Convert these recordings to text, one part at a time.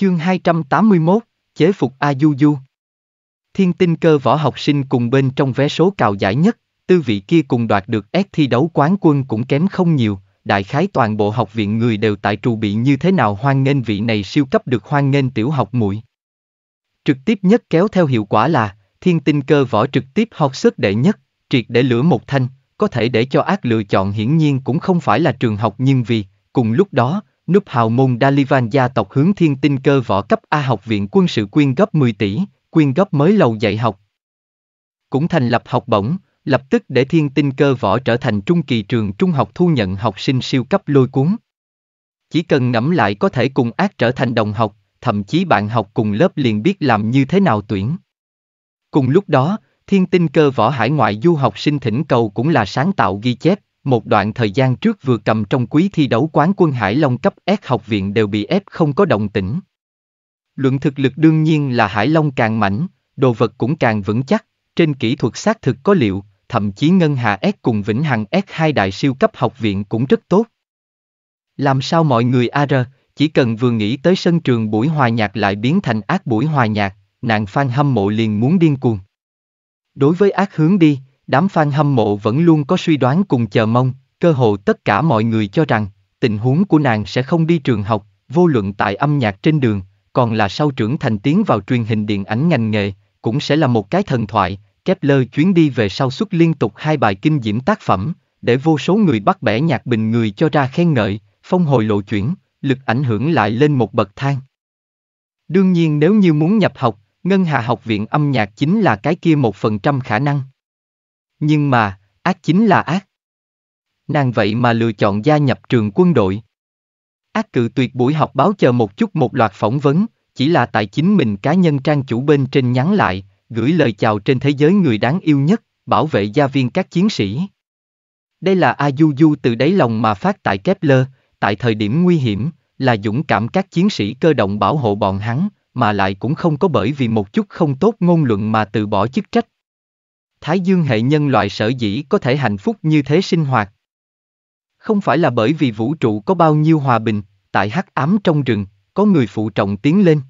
Chương 281, chế phục A Du Du. Thiên tinh cơ võ học sinh cùng bên trong vé số cào giải nhất, tư vị kia cùng đoạt được S thi đấu quán quân cũng kém không nhiều, đại khái toàn bộ học viện người đều tại trù bị như thế nào hoan nghênh vị này siêu cấp được hoan nghênh tiểu học muội. Trực tiếp nhất kéo theo hiệu quả là, thiên tinh cơ võ trực tiếp học sức đệ nhất, triệt để lửa một thanh, có thể để cho ác lựa chọn hiển nhiên cũng không phải là trường học nhưng vì, cùng lúc đó, Núp hào môn Dalivan gia tộc hướng thiên tinh cơ võ cấp A học viện quân sự quyên góp 10 tỷ, quyên góp mới lầu dạy học. Cũng thành lập học bổng, lập tức để thiên tinh cơ võ trở thành trung kỳ trường trung học thu nhận học sinh siêu cấp lôi cuốn. Chỉ cần ngẫm lại có thể cùng ác trở thành đồng học, thậm chí bạn học cùng lớp liền biết làm như thế nào tuyển. Cùng lúc đó, thiên tinh cơ võ hải ngoại du học sinh thỉnh cầu cũng là sáng tạo ghi chép, một đoạn thời gian trước vừa cầm trong quý thi đấu quán quân Hải Long cấp S học viện đều bị ép không có động tĩnh. Luận thực lực đương nhiên là Hải Long càng mạnh, đồ vật cũng càng vững chắc, trên kỹ thuật xác thực có liệu, thậm chí Ngân Hà S cùng Vĩnh Hằng S2 đại siêu cấp học viện cũng rất tốt. Làm sao mọi người AR, chỉ cần vừa nghĩ tới sân trường buổi hòa nhạc lại biến thành ác buổi hòa nhạc, nàng phan hâm mộ liền muốn điên cuồng. Đối với ác hướng đi, đám fan hâm mộ vẫn luôn có suy đoán cùng chờ mong, cơ hồ tất cả mọi người cho rằng, tình huống của nàng sẽ không đi trường học, vô luận tại âm nhạc trên đường, còn là sau trưởng thành tiến vào truyền hình điện ảnh ngành nghề, cũng sẽ là một cái thần thoại, kép Kepler chuyến đi về sau xuất liên tục hai bài kinh diễm tác phẩm, để vô số người bắt bẻ nhạc bình người cho ra khen ngợi, phong hồi lộ chuyển, lực ảnh hưởng lại lên một bậc thang. Đương nhiên nếu như muốn nhập học, Ngân Hà Học viện âm nhạc chính là cái kia một phần trăm khả năng. Nhưng mà, ác chính là ác. Nàng vậy mà lựa chọn gia nhập trường quân đội. Ác cự tuyệt buổi học báo chờ một chút một loạt phỏng vấn, chỉ là tại chính mình cá nhân trang chủ bên trên nhắn lại, gửi lời chào trên thế giới người đáng yêu nhất, bảo vệ gia viên các chiến sĩ. Đây là A Du Du từ đáy lòng mà phát tại Kepler, tại thời điểm nguy hiểm, là dũng cảm các chiến sĩ cơ động bảo hộ bọn hắn, mà lại cũng không có bởi vì một chút không tốt ngôn luận mà từ bỏ chức trách, Thái dương hệ nhân loại sở dĩ có thể hạnh phúc như thế sinh hoạt. Không phải là bởi vì vũ trụ có bao nhiêu hòa bình, tại hắc ám trong rừng, có người phụ trọng tiến lên.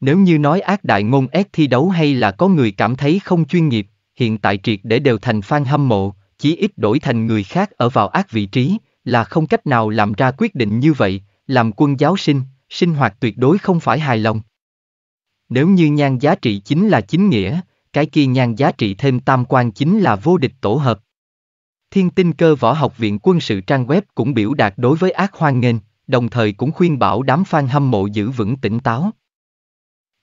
Nếu như nói ác đại ngôn ép thi đấu hay là có người cảm thấy không chuyên nghiệp, hiện tại triệt để đều thành fan hâm mộ, chỉ ít đổi thành người khác ở vào ác vị trí, là không cách nào làm ra quyết định như vậy, làm quân giáo sinh, sinh hoạt tuyệt đối không phải hài lòng. Nếu như nhan giá trị chính là chính nghĩa, cái kia nhan giá trị thêm tam quan chính là vô địch tổ hợp. Thiên tinh cơ võ học viện quân sự trang web cũng biểu đạt đối với ác hoan nghênh, đồng thời cũng khuyên bảo đám fan hâm mộ giữ vững tỉnh táo.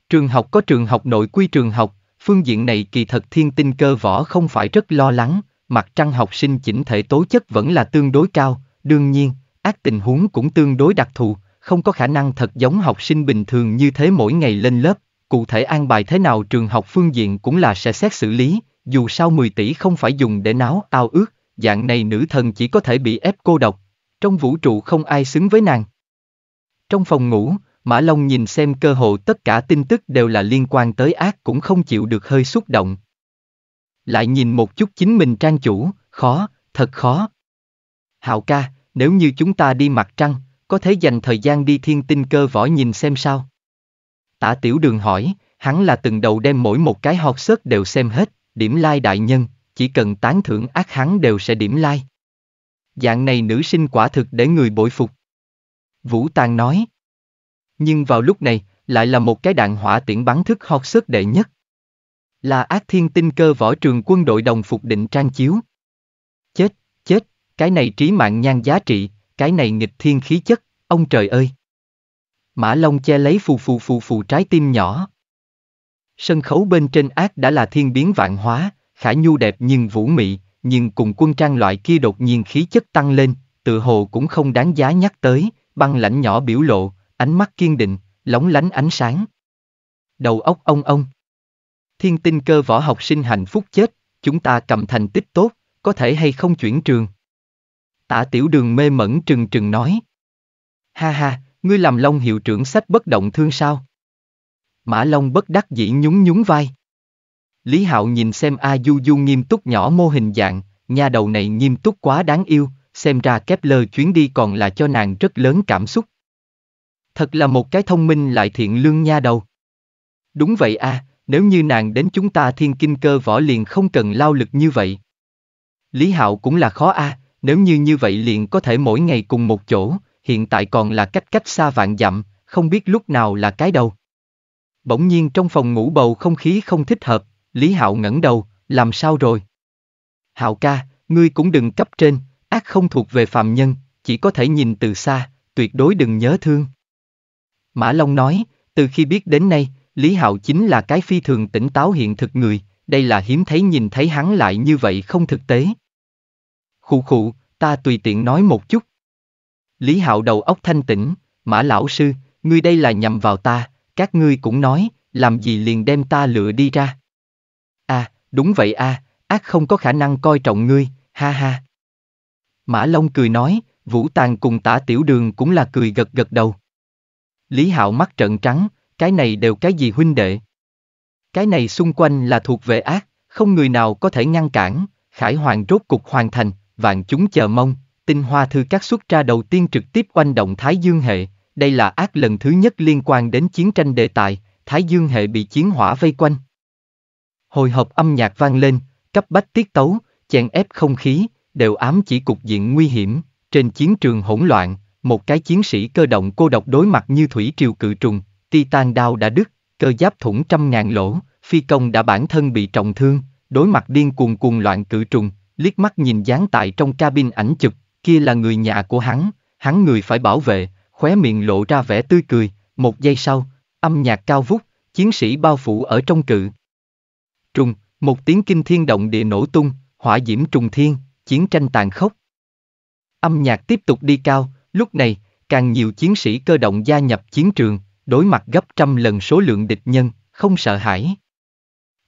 Trường học có trường học nội quy trường học, phương diện này kỳ thật thiên tinh cơ võ không phải rất lo lắng, mặt trăng học sinh chỉnh thể tố chất vẫn là tương đối cao, đương nhiên, ác tình huống cũng tương đối đặc thù, không có khả năng thật giống học sinh bình thường như thế mỗi ngày lên lớp, cụ thể an bài thế nào trường học phương diện cũng là sẽ xét xử lý, dù sao 10 tỷ không phải dùng để náo ao ước, dạng này nữ thần chỉ có thể bị ép cô độc, trong vũ trụ không ai xứng với nàng. Trong phòng ngủ, Mã Long nhìn xem cơ hội tất cả tin tức đều là liên quan tới ác cũng không chịu được hơi xúc động. Lại nhìn một chút chính mình trang chủ, khó, thật khó. Hạo ca, nếu như chúng ta đi mặt trăng, có thể dành thời gian đi thiên tinh cơ võ nhìn xem sao. Tả Tiểu Đường hỏi, hắn là từng đầu đem mỗi một cái hot search đều xem hết, điểm like đại nhân, chỉ cần tán thưởng ác hắn đều sẽ điểm like. Dạng này nữ sinh quả thực để người bội phục. Vũ Tàng nói. Nhưng vào lúc này, lại là một cái đạn hỏa tiễn bắn thức hot search đệ nhất. Là ác thiên tinh cơ võ trường quân đội đồng phục định trang chiếu. Chết, chết, cái này trí mạng nhan giá trị, cái này nghịch thiên khí chất, ông trời ơi. Mã Long che lấy phù phù phù phù trái tim nhỏ. Sân khấu bên trên ác đã là thiên biến vạn hóa, khả nhu đẹp nhưng vũ mị, nhưng cùng quân trang loại kia đột nhiên khí chất tăng lên, tự hồ cũng không đáng giá nhắc tới, băng lãnh nhỏ biểu lộ, ánh mắt kiên định, lóng lánh ánh sáng. Đầu óc ông ông. Thiên tinh cơ võ học sinh hạnh phúc chết, chúng ta cầm thành tích tốt, có thể hay không chuyển trường. Tạ tiểu đường mê mẩn trừng trừng nói. Ha ha, ngươi làm Long hiệu trưởng sách bất động thương sao? Mã Long bất đắc dĩ nhún nhún vai. Lý Hạo nhìn xem A Du Du nghiêm túc nhỏ mô hình dạng, nha đầu này nghiêm túc quá đáng yêu, xem ra kép lơ chuyến đi còn là cho nàng rất lớn cảm xúc. Thật là một cái thông minh lại thiện lương nha đầu. Đúng vậy a, à, nếu như nàng đến chúng ta thiên kinh cơ võ liền không cần lao lực như vậy. Lý Hạo cũng là khó a, à, nếu như như vậy liền có thể mỗi ngày cùng một chỗ, hiện tại còn là cách cách xa vạn dặm, không biết lúc nào là cái đầu. Bỗng nhiên trong phòng ngủ bầu không khí không thích hợp, Lý Hạo ngẩng đầu, làm sao rồi? Hạo ca, ngươi cũng đừng cấp trên, ác không thuộc về phàm nhân, chỉ có thể nhìn từ xa, tuyệt đối đừng nhớ thương. Mã Long nói, từ khi biết đến nay, Lý Hạo chính là cái phi thường tỉnh táo hiện thực người, đây là hiếm thấy nhìn thấy hắn lại như vậy không thực tế. Khụ khụ, ta tùy tiện nói một chút. Lý Hạo đầu óc thanh tĩnh, Mã lão sư, ngươi đây là nhầm vào ta, các ngươi cũng nói, làm gì liền đem ta lựa đi ra. À, đúng vậy à, ác không có khả năng coi trọng ngươi, ha ha. Mã Long cười nói, Vũ Tàng cùng tả tiểu đường cũng là cười gật gật đầu. Lý Hạo mắt trận trắng, cái này đều cái gì huynh đệ. Cái này xung quanh là thuộc về ác, không người nào có thể ngăn cản, khải hoàng rốt cục hoàn thành, vạn chúng chờ mong, tinh hoa thư các xuất ra đầu tiên trực tiếp oanh động Thái Dương hệ, đây là ác lần thứ nhất liên quan đến chiến tranh đề tài, Thái Dương hệ bị chiến hỏa vây quanh. Hồi hộp âm nhạc vang lên, cấp bách tiết tấu, chèn ép không khí, đều ám chỉ cục diện nguy hiểm, trên chiến trường hỗn loạn, một cái chiến sĩ cơ động cô độc đối mặt như thủy triều cự trùng, titan đao đã đứt, cơ giáp thủng trăm ngàn lỗ, phi công đã bản thân bị trọng thương, đối mặt điên cuồng cuồng loạn cự trùng, liếc mắt nhìn dáng tại trong cabin ảnh chụp, kia là người nhà của hắn, hắn người phải bảo vệ, khóe miệng lộ ra vẻ tươi cười, một giây sau, âm nhạc cao vút, chiến sĩ bao phủ ở trong cự. Trùng, một tiếng kinh thiên động địa nổ tung, hỏa diễm trùng thiên, chiến tranh tàn khốc. Âm nhạc tiếp tục đi cao, lúc này, càng nhiều chiến sĩ cơ động gia nhập chiến trường, đối mặt gấp trăm lần số lượng địch nhân, không sợ hãi.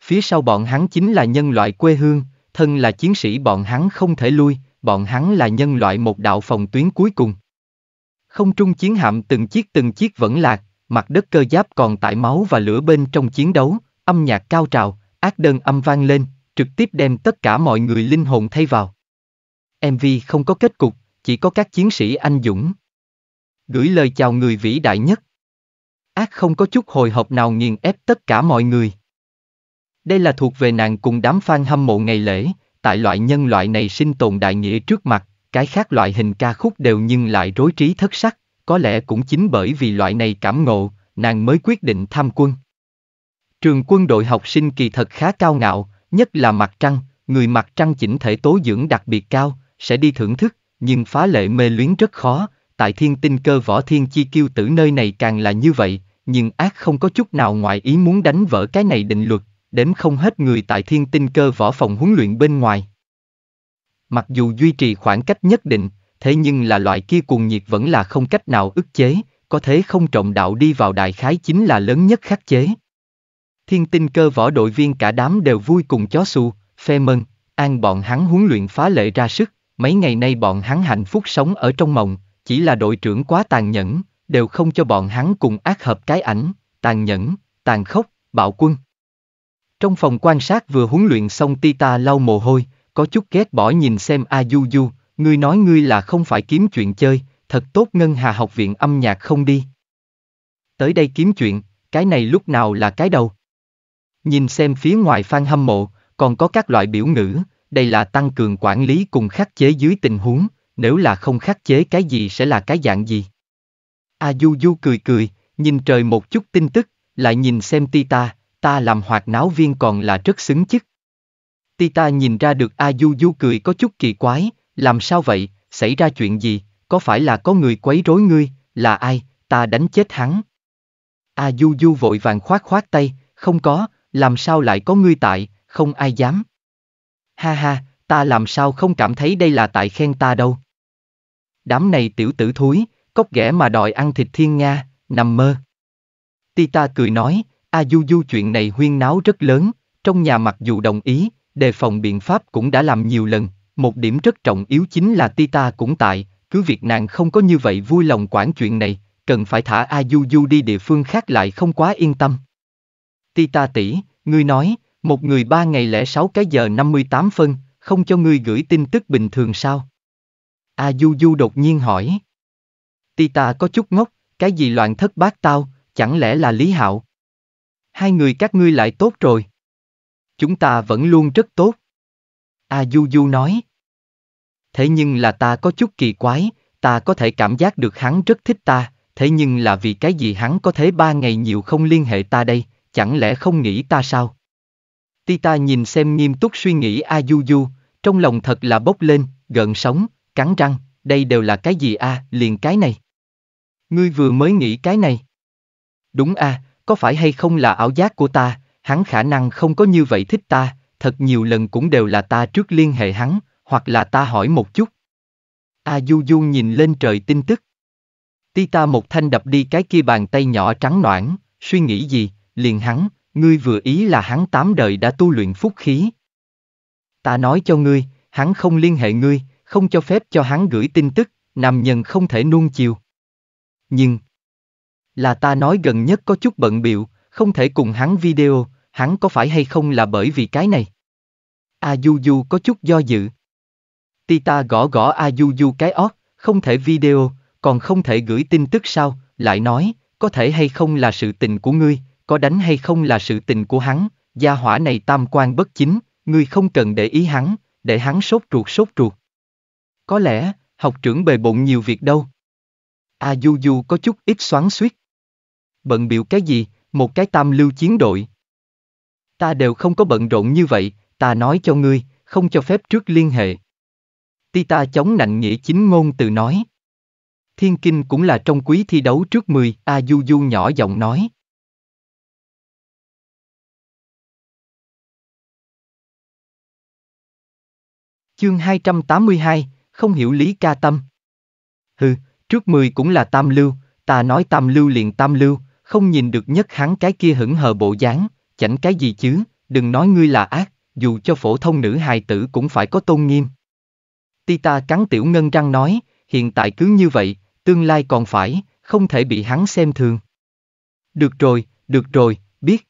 Phía sau bọn hắn chính là nhân loại quê hương, thân là chiến sĩ bọn hắn không thể lui, bọn hắn là nhân loại một đạo phòng tuyến cuối cùng. Không trung chiến hạm từng chiếc từng chiếc vẫn lạc, mặt đất cơ giáp còn tải máu và lửa bên trong chiến đấu, âm nhạc cao trào, ác đơn âm vang lên, trực tiếp đem tất cả mọi người linh hồn thay vào. MV không có kết cục, chỉ có các chiến sĩ anh dũng. Gửi lời chào người vĩ đại nhất. Ác không có chút hồi hộp nào nghiền ép tất cả mọi người. Đây là thuộc về nàng cùng đám fan hâm mộ ngày lễ, tại loại nhân loại này sinh tồn đại nghĩa trước mặt, cái khác loại hình ca khúc đều nhưng lại rối trí thất sắc, có lẽ cũng chính bởi vì loại này cảm ngộ, nàng mới quyết định tham quân. Trường quân đội học sinh kỳ thật khá cao ngạo, nhất là mặt trăng, người mặt trăng chỉnh thể tố dưỡng đặc biệt cao, sẽ đi thưởng thức, nhưng phá lệ mê luyến rất khó, tại thiên tinh cơ võ thiên chi kiêu tử nơi này càng là như vậy, nhưng ác không có chút nào ngoại ý muốn đánh vỡ cái này định luật, đếm không hết người tại thiên tinh cơ võ phòng huấn luyện bên ngoài. Mặc dù duy trì khoảng cách nhất định, thế nhưng là loại kia cuồng nhiệt vẫn là không cách nào ức chế, có thế không trọng đạo đi vào đại khái chính là lớn nhất khắc chế. Thiên tinh cơ võ đội viên cả đám đều vui cùng chó xù, phe mân, an bọn hắn huấn luyện phá lệ ra sức, mấy ngày nay bọn hắn hạnh phúc sống ở trong mộng, chỉ là đội trưởng quá tàn nhẫn, đều không cho bọn hắn cùng ác hợp cái ảnh, tàn nhẫn, tàn khốc, bạo quân. Trong phòng quan sát vừa huấn luyện xong Tita lau mồ hôi, có chút ghét bỏ nhìn xem A Du Du, ngươi nói ngươi là không phải kiếm chuyện chơi, thật tốt Ngân Hà học viện âm nhạc không đi. Tới đây kiếm chuyện, cái này lúc nào là cái đầu. Nhìn xem phía ngoài phan hâm mộ, còn có các loại biểu ngữ, đây là tăng cường quản lý cùng khắc chế dưới tình huống, nếu là không khắc chế cái gì sẽ là cái dạng gì. A Du Du cười cười, nhìn trời một chút tin tức, lại nhìn xem Tita, ta làm hoạt náo viên còn là rất xứng chức. Tita nhìn ra được A Du Du cười có chút kỳ quái, làm sao vậy, xảy ra chuyện gì, có phải là có người quấy rối ngươi, là ai, ta đánh chết hắn. A Du Du vội vàng khoát khoát tay, không có, làm sao lại có ngươi tại, không ai dám. Ha ha, ta làm sao không cảm thấy đây là tại khen ta đâu. Đám này tiểu tử thúi, cốc ghẻ mà đòi ăn thịt thiên Nga, nằm mơ. Tita cười nói, A Du Du chuyện này huyên náo rất lớn, trong nhà mặc dù đồng ý, đề phòng biện pháp cũng đã làm nhiều lần, một điểm rất trọng yếu chính là Tita cũng tại, cứ việc nàng không có như vậy vui lòng quản chuyện này, cần phải thả A Du Du đi địa phương khác lại không quá yên tâm. Tita tỷ, ngươi nói, một người ba ngày lẻ sáu cái giờ 58 phân, không cho ngươi gửi tin tức bình thường sao? A Du Du đột nhiên hỏi. Tita có chút ngốc, cái gì loạn thất bát tao, chẳng lẽ là Lý Hạo, hai người các ngươi lại tốt rồi. Chúng ta vẫn luôn rất tốt. A à, Du Du nói. Thế nhưng là ta có chút kỳ quái, ta có thể cảm giác được hắn rất thích ta, thế nhưng là vì cái gì hắn có thể ba ngày nhiều không liên hệ ta đây, chẳng lẽ không nghĩ ta sao? Ti ta nhìn xem nghiêm túc suy nghĩ A à, Du Du, trong lòng thật là bốc lên, gợn sóng, cắn răng, đây đều là cái gì a, liền cái này. Ngươi vừa mới nghĩ cái này. Đúng a, à, có phải hay không là ảo giác của ta, hắn khả năng không có như vậy thích ta, thật nhiều lần cũng đều là ta trước liên hệ hắn, hoặc là ta hỏi một chút. A à, Du Du nhìn lên trời tin tức. Ti ta một thanh đập đi cái kia bàn tay nhỏ trắng noãn, suy nghĩ gì, liền hắn, ngươi vừa ý là hắn tám đời đã tu luyện phúc khí. Ta nói cho ngươi, hắn không liên hệ ngươi, không cho phép cho hắn gửi tin tức, nam nhân không thể nuông chiều. Nhưng, là ta nói gần nhất có chút bận biệu, không thể cùng hắn video, hắn có phải hay không là bởi vì cái này? A Du Du có chút do dự. Tita gõ gõ A Du Du cái ót, không thể video, còn không thể gửi tin tức sao, lại nói, có thể hay không là sự tình của ngươi, có đánh hay không là sự tình của hắn, gia hỏa này tam quan bất chính, ngươi không cần để ý hắn, để hắn sốt ruột sốt ruột. Có lẽ, học trưởng bề bộn nhiều việc đâu. A à, Du Du có chút ít xoắn suýt bận biểu cái gì, một cái tam lưu chiến đội. Ta đều không có bận rộn như vậy, ta nói cho ngươi, không cho phép trước liên hệ. Ti ta chống nạnh nghĩa chính ngôn từ nói. Thiên Kinh cũng là trong quý thi đấu trước 10, A Du Du nhỏ giọng nói. Chương 282, không hiểu lý ca tâm. Hừ, trước 10 cũng là tam lưu, ta nói tam lưu liền tam lưu, không nhìn được nhất hắn cái kia hững hờ bộ dáng, chảnh cái gì chứ, đừng nói ngươi là ác, dù cho phổ thông nữ hài tử cũng phải có tôn nghiêm. Tita cắn tiểu ngân răng nói, hiện tại cứ như vậy, tương lai còn phải, không thể bị hắn xem thường. Được rồi, được rồi, biết.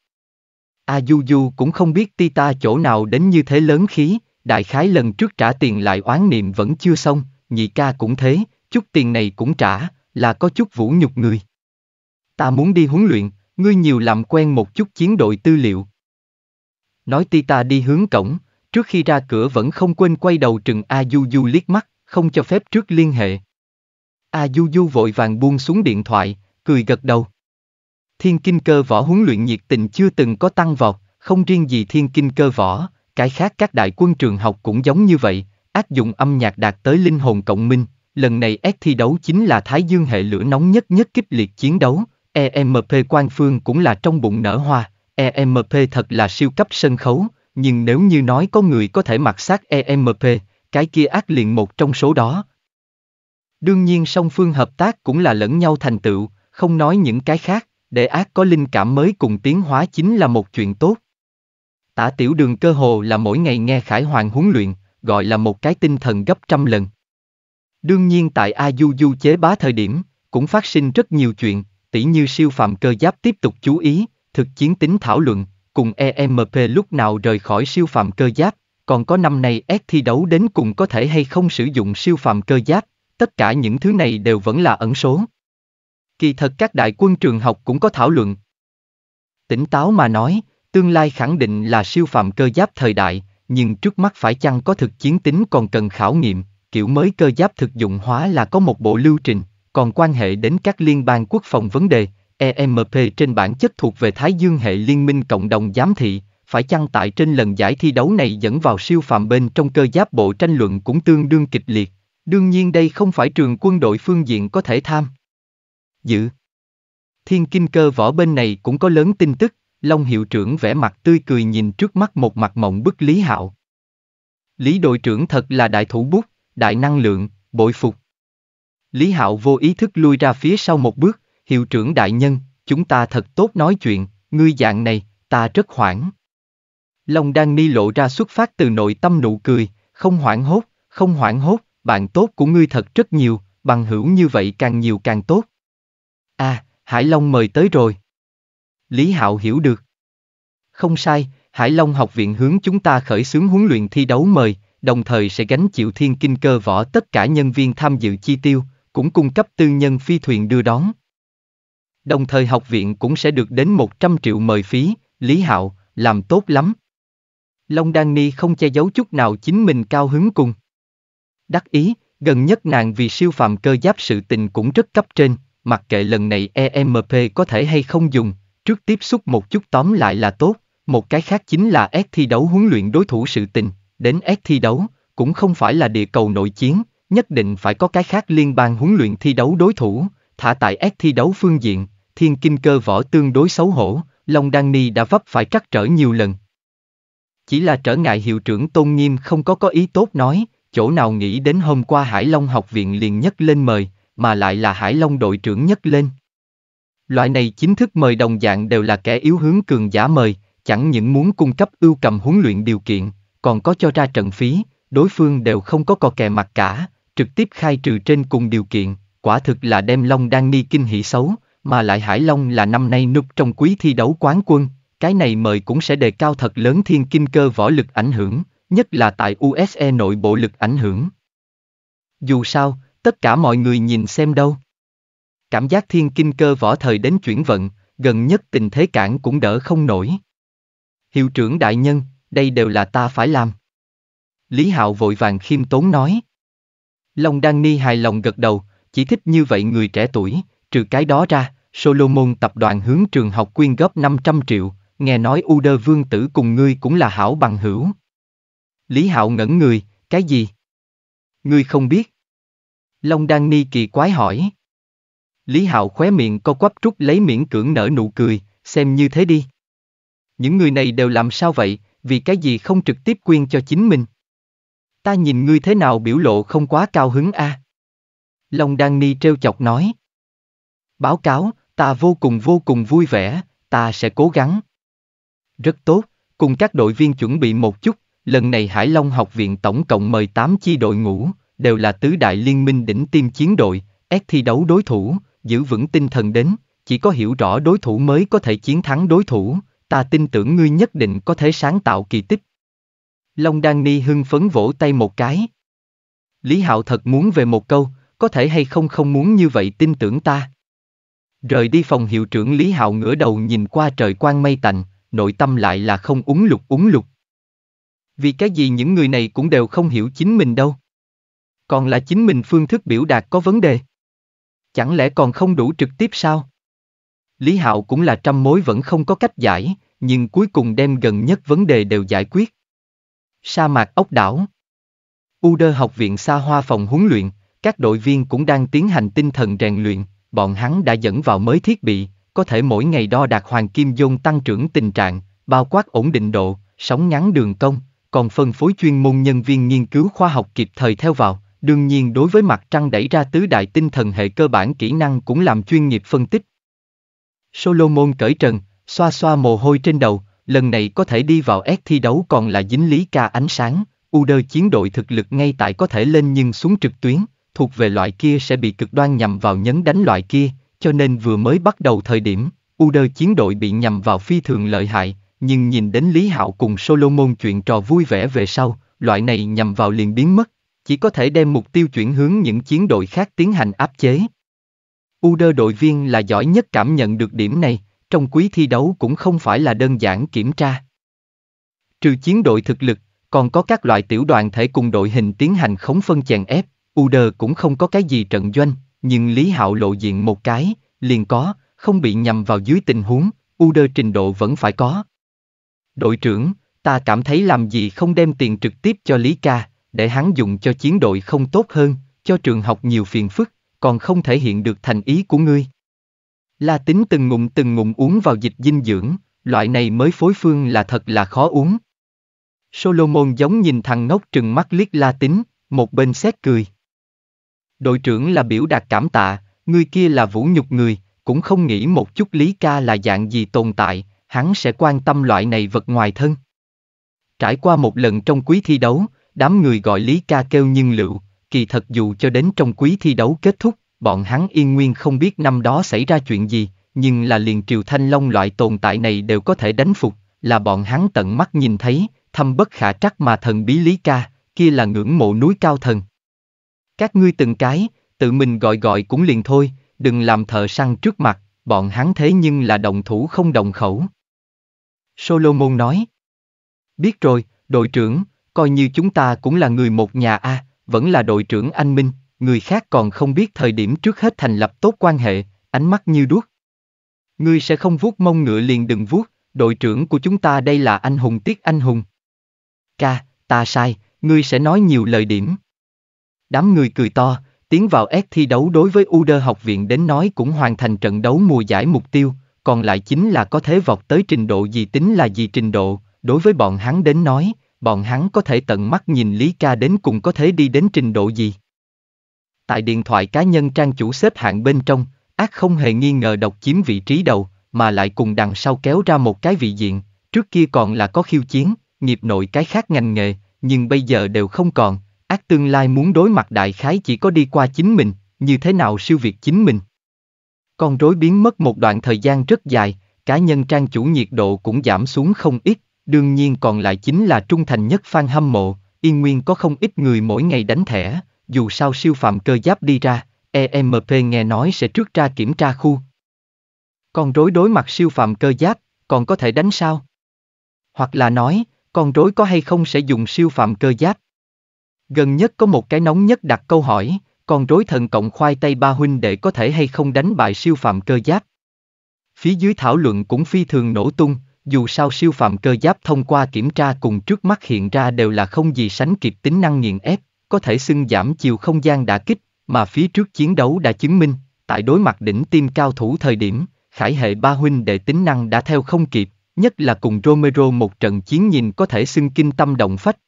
A à, Du Du cũng không biết Tita chỗ nào đến như thế lớn khí, đại khái lần trước trả tiền lại oán niệm vẫn chưa xong, nhị ca cũng thế, chút tiền này cũng trả, là có chút vũ nhục người. Ta muốn đi huấn luyện, ngươi nhiều làm quen một chút chiến đội tư liệu. Nói ti ta đi hướng cổng, trước khi ra cửa vẫn không quên quay đầu trừng A Du Du liếc mắt, không cho phép trước liên hệ. A Du Du vội vàng buông xuống điện thoại, cười gật đầu. Thiên kinh cơ võ huấn luyện nhiệt tình chưa từng có tăng vọt, không riêng gì thiên kinh cơ võ, cái khác các đại quân trường học cũng giống như vậy, áp dụng âm nhạc đạt tới linh hồn cộng minh, lần này S thi đấu chính là Thái Dương hệ lửa nóng nhất nhất kích liệt chiến đấu, EMP quan phương cũng là trong bụng nở hoa, EMP thật là siêu cấp sân khấu, nhưng nếu như nói có người có thể mặc sát EMP, cái kia ác liền một trong số đó. Đương nhiên song phương hợp tác cũng là lẫn nhau thành tựu, không nói những cái khác, để ác có linh cảm mới cùng tiến hóa chính là một chuyện tốt. Tả tiểu đường cơ hồ là mỗi ngày nghe Khải Hoàng huấn luyện, gọi là một cái tinh thần gấp trăm lần. Đương nhiên tại A Du Du chế bá thời điểm, cũng phát sinh rất nhiều chuyện, tỷ như siêu phàm cơ giáp tiếp tục chú ý, thực chiến tính thảo luận, cùng EMP lúc nào rời khỏi siêu phàm cơ giáp, còn có năm nay S thi đấu đến cùng có thể hay không sử dụng siêu phàm cơ giáp, tất cả những thứ này đều vẫn là ẩn số. Kỳ thật các đại quân trường học cũng có thảo luận. Tỉnh táo mà nói, tương lai khẳng định là siêu phàm cơ giáp thời đại, nhưng trước mắt phải chăng có thực chiến tính còn cần khảo nghiệm, kiểu mới cơ giáp thực dụng hóa là có một bộ lưu trình, còn quan hệ đến các liên bang quốc phòng vấn đề, EMP trên bản chất thuộc về Thái Dương hệ liên minh cộng đồng giám thị, phải chăng tại trên lần giải thi đấu này dẫn vào siêu phạm bên trong cơ giáp bộ tranh luận cũng tương đương kịch liệt. Đương nhiên đây không phải trường quân đội phương diện có thể tham. Dự. Thiên kinh cơ võ bên này cũng có lớn tin tức, Long hiệu trưởng vẽ mặt tươi cười nhìn trước mắt một mặt mộng bức Lý Hạo. Lý đội trưởng thật là đại thủ bút, đại năng lượng, bội phục. Lý Hạo vô ý thức lui ra phía sau một bước, hiệu trưởng đại nhân, chúng ta thật tốt nói chuyện, ngươi dạng này, ta rất hoảng. Long Đan Ni lộ ra xuất phát từ nội tâm nụ cười, không hoảng hốt, không hoảng hốt, bạn tốt của ngươi thật rất nhiều, bằng hữu như vậy càng nhiều càng tốt. À, Hải Long mời tới rồi. Lý Hạo hiểu được. Không sai, Hải Long học viện hướng chúng ta khởi xướng huấn luyện thi đấu mời, đồng thời sẽ gánh chịu thiên kinh cơ võ tất cả nhân viên tham dự chi tiêu, cũng cung cấp tư nhân phi thuyền đưa đón. Đồng thời học viện cũng sẽ được đến 100 triệu mời phí, Lý Hạo, làm tốt lắm. Long Đan Ni không che giấu chút nào chính mình cao hứng cùng. Đắc ý, gần nhất nàng vì siêu phàm cơ giáp sự tình cũng rất cấp trên, mặc kệ lần này EMP có thể hay không dùng, trước tiếp xúc một chút tóm lại là tốt, một cái khác chính là S thi đấu huấn luyện đối thủ sự tình, đến S thi đấu, cũng không phải là địa cầu nội chiến, nhất định phải có cái khác liên bang huấn luyện thi đấu đối thủ, thả tại ép thi đấu phương diện, thiên kim cơ võ tương đối xấu hổ, Long Đan Ni đã vấp phải trắc trở nhiều lần. Chỉ là trở ngại hiệu trưởng Tôn Nghiêm không có có ý tốt nói, chỗ nào nghĩ đến hôm qua Hải Long học viện liền nhất lên mời, mà lại là Hải Long đội trưởng nhất lên. Loại này chính thức mời đồng dạng đều là kẻ yếu hướng cường giả mời, chẳng những muốn cung cấp ưu cầm huấn luyện điều kiện, còn có cho ra trận phí, đối phương đều không có cò kè mặt cả, trực tiếp khai trừ trên cùng điều kiện, quả thực là đem Long Đan Ni kinh hỉ xấu, mà lại Hải Long là năm nay núp trong quý thi đấu quán quân, cái này mời cũng sẽ đề cao thật lớn thiên kinh cơ võ lực ảnh hưởng, nhất là tại USE nội bộ lực ảnh hưởng. Dù sao, tất cả mọi người nhìn xem đâu. Cảm giác thiên kinh cơ võ thời đến chuyển vận, gần nhất tình thế cản cũng đỡ không nổi. Hiệu trưởng đại nhân, đây đều là ta phải làm. Lý Hạo vội vàng khiêm tốn nói, Long Đan Ni hài lòng gật đầu, chỉ thích như vậy người trẻ tuổi, trừ cái đó ra, Solomon tập đoàn hướng trường học quyên góp 500 triệu, nghe nói Uder Vương Tử cùng ngươi cũng là hảo bằng hữu. Lý Hạo ngẩn người, cái gì? Ngươi không biết. Long Đan Ni kỳ quái hỏi. Lý Hạo khóe miệng co quắp trúc lấy miễn cưỡng nở nụ cười, xem như thế đi. Những người này đều làm sao vậy, vì cái gì không trực tiếp quyên cho chính mình? Ta nhìn ngươi thế nào biểu lộ không quá cao hứng a? À? Long Đan Ni trêu chọc nói. Báo cáo, ta vô cùng vô cùng vui vẻ, ta sẽ cố gắng. Rất tốt, cùng các đội viên chuẩn bị một chút, lần này Hải Long học viện tổng cộng mời 8 chi đội ngũ, đều là tứ đại liên minh đỉnh tiêm chiến đội, ép thi đấu đối thủ, giữ vững tinh thần đến, chỉ có hiểu rõ đối thủ mới có thể chiến thắng đối thủ, ta tin tưởng ngươi nhất định có thể sáng tạo kỳ tích. Long Đan Ni hưng phấn vỗ tay một cái. Lý Hạo thật muốn về một câu, có thể hay không không muốn như vậy tin tưởng ta. Rời đi phòng hiệu trưởng Lý Hạo ngửa đầu nhìn qua trời quang mây tạnh, nội tâm lại là không uống lục uống lục. Vì cái gì những người này cũng đều không hiểu chính mình đâu. Còn là chính mình phương thức biểu đạt có vấn đề. Chẳng lẽ còn không đủ trực tiếp sao? Lý Hạo cũng là trăm mối vẫn không có cách giải, nhưng cuối cùng đem gần nhất vấn đề đều giải quyết. Sa mạc ốc đảo. Uder học viện xa hoa phòng huấn luyện, các đội viên cũng đang tiến hành tinh thần rèn luyện, bọn hắn đã dẫn vào mới thiết bị, có thể mỗi ngày đo đạt hoàng kim Dung tăng trưởng tình trạng, bao quát ổn định độ, sóng ngắn đường cong, còn phân phối chuyên môn nhân viên nghiên cứu khoa học kịp thời theo vào. Đương nhiên đối với mặt trăng đẩy ra tứ đại tinh thần hệ cơ bản kỹ năng cũng làm chuyên nghiệp phân tích. Solomon cởi trần, xoa xoa mồ hôi trên đầu, lần này có thể đi vào S thi đấu còn là dính lý ca ánh sáng, U đơ chiến đội thực lực ngay tại có thể lên nhưng xuống trực tuyến, thuộc về loại kia sẽ bị cực đoan nhằm vào nhấn đánh loại kia, cho nên vừa mới bắt đầu thời điểm, U đơ chiến đội bị nhằm vào phi thường lợi hại, nhưng nhìn đến Lý Hạo cùng Solomon chuyện trò vui vẻ về sau, loại này nhằm vào liền biến mất, chỉ có thể đem mục tiêu chuyển hướng những chiến đội khác tiến hành áp chế. uder đội viên là giỏi nhất cảm nhận được điểm này, trong quý thi đấu cũng không phải là đơn giản kiểm tra. Trừ chiến đội thực lực, còn có các loại tiểu đoàn thể cùng đội hình tiến hành khống phân chèn ép, Uder cũng không có cái gì trận doanh, nhưng Lý Hạo lộ diện một cái, liền có, không bị nhầm vào dưới tình huống, Uder trình độ vẫn phải có. Đội trưởng, ta cảm thấy làm gì không đem tiền trực tiếp cho Lý Ca, để hắn dùng cho chiến đội không tốt hơn, cho trường học nhiều phiền phức, còn không thể hiện được thành ý của ngươi. La tính từng ngụm từng ngụm uống vào dịch dinh dưỡng, loại này mới phối phương là thật là khó uống. Solomon giống nhìn thằng ngốc trừng mắt liếc la tính, một bên xét cười. Đội trưởng là biểu đạt cảm tạ, người kia là vũ nhục người, cũng không nghĩ một chút Lý Ca là dạng gì tồn tại, hắn sẽ quan tâm loại này vật ngoài thân. Trải qua một lần trong quý thi đấu, đám người gọi Lý Ca kêu nhưng lựu, kỳ thật dù cho đến trong quý thi đấu kết thúc, bọn hắn yên nguyên không biết năm đó xảy ra chuyện gì, nhưng là liền triều thanh long loại tồn tại này đều có thể đánh phục, là bọn hắn tận mắt nhìn thấy, thâm bất khả trắc mà thần bí lý ca, kia là ngưỡng mộ núi cao thần. Các ngươi từng cái, tự mình gọi gọi cũng liền thôi, đừng làm thợ săn trước mặt, bọn hắn thế nhưng là đồng thủ không đồng khẩu. Solomon nói. Biết rồi, đội trưởng, coi như chúng ta cũng là người một nhà a, à, vẫn là đội trưởng anh Minh, người khác còn không biết thời điểm trước hết thành lập tốt quan hệ, ánh mắt như đuốc. Ngươi sẽ không vuốt mông ngựa liền đừng vuốt, đội trưởng của chúng ta đây là anh hùng tiếc anh hùng. Ca, ta sai, ngươi sẽ nói nhiều lời điểm. Đám người cười to, tiến vào S thi đấu đối với Uder học viện đến nói cũng hoàn thành trận đấu mùa giải mục tiêu, còn lại chính là có thế vọt tới trình độ gì tính là gì trình độ, đối với bọn hắn đến nói, bọn hắn có thể tận mắt nhìn Lý Ca đến cùng có thể đi đến trình độ gì tại điện thoại cá nhân trang chủ xếp hạng bên trong, ác không hề nghi ngờ độc chiếm vị trí đầu, mà lại cùng đằng sau kéo ra một cái vị diện, trước kia còn là có khiêu chiến, nghiệp nội cái khác ngành nghề, nhưng bây giờ đều không còn, ác tương lai muốn đối mặt đại khái chỉ có đi qua chính mình, như thế nào siêu việt chính mình. Con rối biến mất một đoạn thời gian rất dài, cá nhân trang chủ nhiệt độ cũng giảm xuống không ít, đương nhiên còn lại chính là trung thành nhất fan hâm mộ, yên nguyên có không ít người mỗi ngày đánh thẻ, dù sao siêu phạm cơ giáp đi ra, EMP nghe nói sẽ trước ra kiểm tra khu. Con rối đối mặt siêu phạm cơ giáp, còn có thể đánh sao? Hoặc là nói, con rối có hay không sẽ dùng siêu phạm cơ giáp? Gần nhất có một cái nóng nhất đặt câu hỏi, con rối thần cộng khoai tây ba huynh để có thể hay không đánh bại siêu phạm cơ giáp? Phía dưới thảo luận cũng phi thường nổ tung, dù sao siêu phạm cơ giáp thông qua kiểm tra cùng trước mắt hiện ra đều là không gì sánh kịp tính năng nghiền ép có thể xưng giảm chiều không gian đã kích, mà phía trước chiến đấu đã chứng minh, tại đối mặt đỉnh tim cao thủ thời điểm, khải hệ ba huynh đệ tính năng đã theo không kịp, nhất là cùng Romero một trận chiến nhìn có thể xưng kinh tâm động phách.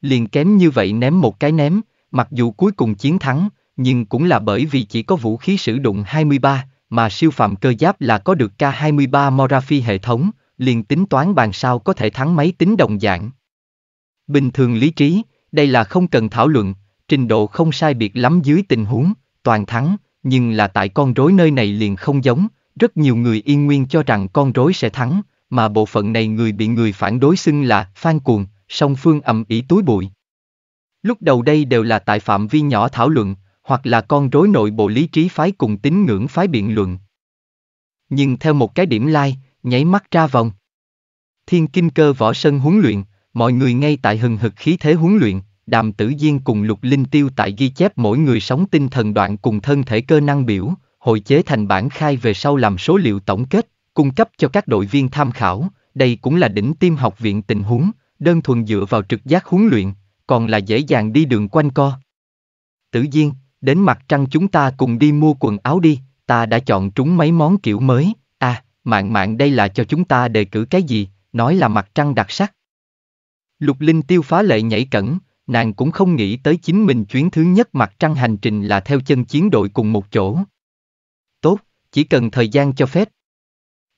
Liền kém như vậy ném một cái ném, mặc dù cuối cùng chiến thắng, nhưng cũng là bởi vì chỉ có vũ khí sử dụng 23, mà siêu phạm cơ giáp là có được K23 Morafi hệ thống, liền tính toán bàn sao có thể thắng máy tính đồng dạng. Bình thường lý trí, đây là không cần thảo luận, trình độ không sai biệt lắm dưới tình huống, toàn thắng, nhưng là tại con rối nơi này liền không giống, rất nhiều người yên nguyên cho rằng con rối sẽ thắng, mà bộ phận này người bị người phản đối xưng là phan cuồng, song phương ầm ĩ túi bụi. Lúc đầu đây đều là tại phạm vi nhỏ thảo luận, hoặc là con rối nội bộ lý trí phái cùng tín ngưỡng phái biện luận. Nhưng theo một cái điểm lai, like, nháy mắt ra vòng. Thiên kinh cơ võ sân huấn luyện, mọi người ngay tại hừng hực khí thế huấn luyện, đàm tử diên cùng lục linh tiêu tại ghi chép mỗi người sống tinh thần đoạn cùng thân thể cơ năng biểu, hội chế thành bản khai về sau làm số liệu tổng kết, cung cấp cho các đội viên tham khảo, đây cũng là đỉnh tiêm học viện tình huống, đơn thuần dựa vào trực giác huấn luyện, còn là dễ dàng đi đường quanh co. Tử Diên, đến mặt trăng chúng ta cùng đi mua quần áo đi, ta đã chọn trúng mấy món kiểu mới, à, mạng mạng đây là cho chúng ta đề cử cái gì, nói là mặt trăng đặc sắc. Lục Linh Tiêu phá lệ nhảy cẩn, nàng cũng không nghĩ tới chính mình chuyến thứ nhất mặt trăng hành trình là theo chân chiến đội cùng một chỗ. Tốt, chỉ cần thời gian cho phép.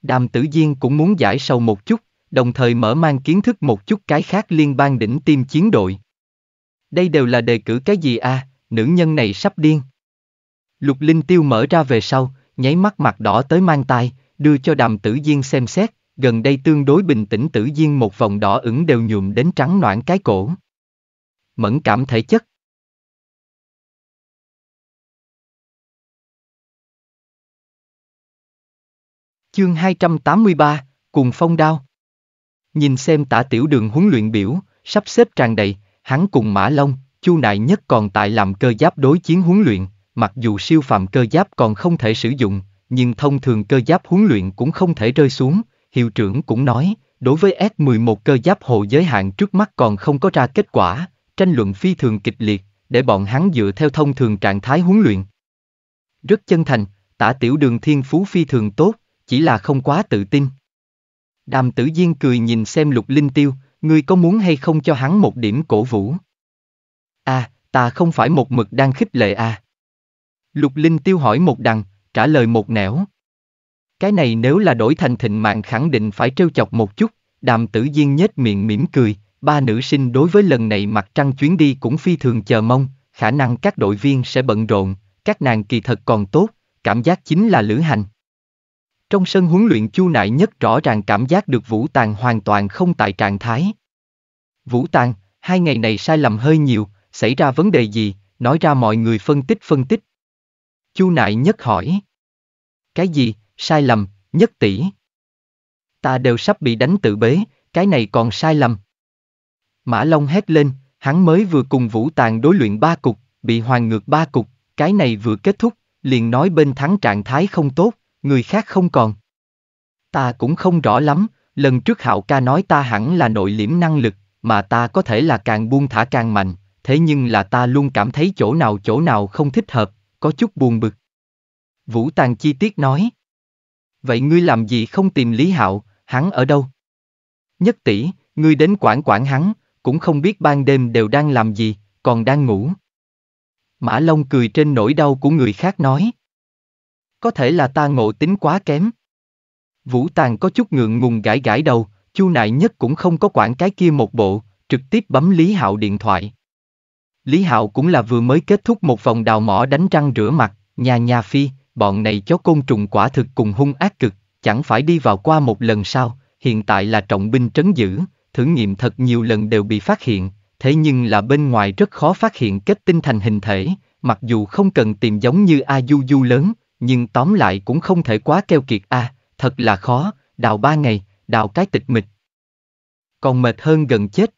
Đàm Tử Diên cũng muốn giải sâu một chút, đồng thời mở mang kiến thức một chút cái khác liên bang đỉnh tim chiến đội. Đây đều là đề cử cái gì à, nữ nhân này sắp điên. Lục Linh Tiêu mở ra về sau, nháy mắt mặt đỏ tới mang tai, đưa cho Đàm Tử Diên xem xét, gần đây tương đối bình tĩnh tử diên một vòng đỏ ửng đều nhuộm đến trắng noãn cái cổ. Mẫn cảm thể chất. Chương 283, cùng phong đao. Nhìn xem tả tiểu đường huấn luyện biểu, sắp xếp tràn đầy, hắn cùng Mã Long, Chu Nại nhất còn tại làm cơ giáp đối chiến huấn luyện, mặc dù siêu phàm cơ giáp còn không thể sử dụng, nhưng thông thường cơ giáp huấn luyện cũng không thể rơi xuống, hiệu trưởng cũng nói, đối với S11 cơ giáp hộ giới hạn trước mắt còn không có ra kết quả, tranh luận phi thường kịch liệt, để bọn hắn dựa theo thông thường trạng thái huấn luyện. Rất chân thành, tả tiểu đường thiên phú phi thường tốt, chỉ là không quá tự tin. Đàm tử Diên cười nhìn xem lục linh tiêu, ngươi có muốn hay không cho hắn một điểm cổ vũ? À, ta không phải một mực đang khích lệ à. Lục linh tiêu hỏi một đằng, trả lời một nẻo. Cái này nếu là đổi thành thịnh mạng khẳng định phải trêu chọc một chút, đàm tử duyên nhếch miệng mỉm cười, ba nữ sinh đối với lần này mặt trăng chuyến đi cũng phi thường chờ mong, khả năng các đội viên sẽ bận rộn, các nàng kỳ thật còn tốt, cảm giác chính là lữ hành. Trong sân huấn luyện chu nại nhất rõ ràng cảm giác được Vũ Tàng hoàn toàn không tại trạng thái. Vũ Tàng, hai ngày này sai lầm hơi nhiều, xảy ra vấn đề gì, nói ra mọi người phân tích phân tích. Chu nại nhất hỏi. Cái gì, sai lầm, nhất tỷ. Ta đều sắp bị đánh tự bế, cái này còn sai lầm. Mã Long hét lên, hắn mới vừa cùng Vũ Tàng đối luyện ba cục, bị hoàn ngược ba cục, cái này vừa kết thúc, liền nói bên thắng trạng thái không tốt, người khác không còn. Ta cũng không rõ lắm, lần trước Hạo ca nói ta hẳn là nội liễm năng lực, mà ta có thể là càng buông thả càng mạnh, thế nhưng là ta luôn cảm thấy chỗ nào chỗ nào không thích hợp, có chút buồn bực. Vũ Tàng chi tiết nói. Vậy ngươi làm gì không tìm Lý Hạo, hắn ở đâu? Nhất tỷ, ngươi đến quản quản hắn, cũng không biết ban đêm đều đang làm gì, còn đang ngủ. Mã Long cười trên nỗi đau của người khác nói. Có thể là ta ngộ tính quá kém. Vũ Tàng có chút ngượng ngùng gãi gãi đầu, Chu Nại Nhất cũng không có quản cái kia một bộ, trực tiếp bấm Lý Hạo điện thoại. Lý Hạo cũng là vừa mới kết thúc một vòng đào mỏ đánh răng rửa mặt, nhà nhà phi, bọn này chó côn trùng quả thực cùng hung ác cực, chẳng phải đi vào qua một lần sao? hiện tại là trọng binh trấn giữ, thử nghiệm thật nhiều lần đều bị phát hiện, thế nhưng là bên ngoài rất khó phát hiện kết tinh thành hình thể, mặc dù không cần tìm giống như A Du Du lớn, nhưng tóm lại cũng không thể quá keo kiệt A, à, thật là khó, đào ba ngày, đào cái tịch mịch. Còn mệt hơn gần chết.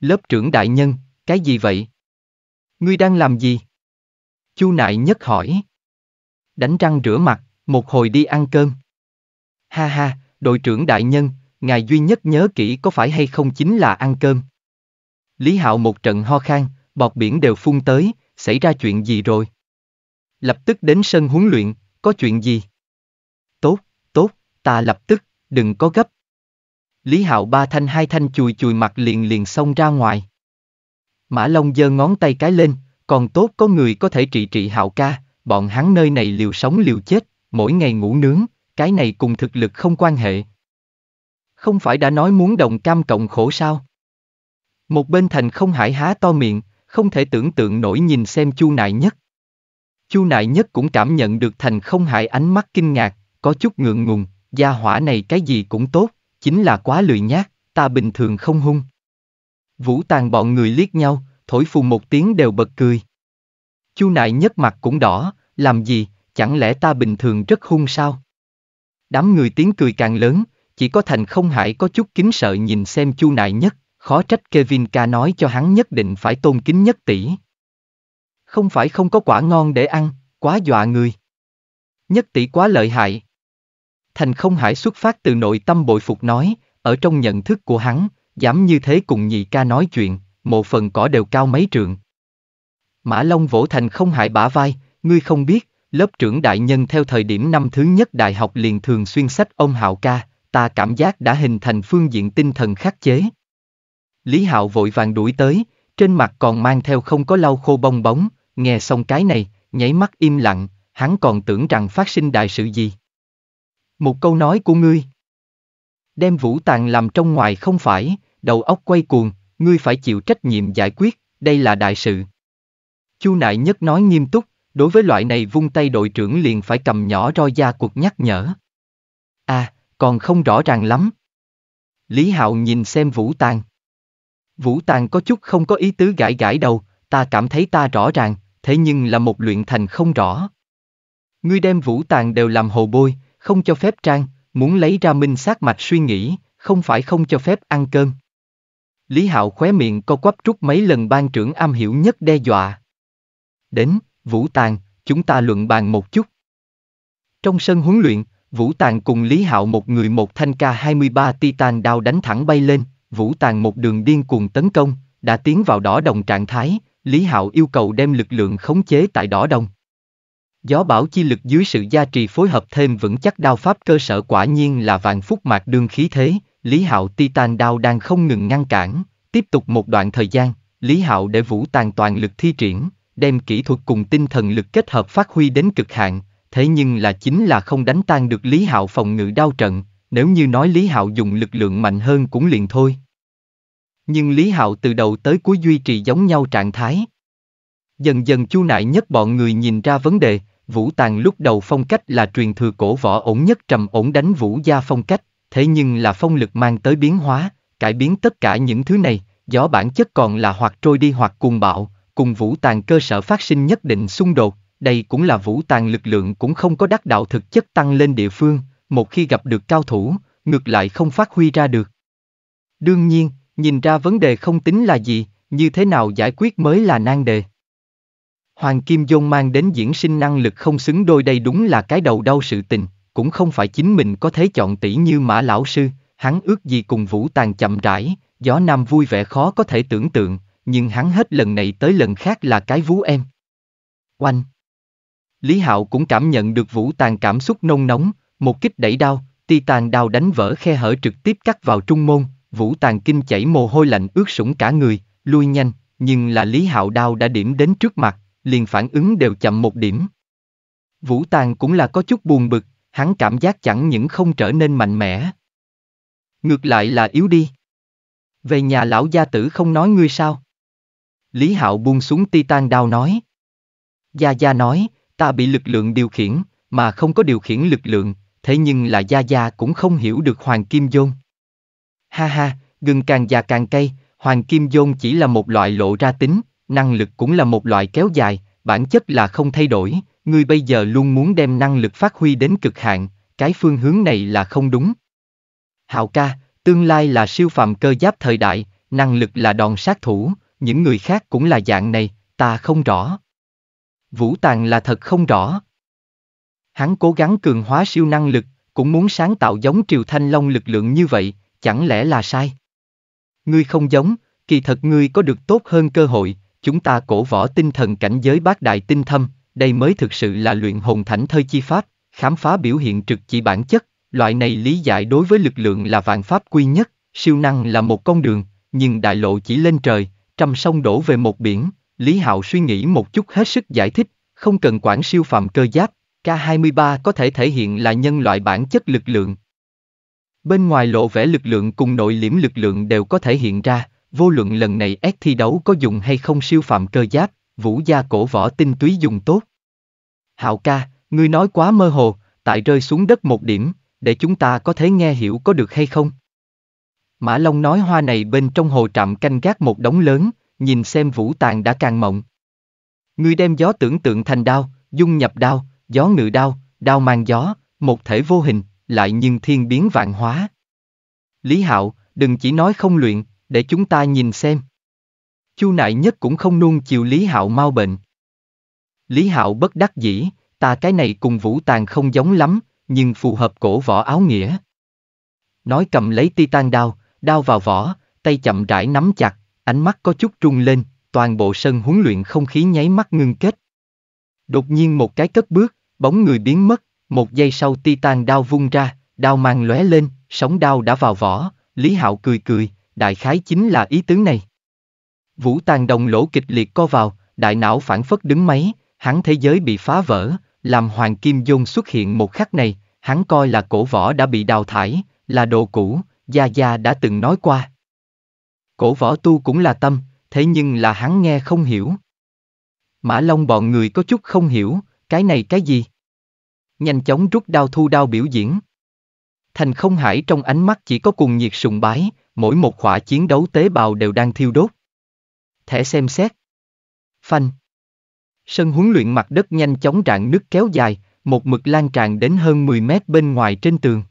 Lớp trưởng đại nhân, cái gì vậy? Ngươi đang làm gì? Chu nại nhất hỏi đánh răng rửa mặt, một hồi đi ăn cơm. Ha ha, đội trưởng đại nhân, ngài duy nhất nhớ kỹ có phải hay không chính là ăn cơm. Lý Hạo một trận ho khan, bọt biển đều phun tới, xảy ra chuyện gì rồi? Lập tức đến sân huấn luyện, có chuyện gì? Tốt, tốt, ta lập tức, đừng có gấp. Lý Hạo ba thanh hai thanh chùi chùi mặt liền liền xông ra ngoài. Mã Long giơ ngón tay cái lên, còn tốt có người có thể trị trị Hạo ca, bọn hắn nơi này liều sống liều chết, mỗi ngày ngủ nướng, cái này cùng thực lực không quan hệ. Không phải đã nói muốn đồng cam cộng khổ sao? Một bên thành không hải há to miệng, không thể tưởng tượng nổi nhìn xem chu nại nhất. Chu nại nhất cũng cảm nhận được thành không hải ánh mắt kinh ngạc, có chút ngượng ngùng, gia hỏa này cái gì cũng tốt, chính là quá lười nhát, ta bình thường không hung. Vũ tàn bọn người liếc nhau, thổi phù một tiếng đều bật cười. Chu nại nhất mặt cũng đỏ, làm gì, chẳng lẽ ta bình thường rất hung sao? Đám người tiếng cười càng lớn, chỉ có thành không hải có chút kính sợ nhìn xem chu nại nhất, khó trách Kevin ca nói cho hắn nhất định phải tôn kính nhất tỷ. Không phải không có quả ngon để ăn, quá dọa người. Nhất tỷ quá lợi hại. Thành không hải xuất phát từ nội tâm bội phục nói, ở trong nhận thức của hắn, dám như thế cùng nhị ca nói chuyện, một phần cỏ đều cao mấy trượng. Mã Long vỗ thành không hại bả vai, ngươi không biết, lớp trưởng đại nhân theo thời điểm năm thứ nhất đại học liền thường xuyên sách ông Hạo ca, ta cảm giác đã hình thành phương diện tinh thần khắc chế. Lý Hạo vội vàng đuổi tới, trên mặt còn mang theo không có lau khô bong bóng, nghe xong cái này, nháy mắt im lặng, hắn còn tưởng rằng phát sinh đại sự gì. Một câu nói của ngươi. Đem vũ tàng làm trong ngoài không phải, đầu óc quay cuồng, ngươi phải chịu trách nhiệm giải quyết, đây là đại sự. Chu Nại Nhất nói nghiêm túc, đối với loại này vung tay đội trưởng liền phải cầm nhỏ roi da cuộc nhắc nhở. À, còn không rõ ràng lắm. Lý Hạo nhìn xem Vũ Tàng. Vũ Tàng có chút không có ý tứ gãi gãi đầu, ta cảm thấy ta rõ ràng, thế nhưng là một luyện thành không rõ. Ngươi đem Vũ Tàng đều làm hồ bôi, không cho phép trang, muốn lấy ra minh sát mạch suy nghĩ, không phải không cho phép ăn cơm. Lý Hạo khóe miệng co quắp rút mấy lần ban trưởng am hiểu nhất đe dọa. Đến, Vũ Tàng, chúng ta luận bàn một chút. Trong sân huấn luyện, Vũ Tàng cùng Lý Hạo một người một thanh K23 Titan đao đánh thẳng bay lên, Vũ Tàng một đường điên cuồng tấn công, đã tiến vào đỏ đồng trạng thái, Lý Hạo yêu cầu đem lực lượng khống chế tại đỏ đồng. Gió Bảo chi lực dưới sự gia trì phối hợp thêm vững chắc đao pháp cơ sở quả nhiên là vàng phúc mạc đương khí thế, Lý Hạo Titan đao đang không ngừng ngăn cản, tiếp tục một đoạn thời gian, Lý Hạo để Vũ Tàng toàn lực thi triển, đem kỹ thuật cùng tinh thần lực kết hợp phát huy đến cực hạn, thế nhưng là chính là không đánh tan được Lý Hạo phòng ngự đao trận, nếu như nói Lý Hạo dùng lực lượng mạnh hơn cũng liền thôi. Nhưng Lý Hạo từ đầu tới cuối duy trì giống nhau trạng thái. Dần dần chu nại nhất bọn người nhìn ra vấn đề, Vũ Tàng lúc đầu phong cách là truyền thừa cổ võ ổn nhất trầm ổn đánh Vũ gia phong cách, thế nhưng là phong lực mang tới biến hóa, cải biến tất cả những thứ này, gió bản chất còn là hoặc trôi đi hoặc cuồng bạo, cùng vũ tàng cơ sở phát sinh nhất định xung đột, đây cũng là vũ tàng lực lượng cũng không có đắc đạo thực chất tăng lên địa phương, một khi gặp được cao thủ, ngược lại không phát huy ra được. Đương nhiên, nhìn ra vấn đề không tính là gì, như thế nào giải quyết mới là nan đề. Hoàng Kim Dung mang đến diễn sinh năng lực không xứng đôi đây đúng là cái đầu đau sự tình, cũng không phải chính mình có thế chọn tỷ như mã lão sư, hắn ước gì cùng vũ tàn chậm rãi, gió nam vui vẻ khó có thể tưởng tượng, nhưng hắn hết lần này tới lần khác là cái vú em. Oanh! Lý Hạo cũng cảm nhận được vũ tàn cảm xúc nông nóng, một kích đẩy đao, titan đao đánh vỡ khe hở trực tiếp cắt vào trung môn, vũ tàn kinh chảy mồ hôi lạnh ướt sũng cả người, lui nhanh, nhưng là Lý Hạo đao đã điểm đến trước mặt, liền phản ứng đều chậm một điểm. Vũ tàn cũng là có chút buồn bực, hắn cảm giác chẳng những không trở nên mạnh mẽ. Ngược lại là yếu đi. Về nhà lão gia tử không nói ngươi sao? Lý Hạo buông xuống titan đao nói. Gia Gia nói, ta bị lực lượng điều khiển, mà không có điều khiển lực lượng, thế nhưng là Gia Gia cũng không hiểu được Hoàng Kim Dôn. Ha ha, gừng càng già càng cay, Hoàng Kim Dôn chỉ là một loại lộ ra tính, năng lực cũng là một loại kéo dài, bản chất là không thay đổi, ngươi bây giờ luôn muốn đem năng lực phát huy đến cực hạn, cái phương hướng này là không đúng. Hạo ca, tương lai là siêu phàm cơ giáp thời đại, năng lực là đòn sát thủ, những người khác cũng là dạng này, ta không rõ. Vũ Tàng là thật không rõ. Hắn cố gắng cường hóa siêu năng lực, cũng muốn sáng tạo giống Triều Thanh Long lực lượng như vậy, chẳng lẽ là sai? Ngươi không giống, kỳ thật ngươi có được tốt hơn cơ hội, chúng ta cổ võ tinh thần cảnh giới bác đại tinh thâm, đây mới thực sự là luyện hồn thảnh thơi chi pháp, khám phá biểu hiện trực chỉ bản chất, loại này lý giải đối với lực lượng là vạn pháp quy nhất, siêu năng là một con đường, nhưng đại lộ chỉ lên trời, trăm sông đổ về một biển, Lý Hạo suy nghĩ một chút hết sức giải thích, không cần quản siêu phàm cơ giáp, K23 có thể thể hiện là nhân loại bản chất lực lượng. Bên ngoài lộ vẻ lực lượng cùng nội liễm lực lượng đều có thể hiện ra, vô luận lần này S thi đấu có dùng hay không siêu phàm cơ giáp, vũ gia cổ võ tinh túy dùng tốt. Hạo ca, ngươi nói quá mơ hồ, tại rơi xuống đất một điểm, để chúng ta có thể nghe hiểu có được hay không? Mã Long nói hoa này bên trong hồ trạm canh gác một đống lớn, nhìn xem vũ tàn đã càng mộng. Ngươi đem gió tưởng tượng thành đao, dung nhập đao, gió ngự đao, đao mang gió, một thể vô hình, lại nhưng thiên biến vạn hóa. Lý Hạo, đừng chỉ nói không luyện, để chúng ta nhìn xem. Chu nại nhất cũng không nuông chiều Lý Hạo mau bệnh. Lý Hạo bất đắc dĩ, ta cái này cùng vũ tàn không giống lắm, nhưng phù hợp cổ võ áo nghĩa. Nói cầm lấy Ti titan đao, đao vào vỏ, tay chậm rãi nắm chặt, ánh mắt có chút trung lên, toàn bộ sân huấn luyện không khí nháy mắt ngưng kết. Đột nhiên một cái cất bước, bóng người biến mất, một giây sau titan đao vung ra, đao mang lóe lên, sóng đao đã vào vỏ, Lý Hạo cười cười, đại khái chính là ý tứ này. Vũ tàn đồng lỗ kịch liệt co vào, đại não phản phất đứng máy, hắn thế giới bị phá vỡ, làm hoàng kim dung xuất hiện một khắc này, hắn coi là cổ võ đã bị đào thải, là đồ cũ, Gia Gia đã từng nói qua. Cổ võ tu cũng là tâm, thế nhưng là hắn nghe không hiểu. Mã Long bọn người có chút không hiểu, cái này cái gì? Nhanh chóng rút đao thu đao biểu diễn. Thành không hải trong ánh mắt chỉ có cùng nhiệt sùng bái, mỗi một khỏa chiến đấu tế bào đều đang thiêu đốt. Thẻ xem xét. Phanh. Sân huấn luyện mặt đất nhanh chóng rạn nứt kéo dài, một mực lan tràn đến hơn 10 mét bên ngoài trên tường.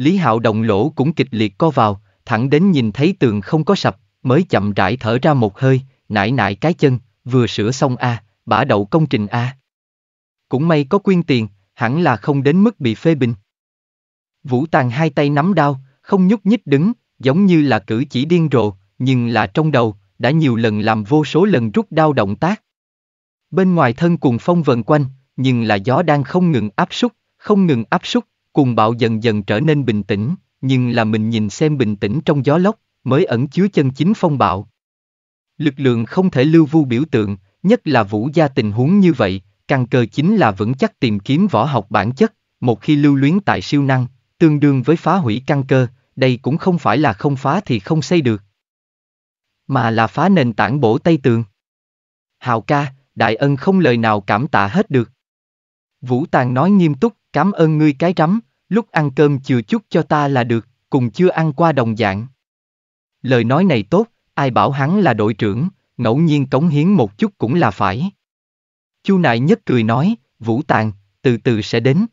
Lý Hạo đồng lỗ cũng kịch liệt co vào, thẳng đến nhìn thấy tường không có sập, mới chậm rãi thở ra một hơi, nải nải cái chân, vừa sửa xong a, bả đậu công trình a. Cũng may có quyên tiền, hẳn là không đến mức bị phê bình. Vũ Tàng hai tay nắm đao, không nhúc nhích đứng, giống như là cử chỉ điên rồ, nhưng là trong đầu, đã nhiều lần làm vô số lần rút đao động tác. Bên ngoài thân cùng phong vần quanh, nhưng là gió đang không ngừng áp súc, không ngừng áp súc, Cùng bạo dần dần trở nên bình tĩnh, nhưng là mình nhìn xem bình tĩnh trong gió lốc, mới ẩn chứa chân chính phong bạo. Lực lượng không thể lưu vu biểu tượng, nhất là vũ gia tình huống như vậy, căn cơ chính là vững chắc tìm kiếm võ học bản chất, một khi lưu luyến tại siêu năng, tương đương với phá hủy căn cơ, đây cũng không phải là không phá thì không xây được. Mà là phá nền tảng bổ Tây Tường. Hào ca, đại ân không lời nào cảm tạ hết được. Vũ Tàng nói nghiêm túc, Cảm ơn ngươi cái rắm, lúc ăn cơm chiều chút cho ta là được, cùng chưa ăn qua đồng dạng. Lời nói này tốt, ai bảo hắn là đội trưởng, ngẫu nhiên cống hiến một chút cũng là phải. Chu Nại Nhất cười nói, Vũ Tàng, từ từ sẽ đến.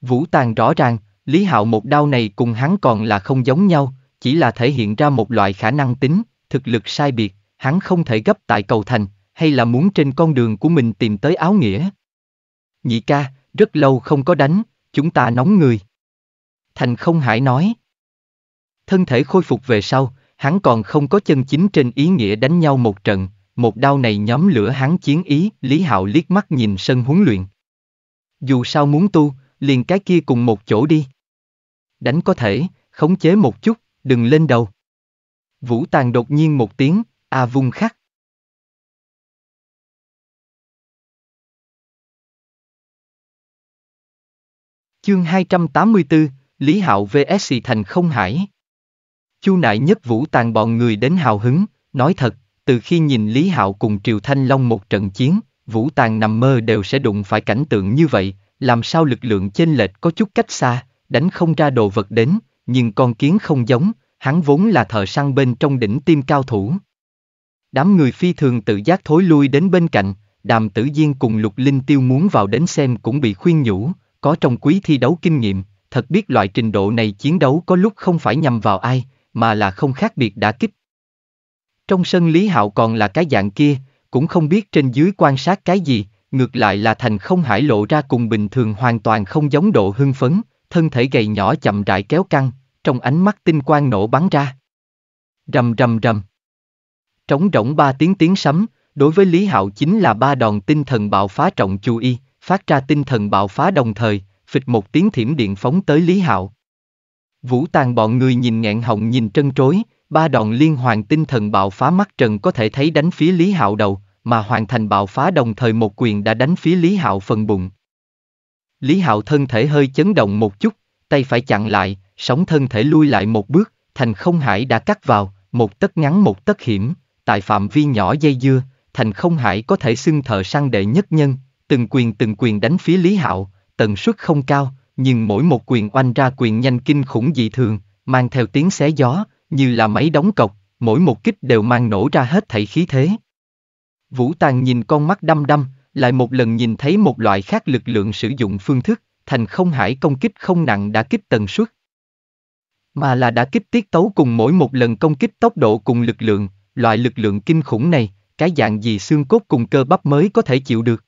Vũ Tàng rõ ràng, Lý Hạo một đao này cùng hắn còn là không giống nhau, chỉ là thể hiện ra một loại khả năng tính, thực lực sai biệt, hắn không thể gấp tại cầu thành, hay là muốn trên con đường của mình tìm tới áo nghĩa. Nhị ca, rất lâu không có đánh, chúng ta nóng người. Thành không hải nói. Thân thể khôi phục về sau, hắn còn không có chân chính trên ý nghĩa đánh nhau một trận, một đao này nhóm lửa hắn chiến ý, Lý Hạo liếc mắt nhìn sân huấn luyện. Dù sao muốn tu, liền cái kia cùng một chỗ đi. Đánh có thể, khống chế một chút, đừng lên đầu. Vũ Tàn đột nhiên một tiếng, a à vung khắc. Chương 284, Lý Hạo vs Thành Không Hải Chu Nại Nhất Vũ tàn bọn người đến hào hứng, nói thật, từ khi nhìn Lý Hạo cùng Triều Thanh Long một trận chiến, Vũ Tàn nằm mơ đều sẽ đụng phải cảnh tượng như vậy, làm sao lực lượng chênh lệch có chút cách xa, đánh không ra đồ vật đến, nhưng con kiến không giống, hắn vốn là thợ săn bên trong đỉnh tim cao thủ. Đám người phi thường tự giác thối lui đến bên cạnh, đàm tử Diên cùng lục linh tiêu muốn vào đến xem cũng bị khuyên nhủ, có trong quý thi đấu kinh nghiệm, thật biết loại trình độ này chiến đấu có lúc không phải nhằm vào ai, mà là không khác biệt đã kích. Trong sân Lý Hạo còn là cái dạng kia, cũng không biết trên dưới quan sát cái gì, ngược lại là thành không hải lộ ra cùng bình thường hoàn toàn không giống độ hưng phấn, thân thể gầy nhỏ chậm rãi kéo căng, trong ánh mắt tinh quang nổ bắn ra. Rầm rầm rầm. Trống rỗng ba tiếng tiếng sấm, đối với Lý Hạo chính là ba đòn tinh thần bạo phá trọng chú y, phát ra tinh thần bạo phá đồng thời, phịch một tiếng thiểm điện phóng tới Lý Hạo. Vũ tàn bọn người nhìn ngẹn họng nhìn trân trối, ba đòn liên hoàn tinh thần bạo phá mắt trần có thể thấy đánh phía Lý Hạo đầu, mà hoàn thành bạo phá đồng thời một quyền đã đánh phía Lý Hạo phần bụng. Lý Hạo thân thể hơi chấn động một chút, tay phải chặn lại, sóng thân thể lui lại một bước, thành không hải đã cắt vào, một tấc ngắn một tấc hiểm, tại phạm vi nhỏ dây dưa, thành không hải có thể xưng thợ săn đệ nhất nhân, từng quyền từng quyền đánh phía Lý Hạo, tần suất không cao, nhưng mỗi một quyền oanh ra quyền nhanh kinh khủng dị thường, mang theo tiếng xé gió, như là máy đóng cọc, mỗi một kích đều mang nổ ra hết thảy khí thế. Vũ Tàng nhìn con mắt đăm đăm, lại một lần nhìn thấy một loại khác lực lượng sử dụng phương thức, thành không hải công kích không nặng đã kích tần suất. Mà là đã kích tiết tấu cùng mỗi một lần công kích tốc độ cùng lực lượng, loại lực lượng kinh khủng này, cái dạng gì xương cốt cùng cơ bắp mới có thể chịu được.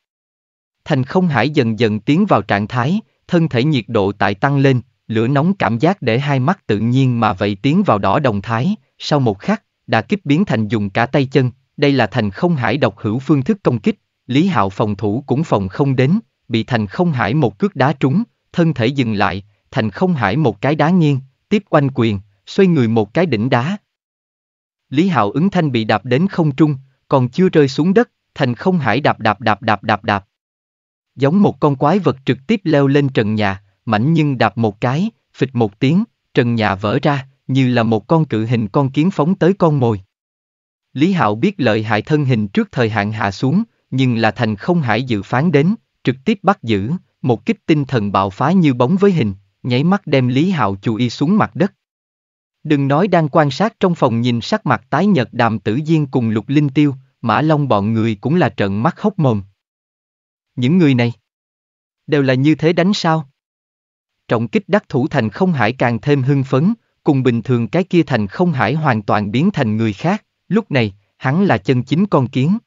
Thành không hải dần dần tiến vào trạng thái, thân thể nhiệt độ tại tăng lên, lửa nóng cảm giác để hai mắt tự nhiên mà vậy tiến vào đỏ đồng thái, sau một khắc, đã kích biến thành dùng cả tay chân, đây là thành không hải độc hữu phương thức công kích, Lý Hạo phòng thủ cũng phòng không đến, bị thành không hải một cước đá trúng, thân thể dừng lại, thành không hải một cái đá nghiêng, tiếp quanh quyền, xoay người một cái đỉnh đá. Lý Hạo ứng thanh bị đạp đến không trung, còn chưa rơi xuống đất, thành không hải đạp đạp đạp đạp đạp đạp, Giống một con quái vật trực tiếp leo lên trần nhà, mảnh nhưng đạp một cái, phịch một tiếng, trần nhà vỡ ra, như là một con cự hình con kiến phóng tới con mồi. Lý Hạo biết lợi hại thân hình trước thời hạn hạ xuống, nhưng là thành không hải dự phán đến, trực tiếp bắt giữ, một kích tinh thần bạo phá như bóng với hình, nháy mắt đem Lý Hạo chù y xuống mặt đất. Đừng nói đang quan sát trong phòng nhìn sắc mặt tái nhợt đàm tử diên cùng lục linh tiêu, mã long bọn người cũng là trận mắt hốc mồm, những người này đều là như thế đánh sao? Trọng kích đắc thủ thành không hải càng thêm hưng phấn, cùng bình thường cái kia thành không hải hoàn toàn biến thành người khác, lúc này, hắn là chân chính con kiến.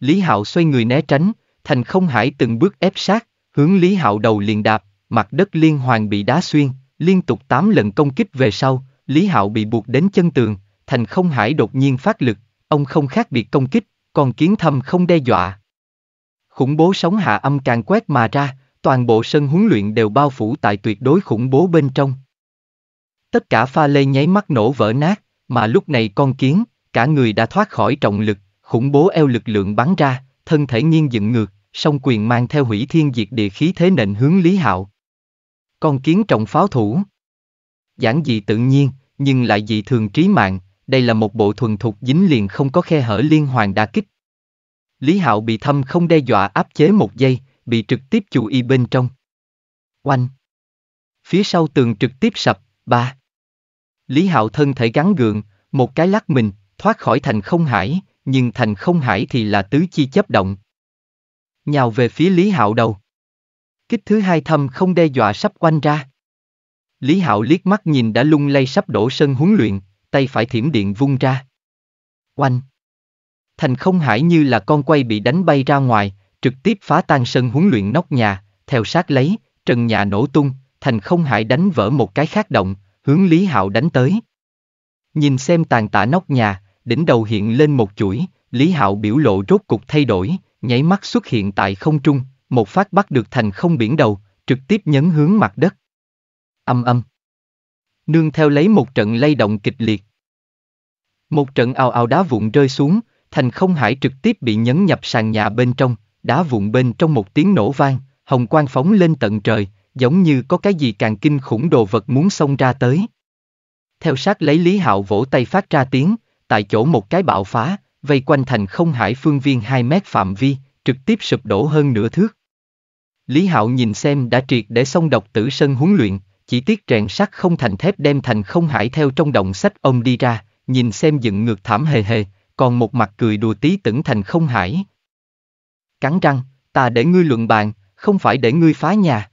Lý Hạo xoay người né tránh, thành không hải từng bước ép sát, hướng Lý Hạo đầu liền đạp, mặt đất liên hoàn bị đá xuyên, liên tục 8 lần công kích về sau, Lý Hạo bị buộc đến chân tường, thành không hải đột nhiên phát lực, ông không khác biệt công kích, còn kiến thâm không đe dọa khủng bố sóng hạ âm càng quét mà ra, toàn bộ sân huấn luyện đều bao phủ tại tuyệt đối khủng bố bên trong. Tất cả pha lê nháy mắt nổ vỡ nát, mà lúc này con kiến, cả người đã thoát khỏi trọng lực, khủng bố eo lực lượng bắn ra, thân thể nghiêng dựng ngược, song quyền mang theo hủy thiên diệt địa khí thế nện hướng Lý Hạo. Con kiến trọng pháo thủ. Giản dị tự nhiên, nhưng lại dị thường trí mạng, đây là một bộ thuần thục dính liền không có khe hở liên hoàn đa kích, Lý Hạo bị thâm không đe dọa áp chế một giây, bị trực tiếp chủ y bên trong. Oanh! Phía sau tường trực tiếp sập, ba. Lý Hạo thân thể gắn gượng, một cái lắc mình, thoát khỏi thành không hải, nhưng thành không hải thì là tứ chi chấp động. Nhào về phía Lý Hạo đầu. Kích thứ hai thâm không đe dọa sắp quanh ra. Lý Hạo liếc mắt nhìn đã lung lay sắp đổ sân huấn luyện, tay phải thiểm điện vung ra. Oanh! Thành không hải như là con quay bị đánh bay ra ngoài, trực tiếp phá tan sân huấn luyện nóc nhà, theo sát lấy, trần nhà nổ tung, thành không hải đánh vỡ một cái khác động, hướng Lý Hạo đánh tới. Nhìn xem tàn tả nóc nhà, đỉnh đầu hiện lên một chuỗi, Lý Hạo biểu lộ rốt cục thay đổi, nháy mắt xuất hiện tại không trung, một phát bắt được thành không biển đầu, trực tiếp nhấn hướng mặt đất. Âm âm. Nương theo lấy một trận lay động kịch liệt. Một trận ào ào đá vụn rơi xuống, thành không hải trực tiếp bị nhấn nhập sàn nhà bên trong, đá vụn bên trong một tiếng nổ vang, hồng quang phóng lên tận trời, giống như có cái gì càng kinh khủng đồ vật muốn xông ra tới. Theo sát lấy Lý Hạo vỗ tay phát ra tiếng, tại chỗ một cái bạo phá, vây quanh thành không hải phương viên 2 mét phạm vi, trực tiếp sụp đổ hơn nửa thước. Lý Hạo nhìn xem đã triệt để xong độc tử sân huấn luyện, chỉ tiếc rèn sắt không thành thép đem thành không hải theo trong động sách ông đi ra, nhìn xem dựng ngược thảm hề hề, còn một mặt cười đùa tí tửng thành không hải. Cắn răng, ta để ngươi luận bàn, không phải để ngươi phá nhà.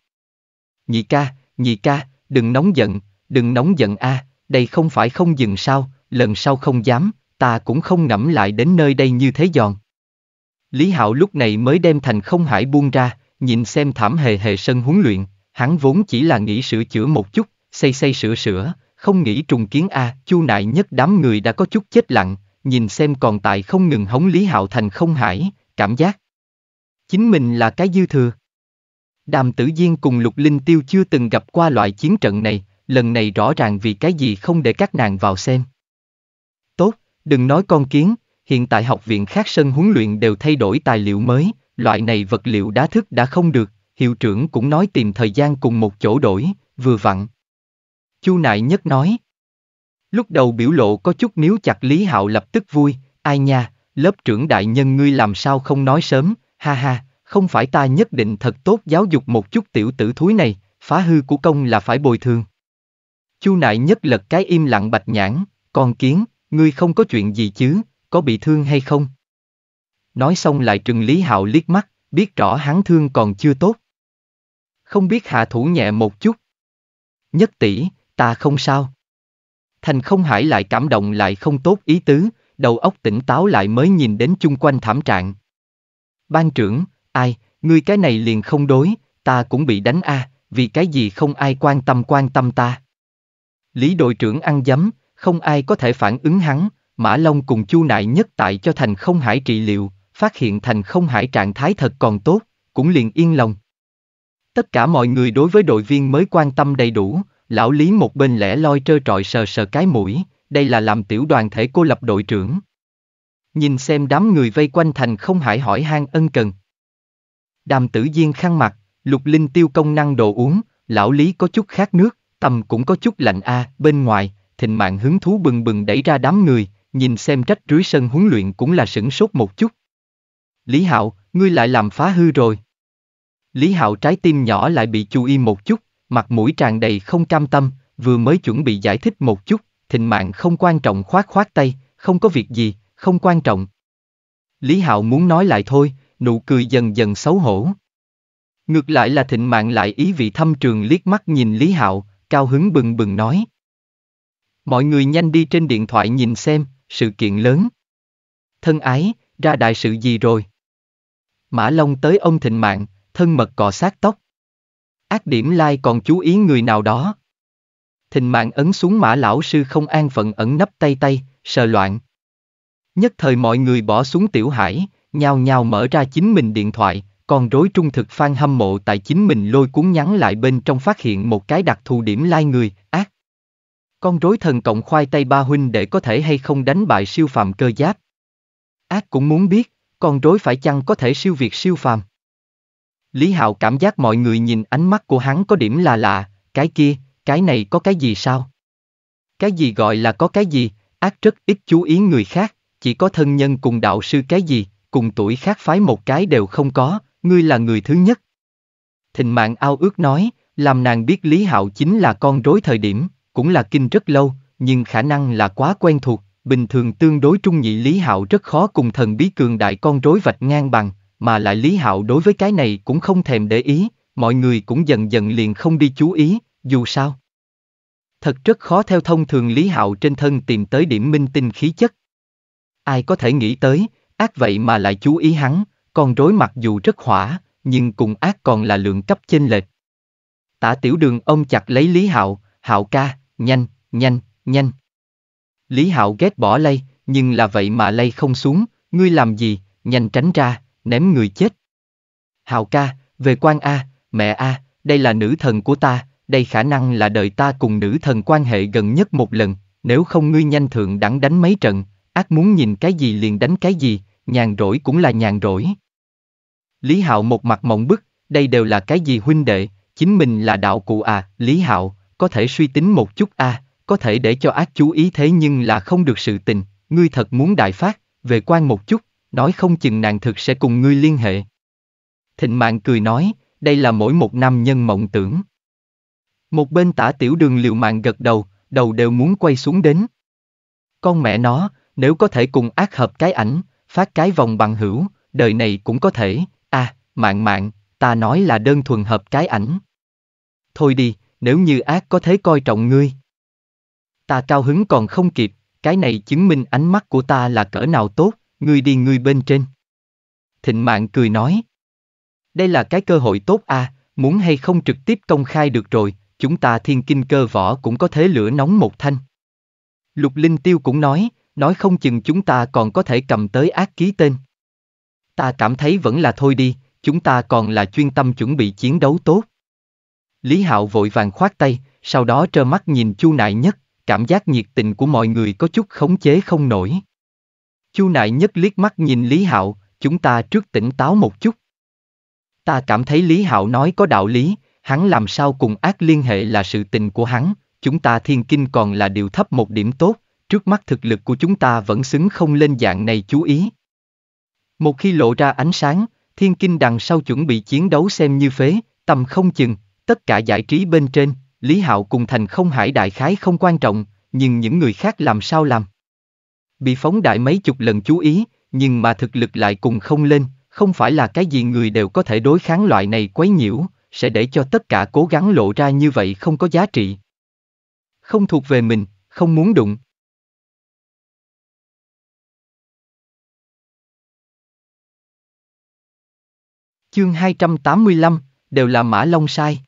Nhị ca, nhị ca, đừng nóng giận, đừng nóng giận a, à, đây không phải không dừng sao, lần sau không dám, ta cũng không ngẫm lại đến nơi đây như thế giòn. Lý Hạo lúc này mới đem thành không hải buông ra, nhìn xem thảm hề hề sân huấn luyện, hắn vốn chỉ là nghĩ sửa chữa một chút, xây xây sửa sửa, không nghĩ trùng kiến a, à, chu nại nhất đám người đã có chút chết lặng, nhìn xem còn tại không ngừng hống Lý Hạo Thành không hải, cảm giác. Chính mình là cái dư thừa. Đàm tử Diên cùng Lục Linh Tiêu chưa từng gặp qua loại chiến trận này, lần này rõ ràng vì cái gì không để các nàng vào xem. Tốt, đừng nói con kiến, hiện tại học viện khác sân huấn luyện đều thay đổi tài liệu mới, loại này vật liệu đá thức đã không được, hiệu trưởng cũng nói tìm thời gian cùng một chỗ đổi, vừa vặn. Chu Nại Nhất nói, Lúc đầu biểu lộ có chút níu chặt Lý Hạo lập tức vui, ai nha, lớp trưởng đại nhân ngươi làm sao không nói sớm, ha ha, không phải ta nhất định thật tốt giáo dục một chút tiểu tử thúi này, phá hư của công là phải bồi thường. Chu nại nhất lật cái im lặng bạch nhãn, con kiến, ngươi không có chuyện gì chứ, có bị thương hay không? Nói xong lại trừng Lý Hạo liếc mắt, biết rõ hắn thương còn chưa tốt. Không biết hạ thủ nhẹ một chút. Nhất tỷ, ta không sao, Thành không hải lại cảm động lại không tốt ý tứ, đầu óc tỉnh táo lại mới nhìn đến chung quanh thảm trạng. Ban trưởng, ai, ngươi cái này liền không đối, ta cũng bị đánh a, à, vì cái gì không ai quan tâm quan tâm ta. Lý đội trưởng ăn dấm, không ai có thể phản ứng hắn, Mã Long cùng Chu Nại nhất tại cho Thành Không Hải trị liệu, phát hiện Thành Không Hải trạng thái thật còn tốt, cũng liền yên lòng. Tất cả mọi người đối với đội viên mới quan tâm đầy đủ, Lão Lý một bên lẻ loi trơ trọi sờ sờ cái mũi, đây là làm tiểu đoàn thể cô lập đội trưởng. Nhìn xem đám người vây quanh thành không hải hỏi han ân cần. Đàm tử diên khăn mặt, lục linh tiêu công năng đồ uống, lão Lý có chút khát nước, tầm cũng có chút lạnh a à, bên ngoài, thịnh mạng hứng thú bừng bừng đẩy ra đám người, nhìn xem trách rưới sân huấn luyện cũng là sửng sốt một chút. Lý Hạo, ngươi lại làm phá hư rồi. Lý Hạo trái tim nhỏ lại bị chú y một chút, mặt mũi tràn đầy không cam tâm, vừa mới chuẩn bị giải thích một chút, thịnh mạng không quan trọng khoát khoát tay, không có việc gì, không quan trọng. Lý Hạo muốn nói lại thôi, nụ cười dần dần xấu hổ. Ngược lại là thịnh mạng lại ý vị thâm trường liếc mắt nhìn Lý Hạo, cao hứng bừng bừng nói. Mọi người nhanh đi trên điện thoại nhìn xem, sự kiện lớn. Thân ái, ra đại sự gì rồi? Mã Long tới ông thịnh mạng, thân mật cọ sát tóc. Ác điểm lai còn chú ý người nào đó. Thình mạng ấn xuống mã lão sư không an phận ẩn nấp tay tay, sờ loạn. Nhất thời mọi người bỏ xuống tiểu hải, nhao nhao mở ra chính mình điện thoại, còn rối trung thực phan hâm mộ tại chính mình lôi cuốn nhắn lại bên trong phát hiện một cái đặc thù điểm lai người, ác. Con rối thần cộng khoai tây ba huynh để có thể hay không đánh bại siêu phàm cơ giáp. Ác cũng muốn biết, con rối phải chăng có thể siêu việt siêu phàm. Lý Hạo cảm giác mọi người nhìn ánh mắt của hắn có điểm là lạ, cái kia, cái này có cái gì sao? Cái gì gọi là có cái gì, ác rất ít chú ý người khác, chỉ có thân nhân cùng đạo sư cái gì, cùng tuổi khác phái một cái đều không có, ngươi là người thứ nhất. Thịnh mạng ao ước nói, làm nàng biết Lý Hạo chính là con rối thời điểm, cũng là kinh rất lâu, nhưng khả năng là quá quen thuộc, bình thường tương đối trung nhị Lý Hạo rất khó cùng thần bí cường đại con rối vạch ngang bằng, mà lại Lý Hạo đối với cái này cũng không thèm để ý, mọi người cũng dần dần liền không đi chú ý, dù sao. Thật rất khó theo thông thường Lý Hạo trên thân tìm tới điểm minh tinh khí chất. Ai có thể nghĩ tới, ác vậy mà lại chú ý hắn, còn rối mặc dù rất hỏa, nhưng cùng ác còn là lượng cấp chênh lệch. Tả tiểu đường ông chặt lấy Lý Hạo, Hạo ca, nhanh, nhanh, nhanh. Lý Hạo ghét bỏ lây, nhưng là vậy mà lây không xuống, ngươi làm gì, nhanh tránh ra, ném người chết. Hào ca, về quan A, mẹ A, đây là nữ thần của ta, đây khả năng là đời ta cùng nữ thần quan hệ gần nhất một lần, nếu không ngươi nhanh thượng đẳng đánh mấy trận, ác muốn nhìn cái gì liền đánh cái gì, nhàn rỗi cũng là nhàn rỗi. Lý Hạo một mặt mộng bức, đây đều là cái gì huynh đệ, chính mình là đạo cụ à, Lý Hạo, có thể suy tính một chút a, à, có thể để cho ác chú ý thế nhưng là không được sự tình, ngươi thật muốn đại phát, về quan một chút, nói không chừng nàng thực sẽ cùng ngươi liên hệ. Thịnh mạng cười nói, đây là mỗi một nam nhân mộng tưởng. Một bên tả tiểu đường liều mạng gật đầu, đầu đều muốn quay xuống đến. Con mẹ nó, nếu có thể cùng ác hợp cái ảnh, phát cái vòng bằng hữu, đời này cũng có thể, à, mạng mạng, ta nói là đơn thuần hợp cái ảnh. Thôi đi, nếu như ác có thế coi trọng ngươi. Ta cao hứng còn không kịp, cái này chứng minh ánh mắt của ta là cỡ nào tốt. Ngươi đi ngươi bên trên. Thịnh mạng cười nói. Đây là cái cơ hội tốt à, muốn hay không trực tiếp công khai được rồi, chúng ta thiên kinh cơ võ cũng có thế lửa nóng một thanh. Lục Linh Tiêu cũng nói, nói không chừng chúng ta còn có thể cầm tới ác ký tên. Ta cảm thấy vẫn là thôi đi, chúng ta còn là chuyên tâm chuẩn bị chiến đấu tốt. Lý Hạo vội vàng khoát tay, sau đó trơ mắt nhìn Chu Nại Nhất, cảm giác nhiệt tình của mọi người có chút khống chế không nổi. Chu Nại Nhất liếc mắt nhìn Lý Hạo, chúng ta trước tỉnh táo một chút. Ta cảm thấy Lý Hạo nói có đạo lý, hắn làm sao cùng ác liên hệ là sự tình của hắn, chúng ta thiên kinh còn là điều thấp một điểm tốt, trước mắt thực lực của chúng ta vẫn xứng không lên dạng này chú ý. Một khi lộ ra ánh sáng, thiên kinh đằng sau chuẩn bị chiến đấu xem như phế, tầm không chừng, tất cả giải trí bên trên, Lý Hạo cùng thành không hải đại khái không quan trọng, nhưng những người khác làm sao làm bị phóng đại mấy chục lần chú ý, nhưng mà thực lực lại cùng không lên, không phải là cái gì người đều có thể đối kháng loại này quấy nhiễu, sẽ để cho tất cả cố gắng lộ ra như vậy không có giá trị. Không thuộc về mình, không muốn đụng. Chương 285, đều là Mã Long sai.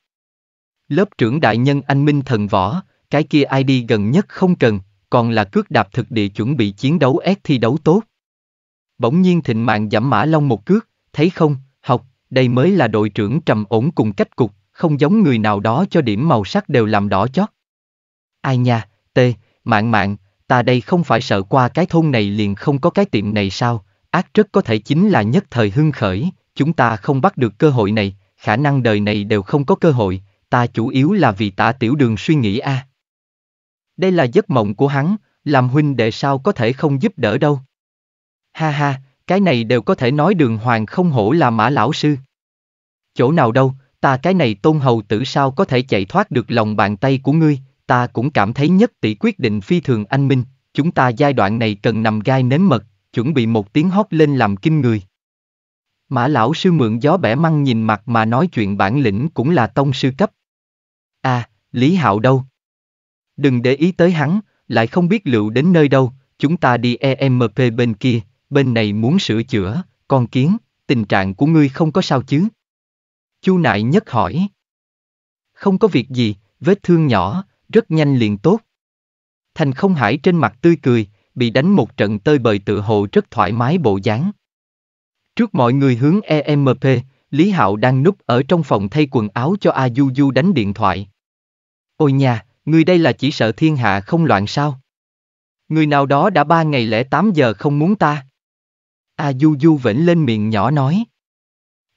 Lớp trưởng đại nhân anh Minh thần võ, cái kia ID gần nhất không cần, còn là cước đạp thực địa chuẩn bị chiến đấu ép thi đấu tốt. Bỗng nhiên thịnh mạng giảm mã long một cước, thấy không, học, đây mới là đội trưởng trầm ổn cùng cách cục, không giống người nào đó cho điểm màu sắc đều làm đỏ chót. Ai nha, tê, mạng mạng, ta đây không phải sợ qua cái thôn này liền không có cái tiệm này sao, ác rất có thể chính là nhất thời hưng khởi, chúng ta không bắt được cơ hội này, khả năng đời này đều không có cơ hội, ta chủ yếu là vì tả tiểu đường suy nghĩ a. À. Đây là giấc mộng của hắn, làm huynh đệ sao có thể không giúp đỡ đâu. Ha ha, cái này đều có thể nói đường hoàng không hổ là mã lão sư. Chỗ nào đâu, ta cái này tôn hầu tử sao có thể chạy thoát được lòng bàn tay của ngươi, ta cũng cảm thấy nhất tỷ quyết định phi thường anh minh, chúng ta giai đoạn này cần nằm gai nếm mật, chuẩn bị một tiếng hót lên làm kinh người. Mã lão sư mượn gió bẻ măng nhìn mặt mà nói chuyện bản lĩnh cũng là tông sư cấp. À, Lý Hạo đâu? Đừng để ý tới hắn, lại không biết liệu đến nơi đâu, chúng ta đi EMP bên kia, bên này muốn sửa chữa, con kiến, tình trạng của ngươi không có sao chứ? Chu nại nhất hỏi. Không có việc gì, vết thương nhỏ, rất nhanh liền tốt. Thành không hải trên mặt tươi cười, bị đánh một trận tơi bời tự hồ rất thoải mái bộ dáng. Trước mọi người hướng EMP, Lý Hạo đang núp ở trong phòng thay quần áo cho A Du Du đánh điện thoại. Ôi nha, Người đây là chỉ sợ thiên hạ không loạn sao? Người nào đó đã ba ngày lẻ tám giờ không muốn ta. A à, Du Du vĩnh lên miệng nhỏ nói.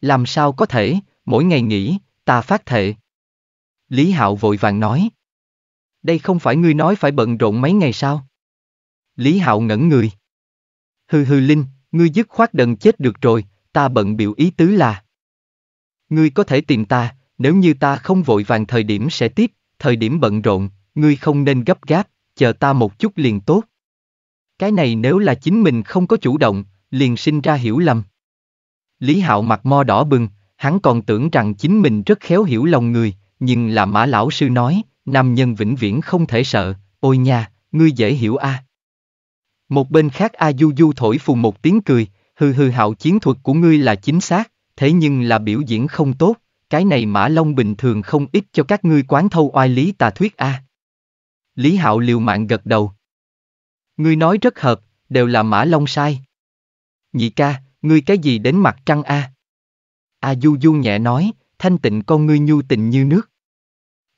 Làm sao có thể, mỗi ngày nghỉ, ta phát thệ. Lý Hạo vội vàng nói. Đây không phải ngươi nói phải bận rộn mấy ngày sao? Lý Hạo ngẩn người. Hừ hừ Linh, ngươi dứt khoát đần chết được rồi, ta bận biểu ý tứ là. Ngươi có thể tìm ta, nếu như ta không vội vàng thời điểm sẽ tiếp thời điểm bận rộn, ngươi không nên gấp gáp, chờ ta một chút liền tốt. Cái này nếu là chính mình không có chủ động, liền sinh ra hiểu lầm. Lý Hạo mặt mo đỏ bừng, hắn còn tưởng rằng chính mình rất khéo hiểu lòng người, nhưng là mã lão sư nói, nam nhân vĩnh viễn không thể sợ, ôi nha, ngươi dễ hiểu a. À. Một bên khác A Du Du thổi phù một tiếng cười, hư hư hạo chiến thuật của ngươi là chính xác, thế nhưng là biểu diễn không tốt, cái này mã long bình thường không ít cho các ngươi quán thâu oai lý tà thuyết a. Lý Hạo liều mạng gật đầu. Ngươi nói rất hợp, đều là mã long sai. Nhị ca, ngươi cái gì đến mặt trăng a? A du du nhẹ nói, thanh tịnh con ngươi nhu tình như nước.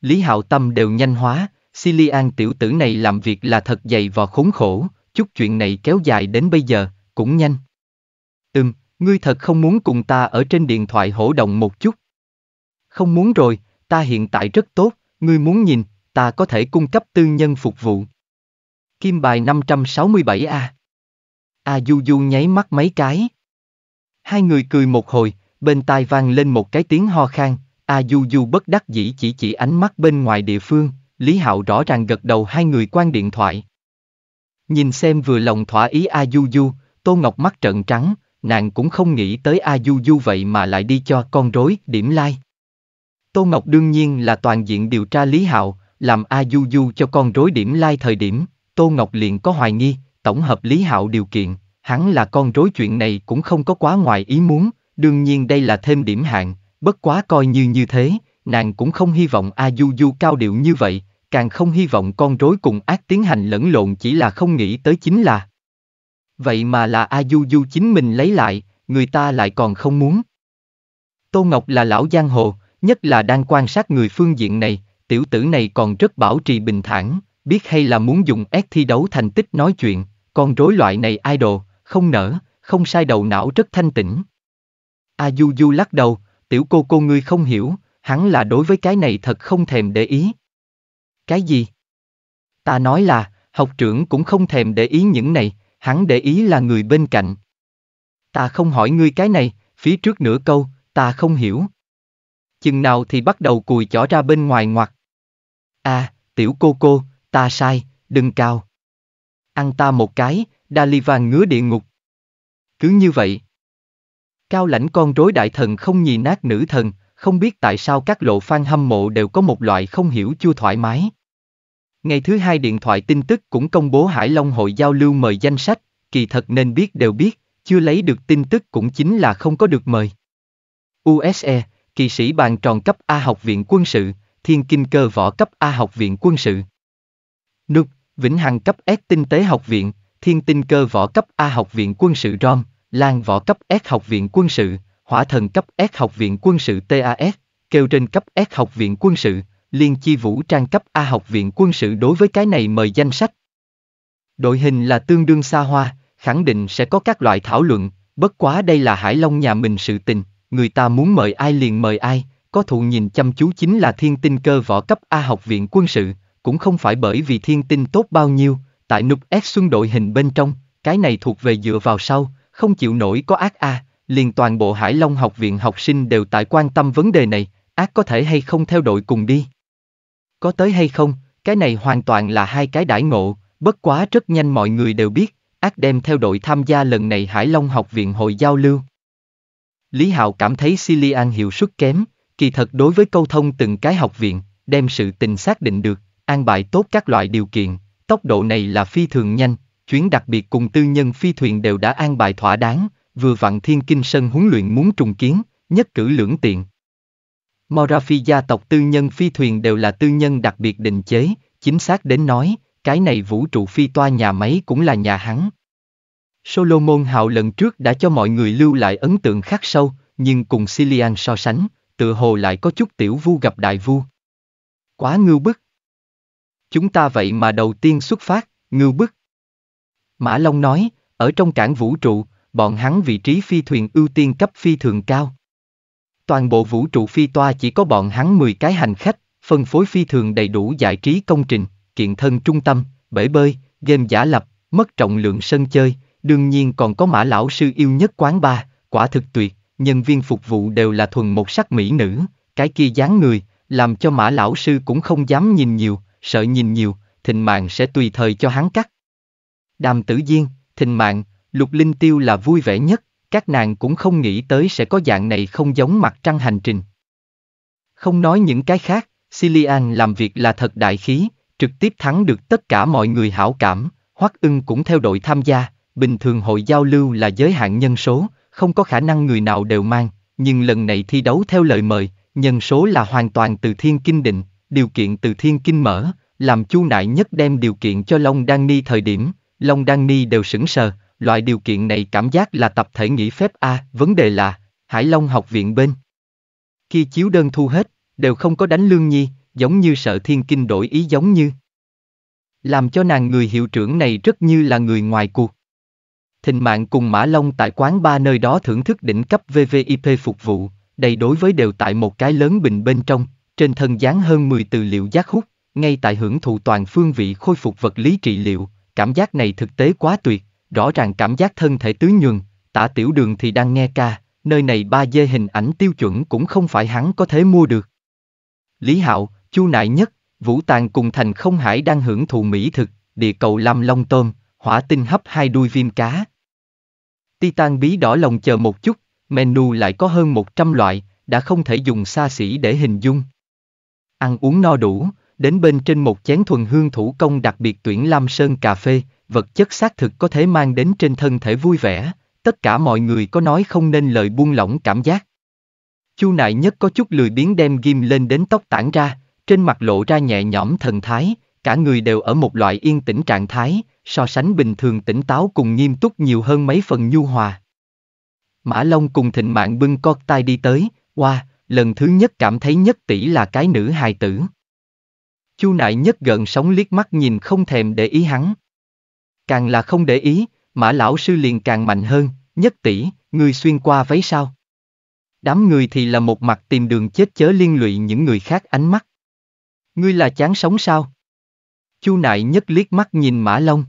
Lý Hạo tâm đều nhanh hóa, Silian tiểu tử này làm việc là thật dày vò khốn khổ, chút chuyện này kéo dài đến bây giờ, cũng nhanh. Ừm, ngươi thật không muốn cùng ta ở trên điện thoại hổ động một chút. Không muốn rồi, ta hiện tại rất tốt, ngươi muốn nhìn, ta có thể cung cấp tư nhân phục vụ. Kim bài 567A A Du Du nháy mắt mấy cái. Hai người cười một hồi, bên tai vang lên một cái tiếng ho khan. A Du Du bất đắc dĩ chỉ chỉ ánh mắt bên ngoài địa phương, Lý Hạo rõ ràng gật đầu hai người quan điện thoại. Nhìn xem vừa lòng thỏa ý A Du Du, Tô Ngọc mắt trợn trắng, nàng cũng không nghĩ tới A Du Du vậy mà lại đi cho con rối điểm lai. Like. Tô Ngọc đương nhiên là toàn diện điều tra Lý Hạo, làm A Du Du cho con rối điểm lai like thời điểm, Tô Ngọc liền có hoài nghi, tổng hợp Lý Hạo điều kiện, hắn là con rối chuyện này cũng không có quá ngoài ý muốn, đương nhiên đây là thêm điểm hạn, bất quá coi như như thế, nàng cũng không hy vọng A Du Du cao điệu như vậy, càng không hy vọng con rối cùng ác tiến hành lẫn lộn chỉ là không nghĩ tới chính là. Vậy mà là A Du Du chính mình lấy lại, người ta lại còn không muốn. Tô Ngọc là lão giang hồ, Nhất là đang quan sát người phương diện này, tiểu tử này còn rất bảo trì bình thản, biết hay là muốn dùng ép thi đấu thành tích nói chuyện, con rối loại này idol, không nở, không sai đầu não rất thanh tĩnh. A Du Du lắc đầu, tiểu cô cô ngươi không hiểu, hắn là đối với cái này thật không thèm để ý. Cái gì? Ta nói là, học trưởng cũng không thèm để ý những này, hắn để ý là người bên cạnh. Ta không hỏi ngươi cái này, phía trước nửa câu, ta không hiểu, chừng nào thì bắt đầu cùi chỏ ra bên ngoài ngoặt. À, tiểu cô cô, ta sai, đừng cao. Ăn ta một cái, đa ly vàng ngứa địa ngục. Cứ như vậy. Cao lãnh con rối đại thần không nhì nát nữ thần, không biết tại sao các lộ phan hâm mộ đều có một loại không hiểu chưa thoải mái. Ngày thứ hai điện thoại tin tức cũng công bố Hải Long hội giao lưu mời danh sách, kỳ thật nên biết đều biết, chưa lấy được tin tức cũng chính là không có được mời. USE, kỳ sĩ bàn tròn cấp A học viện quân sự, thiên kinh cơ võ cấp A học viện quân sự. nước vĩnh hằng cấp S tinh tế học viện, thiên tinh cơ võ cấp A học viện quân sự ROM, lan võ cấp S học viện quân sự, hỏa thần cấp S học viện quân sự TAS, kêu trên cấp S học viện quân sự, liên chi vũ trang cấp A học viện quân sự đối với cái này mời danh sách. Đội hình là tương đương xa hoa, khẳng định sẽ có các loại thảo luận, bất quá đây là Hải Long nhà mình sự tình, người ta muốn mời ai liền mời ai, có thụ nhìn chăm chú chính là thiên tinh cơ võ cấp A học viện quân sự, cũng không phải bởi vì thiên tinh tốt bao nhiêu, tại nục ép xuân đội hình bên trong, cái này thuộc về dựa vào sau, không chịu nổi có ác A, liền toàn bộ Hải Long học viện học sinh đều tại quan tâm vấn đề này, ác có thể hay không theo đội cùng đi. Có tới hay không, cái này hoàn toàn là hai cái đãi ngộ, bất quá rất nhanh mọi người đều biết, ác đem theo đội tham gia lần này Hải Long học viện hội giao lưu. Lý Hạo cảm thấy Silian hiệu suất kém, kỳ thật đối với câu thông từng cái học viện, đem sự tình xác định được, an bài tốt các loại điều kiện, tốc độ này là phi thường nhanh, chuyến đặc biệt cùng tư nhân phi thuyền đều đã an bài thỏa đáng, vừa vặn thiên kinh sân huấn luyện muốn trùng kiến, nhất cử lưỡng tiện. Morafi gia tộc tư nhân phi thuyền đều là tư nhân đặc biệt định chế, chính xác đến nói, cái này vũ trụ phi toa nhà máy cũng là nhà hắn, Solomon Hào lần trước đã cho mọi người lưu lại ấn tượng khác sâu, nhưng cùng Silian so sánh, tự hồ lại có chút tiểu vu gặp đại vu. Quá ngưu bức. Chúng ta vậy mà đầu tiên xuất phát, ngưu bức. Mã Long nói, ở trong cảng vũ trụ, bọn hắn vị trí phi thuyền ưu tiên cấp phi thường cao. Toàn bộ vũ trụ phi toa chỉ có bọn hắn 10 cái hành khách, phân phối phi thường đầy đủ giải trí công trình, kiện thân trung tâm, bể bơi, game giả lập, mất trọng lượng sân chơi, Đương nhiên còn có mã lão sư yêu nhất quán ba, quả thực tuyệt, nhân viên phục vụ đều là thuần một sắc mỹ nữ, cái kia dáng người, làm cho mã lão sư cũng không dám nhìn nhiều, sợ nhìn nhiều, thịnh mạng sẽ tùy thời cho hắn cắt. Đàm tử Diên, thịnh mạng, lục linh tiêu là vui vẻ nhất, các nàng cũng không nghĩ tới sẽ có dạng này không giống mặt trăng hành trình. Không nói những cái khác, Silian làm việc là thật đại khí, trực tiếp thắng được tất cả mọi người hảo cảm, Hoắc ưng cũng theo đội tham gia, bình thường hội giao lưu là giới hạn nhân số, không có khả năng người nào đều mang, nhưng lần này thi đấu theo lời mời, nhân số là hoàn toàn từ thiên kinh định, điều kiện từ thiên kinh mở, làm chu nại nhất đem điều kiện cho Long Đan Ni thời điểm, Long Đan Ni đều sững sờ, loại điều kiện này cảm giác là tập thể nghỉ phép A, vấn đề là, Hải Long học viện bên. Khi chiếu đơn thu hết, đều không có đánh lương nhi, giống như sợ thiên kinh đổi ý giống như. Làm cho nàng người hiệu trưởng này rất như là người ngoài cuộc. Thình Mạng cùng Mã Long tại quán ba nơi đó thưởng thức đỉnh cấp VVIP phục vụ, đầy đối với đều tại một cái lớn bình bên trong, trên thân dán hơn 10 từ liệu giác hút, ngay tại hưởng thụ toàn phương vị khôi phục vật lý trị liệu, cảm giác này thực tế quá tuyệt, rõ ràng cảm giác thân thể tứ nhường, tả tiểu đường thì đang nghe ca, nơi này ba d hình ảnh tiêu chuẩn cũng không phải hắn có thể mua được. Lý Hạo, Chu Nại Nhất, Vũ Tàng cùng Thành Không Hải đang hưởng thụ mỹ thực, địa cầu làm long tôm, hỏa tinh hấp hai đuôi viêm cá, Titan bí đỏ lòng chờ một chút, menu lại có hơn 100 loại, đã không thể dùng xa xỉ để hình dung. Ăn uống no đủ, đến bên trên một chén thuần hương thủ công đặc biệt tuyển Lam Sơn cà phê, vật chất xác thực có thể mang đến trên thân thể vui vẻ, tất cả mọi người có nói không nên lời buông lỏng cảm giác. Chu nại nhất có chút lười biếng đem ghim lên đến tóc tản ra, trên mặt lộ ra nhẹ nhõm thần thái, cả người đều ở một loại yên tĩnh trạng thái, so sánh bình thường tỉnh táo cùng nghiêm túc nhiều hơn mấy phần nhu hòa. Mã Long cùng thịnh mạng bưng cót tai đi tới, qua, lần thứ nhất cảm thấy nhất tỷ là cái nữ hài tử. Chu nại nhất gần sống liếc mắt nhìn không thèm để ý hắn. Càng là không để ý, mã lão sư liền càng mạnh hơn, nhất tỷ, người xuyên qua váy sao. Đám người thì là một mặt tìm đường chết chớ liên lụy những người khác ánh mắt. Ngươi là chán sống sao? Chu nại nhất liếc mắt nhìn Mã Long.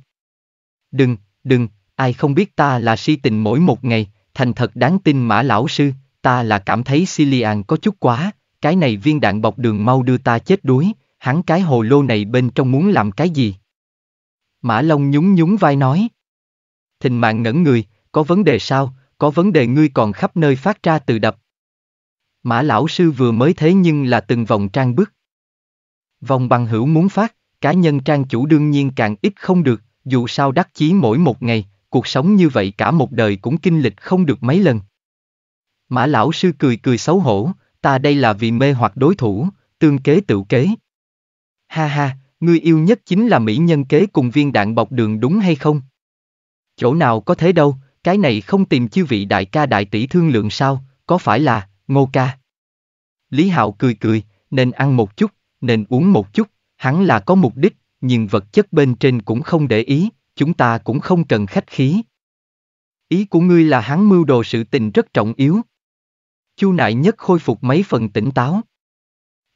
Đừng, đừng, ai không biết ta là si tình mỗi một ngày, thành thật đáng tin Mã Lão Sư, ta là cảm thấy Silian có chút quá, cái này viên đạn bọc đường mau đưa ta chết đuối, hắn cái hồ lô này bên trong muốn làm cái gì? Mã Long nhún nhún vai nói. Thình mạng ngẩn người, có vấn đề sao, có vấn đề ngươi còn khắp nơi phát ra từ đập. Mã Lão Sư vừa mới thế nhưng là từng vòng trang bức. Vòng bằng hữu muốn phát, cá nhân trang chủ đương nhiên càng ít không được, dù sao đắc chí mỗi một ngày, cuộc sống như vậy cả một đời cũng kinh lịch không được mấy lần. Mã lão sư cười cười xấu hổ, ta đây là vì mê hoặc đối thủ, tương kế tự kế. Ha ha, ngươi yêu nhất chính là mỹ nhân kế cùng viên đạn bọc đường đúng hay không? Chỗ nào có thế đâu, cái này không tìm chư vị đại ca đại tỷ thương lượng sao, có phải là, ngô ca? Lý Hạo cười cười, nên ăn một chút, nên uống một chút, Hắn là có mục đích, nhưng vật chất bên trên cũng không để ý, chúng ta cũng không cần khách khí. Ý của ngươi là hắn mưu đồ sự tình rất trọng yếu. Chu nại nhất khôi phục mấy phần tỉnh táo.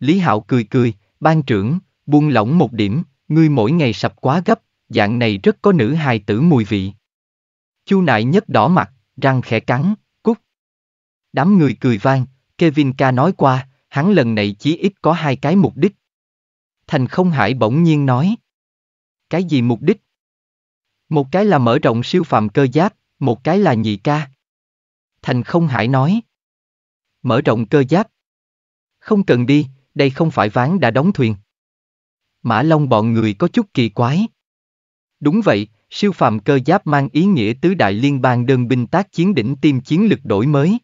Lý Hạo cười cười, ban trưởng, buông lỏng một điểm, ngươi mỗi ngày sập quá gấp, dạng này rất có nữ hài tử mùi vị. Chu nại nhất đỏ mặt, răng khẽ cắn, cút. Đám người cười vang, Kevin ca nói qua, hắn lần này chỉ ít có hai cái mục đích, Thành không hải bỗng nhiên nói. Cái gì mục đích? Một cái là mở rộng siêu phàm cơ giáp, một cái là nhị ca. Thành không hải nói. Mở rộng cơ giáp. Không cần đi, đây không phải ván đã đóng thuyền. Mã Long bọn người có chút kỳ quái. Đúng vậy, siêu phàm cơ giáp mang ý nghĩa tứ đại liên bang đơn binh tác chiến đỉnh tiêm chiến lực đổi mới.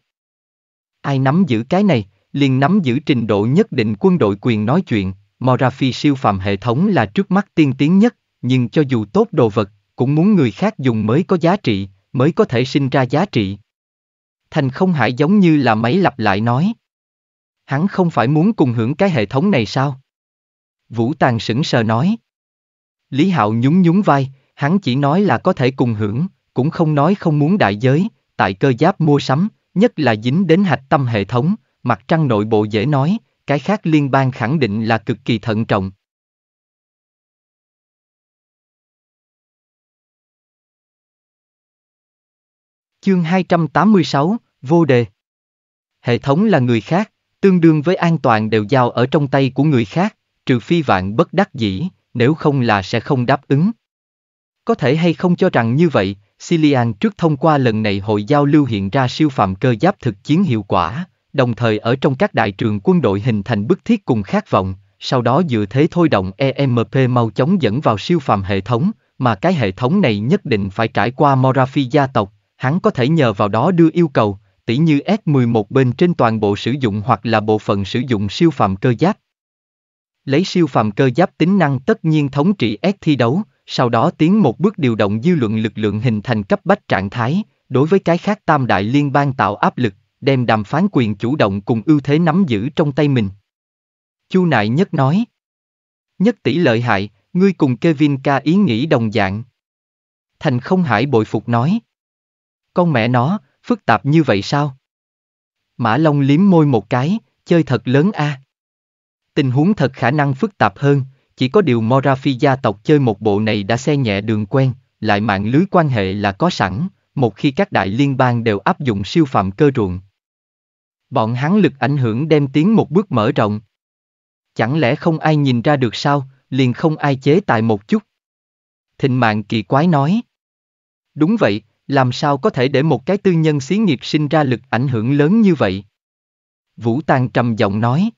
Ai nắm giữ cái này, liền nắm giữ trình độ nhất định quân đội quyền nói chuyện, Morafi siêu phàm hệ thống là trước mắt tiên tiến nhất, nhưng cho dù tốt đồ vật, cũng muốn người khác dùng mới có giá trị, mới có thể sinh ra giá trị. Thành không hải giống như là máy lặp lại nói. Hắn không phải muốn cùng hưởng cái hệ thống này sao? Vũ Tàng sững sờ nói. Lý Hạo nhún nhún vai, hắn chỉ nói là có thể cùng hưởng, cũng không nói không muốn đại giới, tại cơ giáp mua sắm, nhất là dính đến hạch tâm hệ thống, mặt trăng nội bộ dễ nói, cái khác liên bang khẳng định là cực kỳ thận trọng. Chương 286, Vô đề Hệ thống là người khác, tương đương với an toàn đều giao ở trong tay của người khác, trừ phi vạn bất đắc dĩ, nếu không là sẽ không đáp ứng. Có thể hay không cho rằng như vậy, Cillian trước thông qua lần này hội giao lưu hiện ra siêu phạm cơ giáp thực chiến hiệu quả, Đồng thời ở trong các đại trường quân đội hình thành bức thiết cùng khát vọng, sau đó dựa thế thôi động EMP mau chóng dẫn vào siêu phàm hệ thống, mà cái hệ thống này nhất định phải trải qua Morafi gia tộc, hắn có thể nhờ vào đó đưa yêu cầu, tỉ như S11 bên trên toàn bộ sử dụng hoặc là bộ phận sử dụng siêu phàm cơ giáp. Lấy siêu phàm cơ giáp tính năng tất nhiên thống trị S thi đấu, sau đó tiến một bước điều động dư luận lực lượng hình thành cấp bách trạng thái, đối với cái khác tam đại liên bang tạo áp lực, đem đàm phán quyền chủ động cùng ưu thế nắm giữ trong tay mình. Chu Nại Nhất nói. Nhất tỷ lợi hại, ngươi cùng Kevin ca ý nghĩ đồng dạng. Thành không hải bội phục nói. Con mẹ nó, phức tạp như vậy sao? Mã Long liếm môi một cái, chơi thật lớn a. À. Tình huống thật khả năng phức tạp hơn, chỉ có điều Morafi gia tộc chơi một bộ này đã xe nhẹ đường quen, lại mạng lưới quan hệ là có sẵn, một khi các đại liên bang đều áp dụng siêu phạm cơ ruộng. Bọn hắn lực ảnh hưởng đem tiến một bước mở rộng. Chẳng lẽ không ai nhìn ra được sao, liền không ai chế tài một chút. Thịnh mạng kỳ quái nói. Đúng vậy, làm sao có thể để một cái tư nhân xí nghiệp sinh ra lực ảnh hưởng lớn như vậy? Vũ Tàng trầm giọng nói.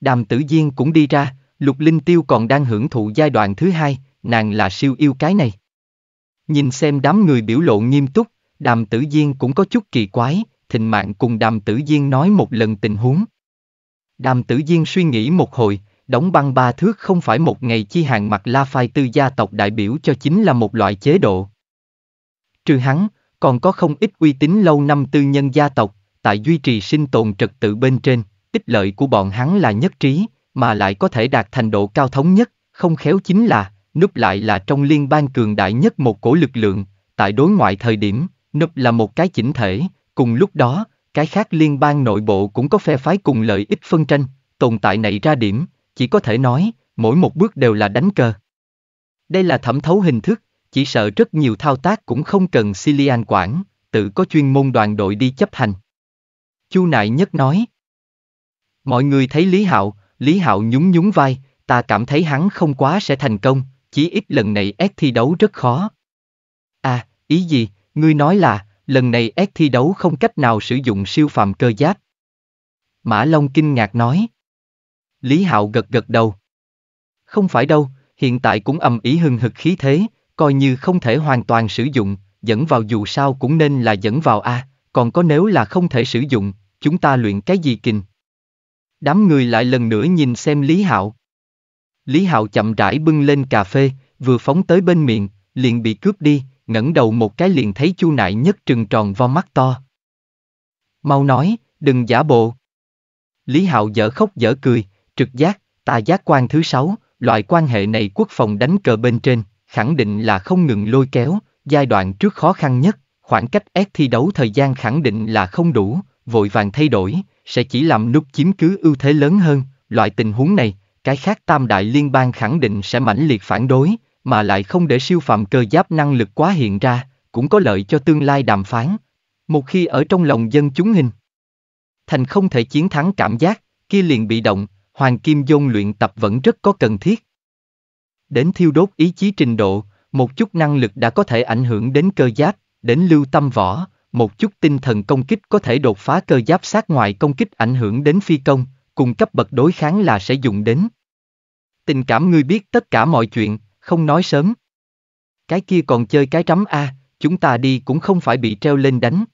Đàm tử Diên cũng đi ra, Lục Linh Tiêu còn đang hưởng thụ giai đoạn thứ hai, nàng là siêu yêu cái này. Nhìn xem đám người biểu lộ nghiêm túc, đàm tử Diên cũng có chút kỳ quái, thịnh mạng cùng đàm tử Diên nói một lần tình huống. Đàm tử Diên suy nghĩ một hồi, đóng băng ba thước không phải một ngày chi hàng mặt La Phai Tư gia tộc đại biểu cho chính là một loại chế độ. Trừ hắn, còn có không ít uy tín lâu năm tư nhân gia tộc, tại duy trì sinh tồn trật tự bên trên, ích lợi của bọn hắn là nhất trí, mà lại có thể đạt thành độ cao thống nhất, không khéo chính là Núp lại là trong liên bang cường đại nhất một cổ lực lượng, tại đối ngoại thời điểm, núp là một cái chỉnh thể, cùng lúc đó, cái khác liên bang nội bộ cũng có phe phái cùng lợi ích phân tranh, tồn tại nảy ra điểm, chỉ có thể nói, mỗi một bước đều là đánh cờ. Đây là thẩm thấu hình thức, chỉ sợ rất nhiều thao tác cũng không cần Silian quản, tự có chuyên môn đoàn đội đi chấp hành. Chu Nại Nhất nói. Mọi người thấy Lý Hạo, Lý Hạo nhún nhún vai, ta cảm thấy hắn không quá sẽ thành công, chí ít lần này ép thi đấu rất khó. À, ý gì, ngươi nói là, lần này ép thi đấu không cách nào sử dụng siêu phàm cơ giáp. Mã Long kinh ngạc nói. Lý Hạo gật gật đầu. Không phải đâu, hiện tại cũng âm ý hưng hực khí thế, coi như không thể hoàn toàn sử dụng, dẫn vào dù sao cũng nên là dẫn vào A, còn có nếu là không thể sử dụng, chúng ta luyện cái gì kình. Đám người lại lần nữa nhìn xem Lý Hạo. Lý Hạo chậm rãi bưng lên cà phê, vừa phóng tới bên miệng, liền bị cướp đi, ngẩng đầu một cái liền thấy Chu Nại Nhất trừng tròn vo mắt to. Mau nói, đừng giả bộ. Lý Hạo dở khóc dở cười, trực giác, tà giác quan thứ sáu, loại quan hệ này quốc phòng đánh cờ bên trên, khẳng định là không ngừng lôi kéo, giai đoạn trước khó khăn nhất, khoảng cách ép thi đấu thời gian khẳng định là không đủ, vội vàng thay đổi, sẽ chỉ làm nút chiếm cứ ưu thế lớn hơn, loại tình huống này, cái khác tam đại liên bang khẳng định sẽ mãnh liệt phản đối, mà lại không để siêu phàm cơ giáp năng lực quá hiện ra, cũng có lợi cho tương lai đàm phán. Một khi ở trong lòng dân chúng hình, thành không thể chiến thắng cảm giác, kia liền bị động, hoàng kim dôn luyện tập vẫn rất có cần thiết. Đến thiêu đốt ý chí trình độ, một chút năng lực đã có thể ảnh hưởng đến cơ giáp, đến lưu tâm võ, một chút tinh thần công kích có thể đột phá cơ giáp sát ngoại công kích ảnh hưởng đến phi công, cùng cấp bậc đối kháng là sẽ dùng đến. Tình cảm ngươi biết tất cả mọi chuyện, không nói sớm. Cái kia còn chơi cái trắm a, chúng ta đi cũng không phải bị treo lên đánh.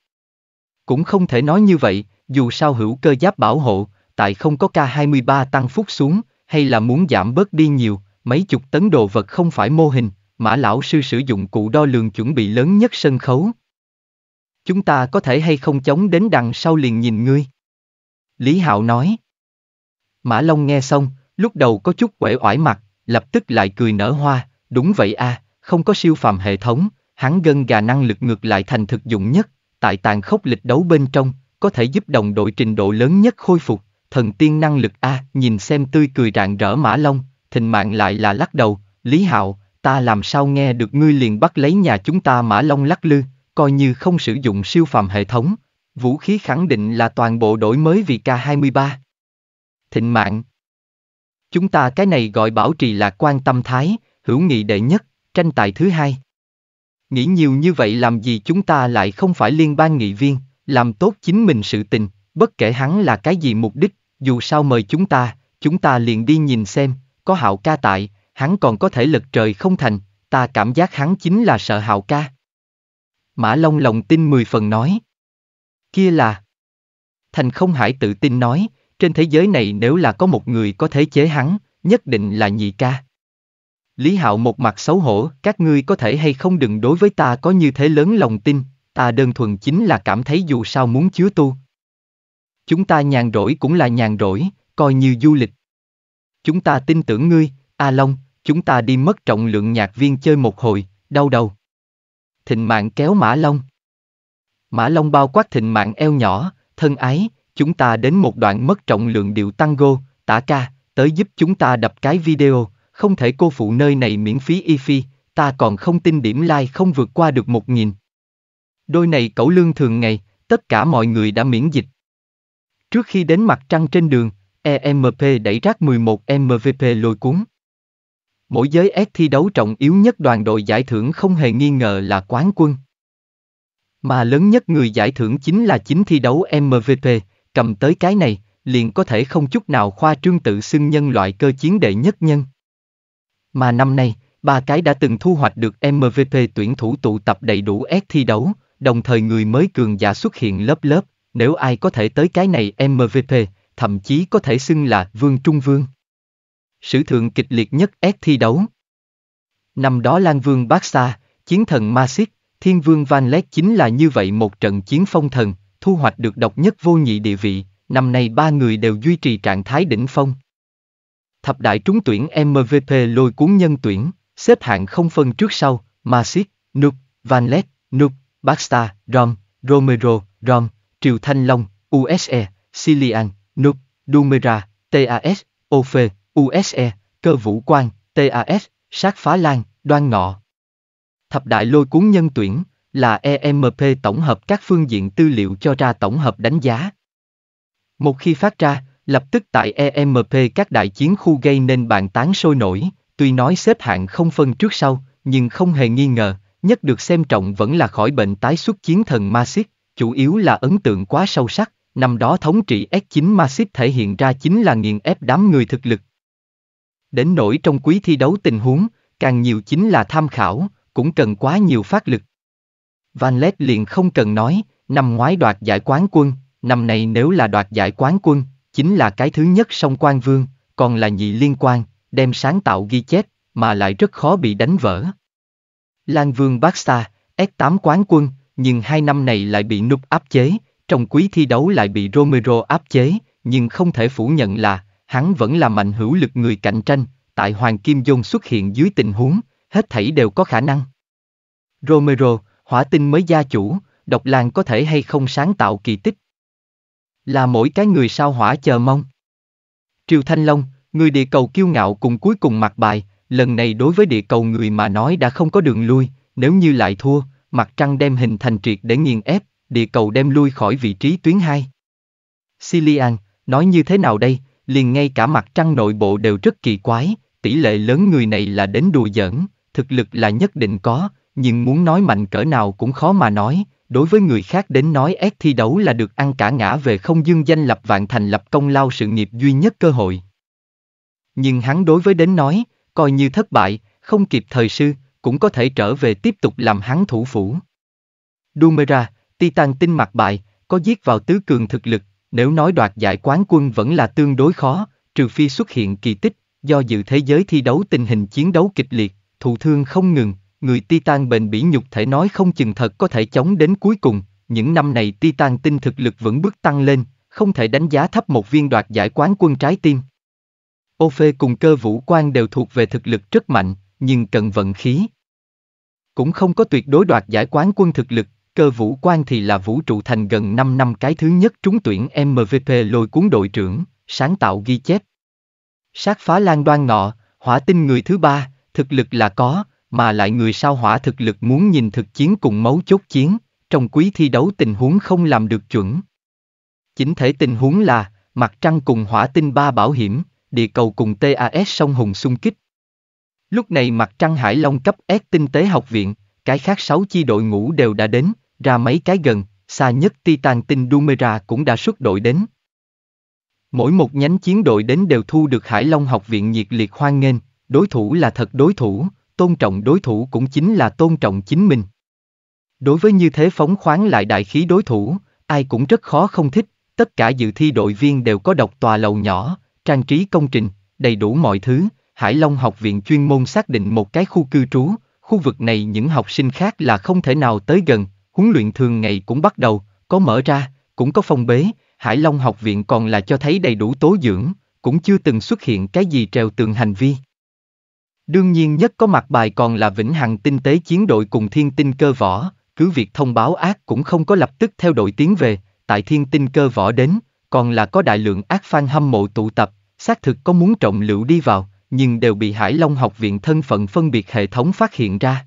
Cũng không thể nói như vậy, dù sao hữu cơ giáp bảo hộ, tại không có K23 tăng phúc xuống, hay là muốn giảm bớt đi nhiều, mấy chục tấn đồ vật không phải mô hình, mã lão sư sử dụng cụ đo lường chuẩn bị lớn nhất sân khấu. Chúng ta có thể hay không chống đến đằng sau liền nhìn ngươi. Lý Hạo nói. Mã Long nghe xong, lúc đầu có chút quể oải mặt, lập tức lại cười nở hoa, đúng vậy a, à, không có siêu phàm hệ thống, hắn gân gà năng lực ngược lại thành thực dụng nhất, tại tàn khốc lịch đấu bên trong, có thể giúp đồng đội trình độ lớn nhất khôi phục, thần tiên năng lực a, à, nhìn xem tươi cười rạng rỡ Mã Long, thình mạng lại là lắc đầu, Lý Hạo, ta làm sao nghe được ngươi liền bắt lấy nhà chúng ta Mã Long lắc lư, coi như không sử dụng siêu phàm hệ thống, vũ khí khẳng định là toàn bộ đổi mới vì K23 thịnh mạng. Chúng ta cái này gọi bảo trì là quan tâm thái, hữu nghị đệ nhất, tranh tài thứ hai. Nghĩ nhiều như vậy làm gì chúng ta lại không phải liên bang nghị viên, làm tốt chính mình sự tình, bất kể hắn là cái gì mục đích, dù sao mời chúng ta, chúng ta liền đi nhìn xem, có hạo ca tại, hắn còn có thể lật trời không thành, ta cảm giác hắn chính là sợ hạo ca. Mã Long lòng tin mười phần nói. Kia là. Thành không hải tự tin nói, trên thế giới này nếu là có một người có thể chế hắn, nhất định là nhị ca. Lý Hạo một mặt xấu hổ, các ngươi có thể hay không đừng đối với ta có như thế lớn lòng tin, ta đơn thuần chính là cảm thấy dù sao muốn chứa tu. Chúng ta nhàn rỗi cũng là nhàn rỗi, coi như du lịch. Chúng ta tin tưởng ngươi, A Long, chúng ta đi mất trọng lượng nhạc viên chơi một hồi, đau đầu. Thịnh mạng kéo Mã Long. Mã Long bao quát thịnh mạng eo nhỏ, thân ái, chúng ta đến một đoạn mất trọng lượng điệu tango, tả ca, tới giúp chúng ta đập cái video, không thể cô phụ nơi này miễn phí y phi, ta còn không tin điểm like không vượt qua được một nghìn. Đôi này cẩu lương thường ngày, tất cả mọi người đã miễn dịch. Trước khi đến mặt trăng trên đường, EMP đẩy rác 11 MVP lôi cuốn. Mỗi giới S thi đấu trọng yếu nhất đoàn đội giải thưởng không hề nghi ngờ là quán quân. Mà lớn nhất người giải thưởng chính là chính thi đấu MVP, cầm tới cái này, liền có thể không chút nào khoa trương tự xưng nhân loại cơ chiến đệ nhất nhân. Mà năm nay, ba cái đã từng thu hoạch được MVP tuyển thủ tụ tập đầy đủ S thi đấu, đồng thời người mới cường giả xuất hiện lớp lớp, nếu ai có thể tới cái này MVP, thậm chí có thể xưng là Vương Trung Vương. Sử thượng kịch liệt nhất S thi đấu. Năm đó Lan Vương Bác Sa, Chiến thần Masik, Thiên Vương Van lét chính là như vậy một trận chiến phong thần, thu hoạch được độc nhất vô nhị địa vị, năm nay ba người đều duy trì trạng thái đỉnh phong. Thập đại trúng tuyển MVP lôi cuốn nhân tuyển, xếp hạng không phân trước sau, Masic, Nuk, Vanlet, Nuk, Baxter, Rom, Romero, Rom, Triều Thanh Long, USE, Silian, Nuk, Dumera, TAS, Ofe, USE, Cơ Vũ Quang, TAS, Sát Phá Lan, Đoan Ngọ. Thập đại lôi cuốn nhân tuyển, là EMP tổng hợp các phương diện tư liệu cho ra tổng hợp đánh giá. Một khi phát ra, lập tức tại EMP các đại chiến khu gây nên bàn tán sôi nổi, tuy nói xếp hạng không phân trước sau, nhưng không hề nghi ngờ, nhất được xem trọng vẫn là khỏi bệnh tái xuất chiến thần Masit, chủ yếu là ấn tượng quá sâu sắc, năm đó thống trị S9 Masit thể hiện ra chính là nghiền ép đám người thực lực. Đến nỗi trong quý thi đấu tình huống, càng nhiều chính là tham khảo, cũng cần quá nhiều phát lực, Van Led liền không cần nói, năm ngoái đoạt giải quán quân, năm nay nếu là đoạt giải quán quân, chính là cái thứ nhất song quan vương, còn là nhị liên quan, đem sáng tạo ghi chép, mà lại rất khó bị đánh vỡ. Lan Vương Baxter, S8 quán quân, nhưng hai năm này lại bị núp áp chế, trong quý thi đấu lại bị Romero áp chế, nhưng không thể phủ nhận là, hắn vẫn là mạnh hữu lực người cạnh tranh, tại Hoàng Kim Dung xuất hiện dưới tình huống, hết thảy đều có khả năng. Romero, hỏa tinh mới gia chủ, độc làng có thể hay không sáng tạo kỳ tích. Là mỗi cái người sao hỏa chờ mong. Triều Thanh Long, người địa cầu kiêu ngạo cùng cuối cùng mặt bài, lần này đối với địa cầu người mà nói đã không có đường lui, nếu như lại thua, mặt trăng đem hình thành triệt để nghiền ép, địa cầu đem lui khỏi vị trí tuyến 2. Silian, nói như thế nào đây, liền ngay cả mặt trăng nội bộ đều rất kỳ quái, tỷ lệ lớn người này là đến đùa giỡn, thực lực là nhất định có, nhưng muốn nói mạnh cỡ nào cũng khó mà nói, đối với người khác đến nói ép thi đấu là được ăn cả ngã về không dương danh lập vạn thành lập công lao sự nghiệp duy nhất cơ hội. Nhưng hắn đối với đến nói, coi như thất bại, không kịp thời sư, cũng có thể trở về tiếp tục làm hắn thủ phủ. Dumera, Titan tinh mặt bại, có giết vào tứ cường thực lực, nếu nói đoạt giải quán quân vẫn là tương đối khó, trừ phi xuất hiện kỳ tích, do dự thế giới thi đấu tình hình chiến đấu kịch liệt, thụ thương không ngừng, người Titan bền bỉ nhục thể nói không chừng thật có thể chống đến cuối cùng, những năm này Titan tinh thực lực vẫn bước tăng lên, không thể đánh giá thấp một viên đoạt giải quán quân trái tim. Ô phê cùng cơ vũ quan đều thuộc về thực lực rất mạnh, nhưng cần vận khí. Cũng không có tuyệt đối đoạt giải quán quân thực lực, cơ vũ quan thì là vũ trụ thành gần 5 năm cái thứ nhất trúng tuyển MVP lôi cuốn đội trưởng, sáng tạo ghi chép. Sát phá lan đoan ngọ, hỏa tinh người thứ ba, thực lực là có, mà lại người sao hỏa thực lực muốn nhìn thực chiến cùng mấu chốt chiến, trong quý thi đấu tình huống không làm được chuẩn. Chính thể tình huống là, mặt trăng cùng hỏa tinh ba bảo hiểm, địa cầu cùng TAS sông hùng xung kích. Lúc này mặt trăng Hải Long cấp S tinh tế học viện, cái khác sáu chi đội ngũ đều đã đến, ra mấy cái gần, xa nhất Titan tinh Dumera cũng đã xuất đội đến. Mỗi một nhánh chiến đội đến đều thu được Hải Long học viện nhiệt liệt hoan nghênh, đối thủ là thật đối thủ, tôn trọng đối thủ cũng chính là tôn trọng chính mình. Đối với như thế phóng khoáng lại đại khí đối thủ, ai cũng rất khó không thích, tất cả dự thi đội viên đều có độc tòa lầu nhỏ, trang trí công trình, đầy đủ mọi thứ, Hải Long học viện chuyên môn xác định một cái khu cư trú, khu vực này những học sinh khác là không thể nào tới gần, huấn luyện thường ngày cũng bắt đầu, có mở ra, cũng có phong bế, Hải Long học viện còn là cho thấy đầy đủ tố dưỡng, cũng chưa từng xuất hiện cái gì trèo tường hành vi. Đương nhiên nhất có mặt bài còn là Vĩnh Hằng tinh tế chiến đội cùng thiên tinh cơ võ, cứ việc thông báo ác cũng không có lập tức theo đội tiến về, tại thiên tinh cơ võ đến, còn là có đại lượng ác phan hâm mộ tụ tập, xác thực có muốn trọng lựu đi vào, nhưng đều bị Hải Long học viện thân phận phân biệt hệ thống phát hiện ra.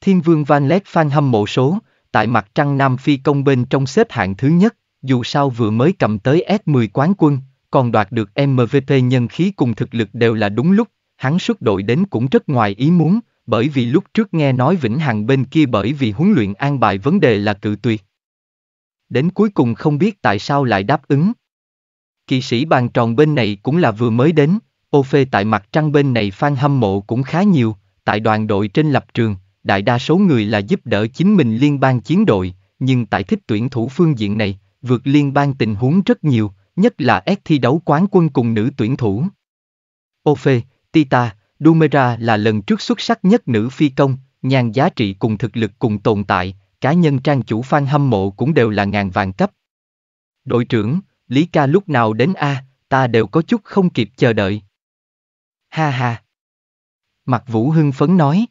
Thiên vương Van Lét phan hâm mộ số, tại mặt trăng Nam Phi công bên trong xếp hạng thứ nhất, dù sao vừa mới cầm tới S10 quán quân, còn đoạt được MVP nhân khí cùng thực lực đều là đúng lúc, hắn xuất đội đến cũng rất ngoài ý muốn, bởi vì lúc trước nghe nói Vĩnh Hằng bên kia bởi vì huấn luyện an bài vấn đề là cự tuyệt. Đến cuối cùng không biết tại sao lại đáp ứng. Kỳ sĩ bàn tròn bên này cũng là vừa mới đến, ô phê tại mặt trăng bên này fan hâm mộ cũng khá nhiều, tại đoàn đội trên lập trường, đại đa số người là giúp đỡ chính mình liên bang chiến đội, nhưng tại thích tuyển thủ phương diện này, vượt liên bang tình huống rất nhiều, nhất là ép thi đấu quán quân cùng nữ tuyển thủ. Ô phê, Tita, Dumera là lần trước xuất sắc nhất nữ phi công, nhàn giá trị cùng thực lực cùng tồn tại, cá nhân trang chủ phan hâm mộ cũng đều là ngàn vàng cấp. Đội trưởng, Lý ca lúc nào đến A, ta đều có chút không kịp chờ đợi. Ha ha. Mặt vũ hưng phấn nói.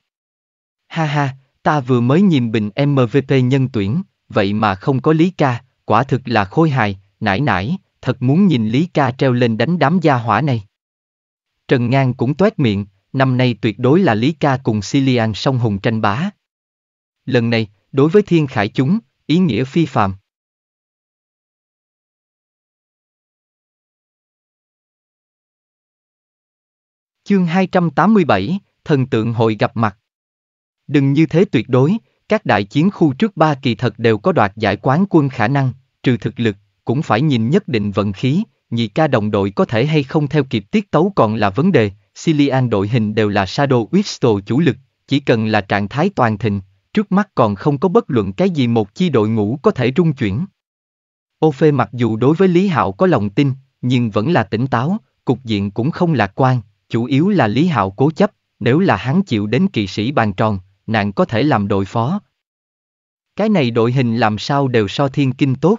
Ha ha, ta vừa mới nhìn bình MVP nhân tuyển, vậy mà không có Lý ca, quả thực là khôi hài, nải nải, thật muốn nhìn Lý ca treo lên đánh đám gia hỏa này. Trần Ngang cũng tuét miệng, năm nay tuyệt đối là Lý Ca cùng Silian song hùng tranh bá. Lần này, đối với thiên khải chúng, ý nghĩa phi phạm. Chương 287, Thần tượng hội gặp mặt. Đừng như thế tuyệt đối, các đại chiến khu trước ba kỳ thật đều có đoạt giải quán quân khả năng, trừ thực lực, cũng phải nhìn nhất định vận khí, nhị ca đồng đội có thể hay không theo kịp tiết tấu còn là vấn đề, Silian đội hình đều là Shadow Whistle chủ lực, chỉ cần là trạng thái toàn thịnh, trước mắt còn không có bất luận cái gì một chi đội ngũ có thể rung chuyển. Ô phê mặc dù đối với Lý Hạo có lòng tin, nhưng vẫn là tỉnh táo, cục diện cũng không lạc quan, chủ yếu là Lý Hạo cố chấp, nếu là hắn chịu đến kỳ sĩ bàn tròn, nạn có thể làm đội phó. Cái này đội hình làm sao đều so thiên kinh tốt.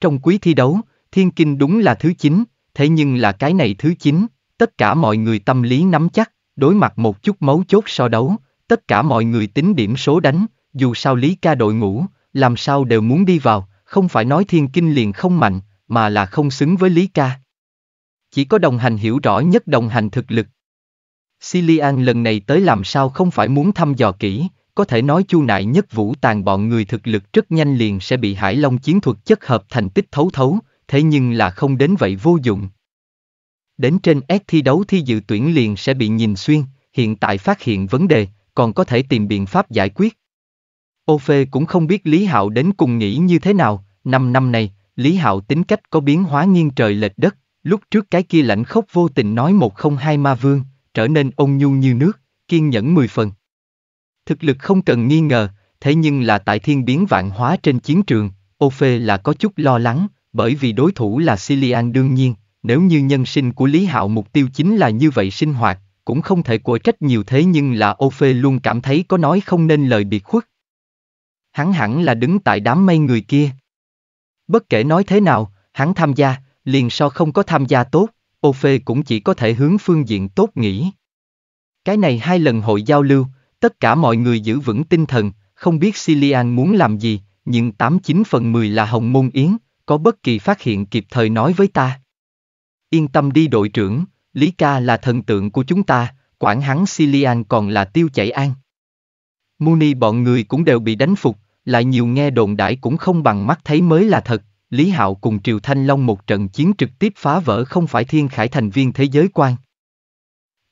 Trong quý thi đấu, Thiên Kinh đúng là thứ chín, thế nhưng là cái này thứ chín, tất cả mọi người tâm lý nắm chắc, đối mặt một chút mấu chốt so đấu, tất cả mọi người tính điểm số đánh, dù sao Lý ca đội ngũ, làm sao đều muốn đi vào, không phải nói Thiên Kinh liền không mạnh, mà là không xứng với Lý ca. Chỉ có đồng hành hiểu rõ nhất đồng hành thực lực. Silian lần này tới làm sao không phải muốn thăm dò kỹ, có thể nói chu nại nhất vũ tàn bọn người thực lực rất nhanh liền sẽ bị hải long chiến thuật chất hợp thành tích thấu thấu, thế nhưng là không đến vậy vô dụng. Đến trên S thi đấu thi dự tuyển liền sẽ bị nhìn xuyên, hiện tại phát hiện vấn đề, còn có thể tìm biện pháp giải quyết. Ô Phê cũng không biết Lý Hạo đến cùng nghĩ như thế nào, năm năm này, Lý Hạo tính cách có biến hóa nghiêng trời lệch đất, lúc trước cái kia lãnh khốc vô tình nói một không hai ma vương, trở nên ôn nhu như nước, kiên nhẫn mười phần. Thực lực không cần nghi ngờ, thế nhưng là tại thiên biến vạn hóa trên chiến trường, Ô Phê là có chút lo lắng, bởi vì đối thủ là Silian đương nhiên, nếu như nhân sinh của Lý Hạo mục tiêu chính là như vậy sinh hoạt, cũng không thể của trách nhiều thế nhưng là ô phê luôn cảm thấy có nói không nên lời biệt khuất. Hắn hẳn là đứng tại đám mây người kia. Bất kể nói thế nào, hắn tham gia, liền so không có tham gia tốt, ô phê cũng chỉ có thể hướng phương diện tốt nghĩ. Cái này hai lần hội giao lưu, tất cả mọi người giữ vững tinh thần, không biết Silian muốn làm gì, nhưng 89 phần 10 là Hồng Môn Yến, có bất kỳ phát hiện kịp thời nói với ta. Yên tâm đi đội trưởng, Lý Ca là thần tượng của chúng ta, quản hắn Silian còn là tiêu chảy an. Muni bọn người cũng đều bị đánh phục, lại nhiều nghe đồn đãi cũng không bằng mắt thấy mới là thật. Lý Hạo cùng Triều Thanh Long một trận chiến trực tiếp phá vỡ không phải thiên khải thành viên thế giới quan.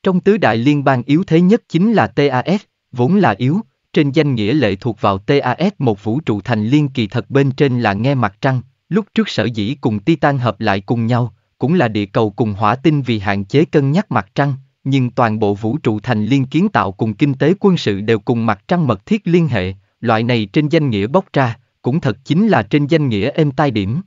Trong tứ đại liên bang yếu thế nhất chính là TAS, vốn là yếu, trên danh nghĩa lệ thuộc vào TAS một vũ trụ thành liên kỳ thật bên trên là nghe mặt trăng, Lúc trước sở dĩ cùng Titan hợp lại cùng nhau, cũng là địa cầu cùng hỏa tinh vì hạn chế cân nhắc mặt trăng, nhưng toàn bộ vũ trụ thành liên kiến tạo cùng kinh tế quân sự đều cùng mặt trăng mật thiết liên hệ, loại này trên danh nghĩa bóc ra, cũng thật chính là trên danh nghĩa êm tai điểm.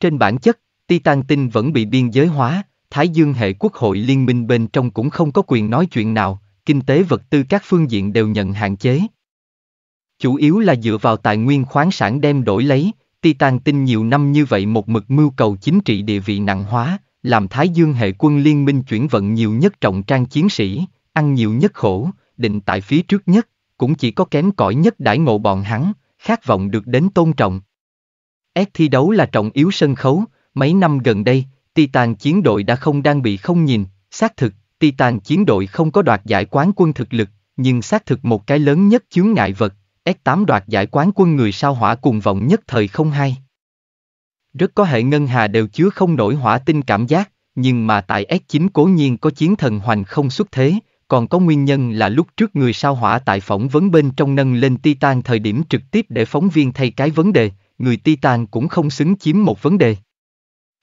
Trên bản chất, Titan tinh vẫn bị biên giới hóa, Thái Dương hệ quốc hội liên minh bên trong cũng không có quyền nói chuyện nào, kinh tế vật tư các phương diện đều nhận hạn chế. Chủ yếu là dựa vào tài nguyên khoáng sản đem đổi lấy, Titan tinh nhiều năm như vậy một mực mưu cầu chính trị địa vị nặng hóa, làm Thái Dương hệ quân liên minh chuyển vận nhiều nhất trọng trang chiến sĩ, ăn nhiều nhất khổ, định tại phía trước nhất, cũng chỉ có kém cỏi nhất đãi ngộ bọn hắn, khát vọng được đến tôn trọng. S thi đấu là trọng yếu sân khấu, mấy năm gần đây, Titan chiến đội đã không đang bị không nhìn, xác thực, Titan chiến đội không có đoạt giải quán quân thực lực, nhưng xác thực một cái lớn nhất chướng ngại vật, S8 đoạt giải quán quân người sao hỏa cùng vọng nhất thời không hay. Rất có hệ ngân hà đều chứa không nổi hỏa tinh cảm giác, nhưng mà tại S9 cố nhiên có chiến thần hoành không xuất thế, còn có nguyên nhân là lúc trước người sao hỏa tại phỏng vấn bên trong nâng lên Titan thời điểm trực tiếp để phóng viên thay cái vấn đề, người Titan cũng không xứng chiếm một vấn đề.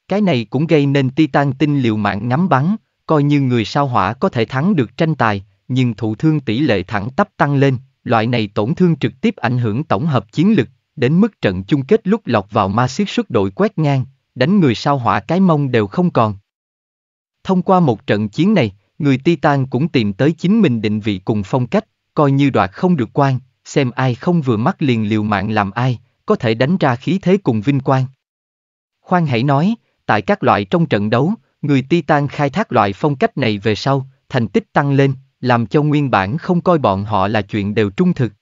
Cái này cũng gây nên Titan tinh liệu mạng ngắm bắn, coi như người sao hỏa có thể thắng được tranh tài, nhưng thụ thương tỷ lệ thẳng tắp tăng lên, loại này tổn thương trực tiếp ảnh hưởng tổng hợp chiến lực, đến mức trận chung kết lúc lọt vào ma xiết suất đội quét ngang, đánh người sao hỏa cái mông đều không còn. Thông qua một trận chiến này, người Titan cũng tìm tới chính mình định vị cùng phong cách, coi như đoạt không được quan, xem ai không vừa mắt liền liều mạng làm ai, có thể đánh ra khí thế cùng vinh quang. Khoan hãy nói, tại các loại trong trận đấu, người Titan khai thác loại phong cách này về sau, thành tích tăng lên, làm cho nguyên bản không coi bọn họ là chuyện đều trung thực.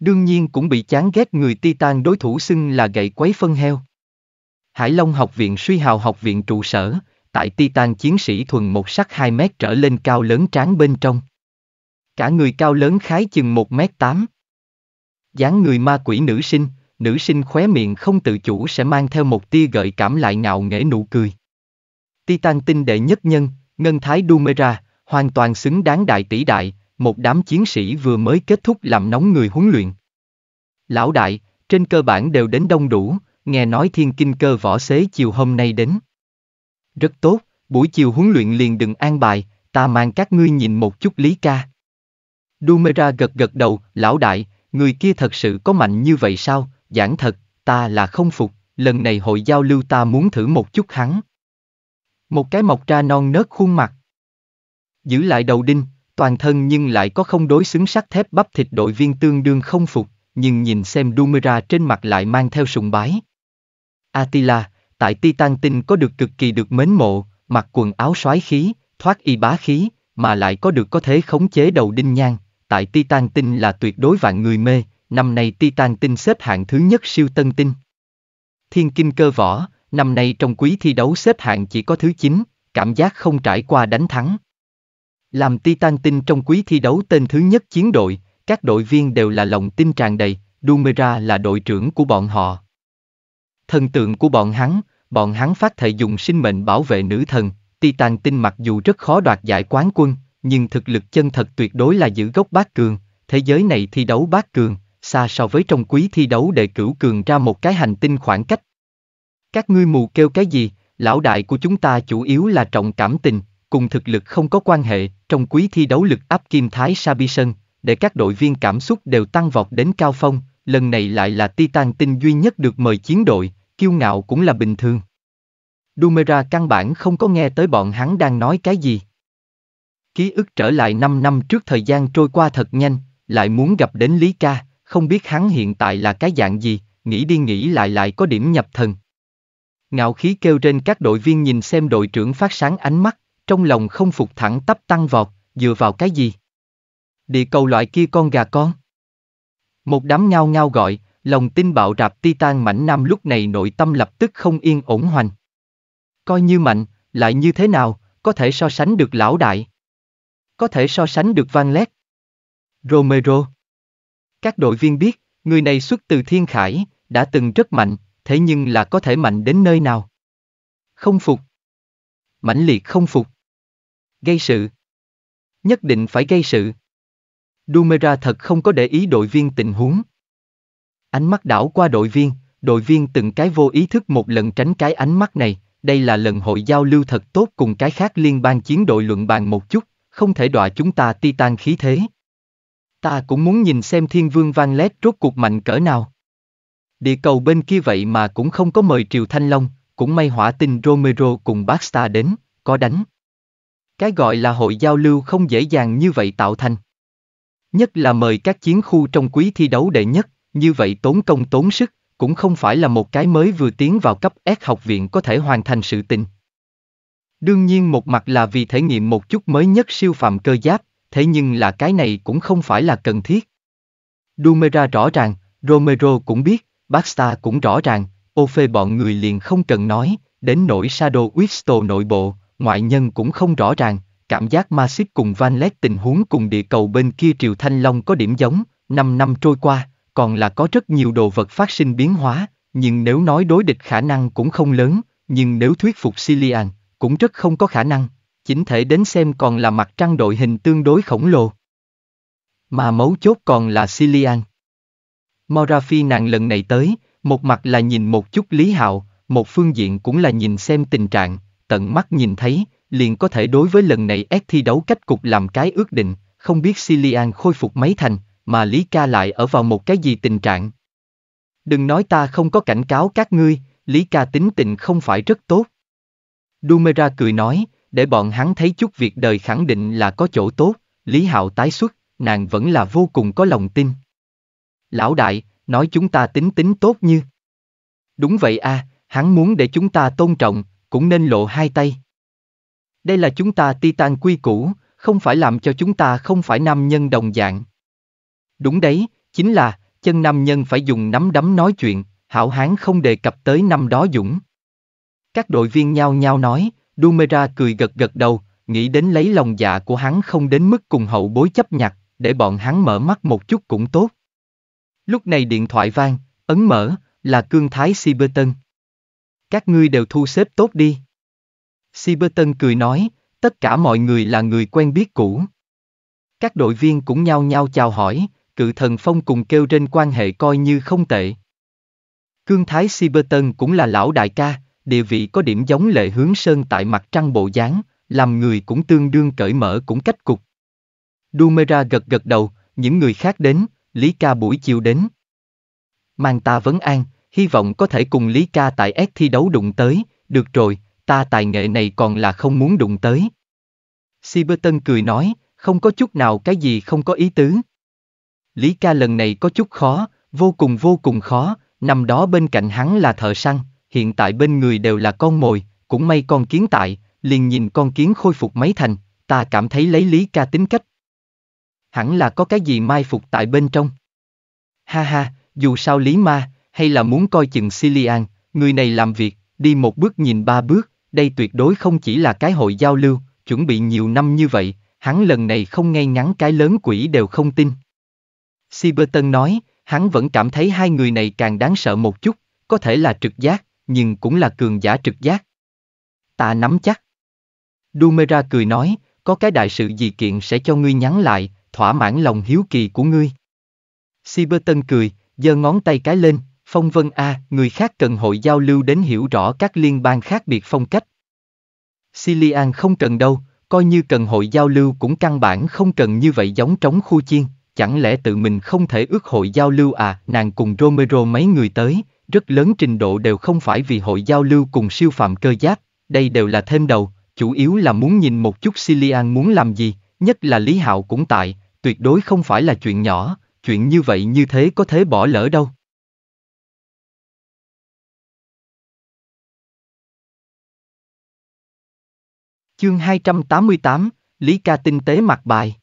Đương nhiên cũng bị chán ghét người Titan đối thủ xưng là gậy quấy phân heo. Hải Long học viện suy hào học viện trụ sở, tại Titan chiến sĩ thuần một sắc 2 mét trở lên cao lớn tráng bên trong. Cả người cao lớn khái chừng 1 mét 8. dáng người ma quỷ nữ sinh, nữ sinh khóe miệng không tự chủ sẽ mang theo một tia gợi cảm lại ngạo nghễ nụ cười. Titan tinh đệ nhất nhân, Ngân Thái Dumera, hoàn toàn xứng đáng đại tỷ đại, một đám chiến sĩ vừa mới kết thúc làm nóng người huấn luyện. Lão đại, trên cơ bản đều đến đông đủ, nghe nói thiên kinh cơ võ xế chiều hôm nay đến. Rất tốt, buổi chiều huấn luyện liền đừng an bài, ta mang các ngươi nhìn một chút Lý ca. Dumera gật gật đầu, lão đại, người kia thật sự có mạnh như vậy sao, giảng thật, ta là không phục, lần này hội giao lưu ta muốn thử một chút hắn. Một cái mọc ra non nớt khuôn mặt, giữ lại đầu đinh, toàn thân nhưng lại có không đối xứng sắt thép bắp thịt đội viên tương đương không phục, nhưng nhìn xem Dumera trên mặt lại mang theo sùng bái. Attila, tại Titan tinh có được cực kỳ được mến mộ, mặc quần áo soái khí, thoát y bá khí, mà lại có được có thể khống chế đầu đinh nhang, tại Titan tinh là tuyệt đối vạn người mê, năm nay Titan tinh xếp hạng thứ nhất siêu tân tinh. Thiên kim cơ võ, năm nay trong quý thi đấu xếp hạng chỉ có thứ 9, cảm giác không trải qua đánh thắng. Làm Titan tinh trong quý thi đấu tên thứ nhất chiến đội, các đội viên đều là lòng tin tràn đầy, Dumera là đội trưởng của bọn họ. Thần tượng của bọn hắn, bọn hắn phát thể dùng sinh mệnh bảo vệ nữ thần, Titan tinh mặc dù rất khó đoạt giải quán quân, nhưng thực lực chân thật tuyệt đối là giữ gốc bát cường, thế giới này thi đấu bát cường, xa so với trong quý thi đấu để cửu cường ra một cái hành tinh khoảng cách. Các ngươi mù kêu cái gì, lão đại của chúng ta chủ yếu là trọng cảm tình, cùng thực lực không có quan hệ, trong quý thi đấu lực áp Kim Thái Sabison, để các đội viên cảm xúc đều tăng vọt đến cao phong, lần này lại là Titan tinh duy nhất được mời chiến đội, kiêu ngạo cũng là bình thường. Dumera căn bản không có nghe tới bọn hắn đang nói cái gì. Ký ức trở lại 5 năm trước thời gian trôi qua thật nhanh, lại muốn gặp đến Lý Ca, không biết hắn hiện tại là cái dạng gì, nghĩ đi nghĩ lại lại có điểm nhập thần. Ngạo khí kêu trên các đội viên nhìn xem đội trưởng phát sáng ánh mắt, trong lòng không phục thẳng tắp tăng vọt, dựa vào cái gì? Địa cầu loại kia con gà con. Một đám ngao ngao gọi, lòng tin bạo rạp Titan mảnh nam lúc này nội tâm lập tức không yên ổn hoành. Coi như mạnh, lại như thế nào, có thể so sánh được lão đại. Có thể so sánh được Van Lét. Romero. Các đội viên biết, người này xuất từ Thiên Khải, đã từng rất mạnh, thế nhưng là có thể mạnh đến nơi nào? Không phục. Mãnh liệt không phục. Gây sự. Nhất định phải gây sự. Dumera thật không có để ý đội viên tình huống. Ánh mắt đảo qua đội viên, đội viên từng cái vô ý thức một lần tránh cái ánh mắt này, đây là lần hội giao lưu thật tốt cùng cái khác liên bang chiến đội luận bàn một chút, không thể đọa chúng ta ti titan khí thế. Ta cũng muốn nhìn xem thiên vương vang lét rốt cuộc mạnh cỡ nào. Địa cầu bên kia vậy mà cũng không có mời Triều Thanh Long, cũng may hỏa tinh Romero cùng Baxter đến, có đánh. Cái gọi là hội giao lưu không dễ dàng như vậy tạo thành. Nhất là mời các chiến khu trong quý thi đấu đệ nhất, như vậy tốn công tốn sức, cũng không phải là một cái mới vừa tiến vào cấp S học viện có thể hoàn thành sự tình. Đương nhiên một mặt là vì thể nghiệm một chút mới nhất siêu phàm cơ giáp, thế nhưng là cái này cũng không phải là cần thiết. Dumera rõ ràng, Romero cũng biết, Baxter cũng rõ ràng, ô bọn người liền không cần nói, đến nỗi Shadow Wisto nội bộ, ngoại nhân cũng không rõ ràng, cảm giác ma Masip cùng Van lét tình huống cùng địa cầu bên kia Triều Thanh Long có điểm giống, 5 năm trôi qua, còn là có rất nhiều đồ vật phát sinh biến hóa, nhưng nếu nói đối địch khả năng cũng không lớn, nhưng nếu thuyết phục Silian, cũng rất không có khả năng, chính thể đến xem còn là mặt trăng đội hình tương đối khổng lồ. Mà mấu chốt còn là Silian. Morafi nàng lần này tới, một mặt là nhìn một chút Lý Hạo, một phương diện cũng là nhìn xem tình trạng, tận mắt nhìn thấy, liền có thể đối với lần này ép thi đấu cách cục làm cái ước định, không biết Silian khôi phục mấy thành, mà Lý Ca lại ở vào một cái gì tình trạng. Đừng nói ta không có cảnh cáo các ngươi, Lý Ca tính tình không phải rất tốt. Dumera cười nói, để bọn hắn thấy chút việc đời khẳng định là có chỗ tốt, Lý Hạo tái xuất, nàng vẫn là vô cùng có lòng tin. Lão đại, nói chúng ta tính tính tốt như. Đúng vậy a, à, hắn muốn để chúng ta tôn trọng, cũng nên lộ hai tay. Đây là chúng ta Titan quy củ, không phải làm cho chúng ta không phải nam nhân đồng dạng. Đúng đấy, chính là, chân nam nhân phải dùng nắm đấm nói chuyện, hảo hán không đề cập tới năm đó dũng. Các đội viên nhao nhao nói, Dumera cười gật gật đầu, nghĩ đến lấy lòng dạ của hắn không đến mức cùng hậu bối chấp nhặt, để bọn hắn mở mắt một chút cũng tốt. Lúc này điện thoại vang, ấn mở, là Cương Thái Siberton. Các ngươi đều thu xếp tốt đi. Siberton cười nói, tất cả mọi người là người quen biết cũ. Các đội viên cũng nhao nhao chào hỏi, cự thần phong cùng kêu trên quan hệ coi như không tệ. Cương Thái Siberton cũng là lão đại ca, địa vị có điểm giống lệ hướng sơn tại mặt trăng bộ dáng, làm người cũng tương đương cởi mở cũng cách cục. Dumera gật gật đầu, những người khác đến, Lý ca buổi chiều đến. Mang ta vấn an, hy vọng có thể cùng Lý Ca tại S thi đấu đụng tới, được rồi, ta tài nghệ này còn là không muốn đụng tới. Siberton cười nói, không có chút nào cái gì không có ý tứ. Lý Ca lần này có chút khó, vô cùng vô cùng khó, nằm đó bên cạnh hắn là thợ săn, hiện tại bên người đều là con mồi, cũng may con kiến tại, liền nhìn con kiến khôi phục mấy thành, ta cảm thấy lấy Lý Ca tính cách. Hẳn là có cái gì mai phục tại bên trong. Ha ha, dù sao Lý Ma, hay là muốn coi chừng Silian, người này làm việc, đi một bước nhìn ba bước, đây tuyệt đối không chỉ là cái hội giao lưu, chuẩn bị nhiều năm như vậy, hắn lần này không ngay ngắn cái lớn quỷ đều không tin. Siberton nói, hắn vẫn cảm thấy hai người này càng đáng sợ một chút, có thể là trực giác, nhưng cũng là cường giả trực giác. Ta nắm chắc. Dumera cười nói, có cái đại sự gì kiện sẽ cho ngươi nhắn lại, thỏa mãn lòng hiếu kỳ của ngươi. Siberton cười, giơ ngón tay cái lên, Phong Vân A, à, người khác cần hội giao lưu đến hiểu rõ các liên bang khác biệt phong cách. Silian không cần đâu, coi như cần hội giao lưu cũng căn bản không cần như vậy giống trống khu chiên, chẳng lẽ tự mình không thể ước hội giao lưu à, nàng cùng Romero mấy người tới, rất lớn trình độ đều không phải vì hội giao lưu cùng siêu phạm cơ giáp, đây đều là thêm đầu, chủ yếu là muốn nhìn một chút Silian muốn làm gì, nhất là Lý Hạo cũng tại, tuyệt đối không phải là chuyện nhỏ, chuyện như vậy như thế có thể bỏ lỡ đâu. Chương 288, Lý Ca tinh tế mặt bài.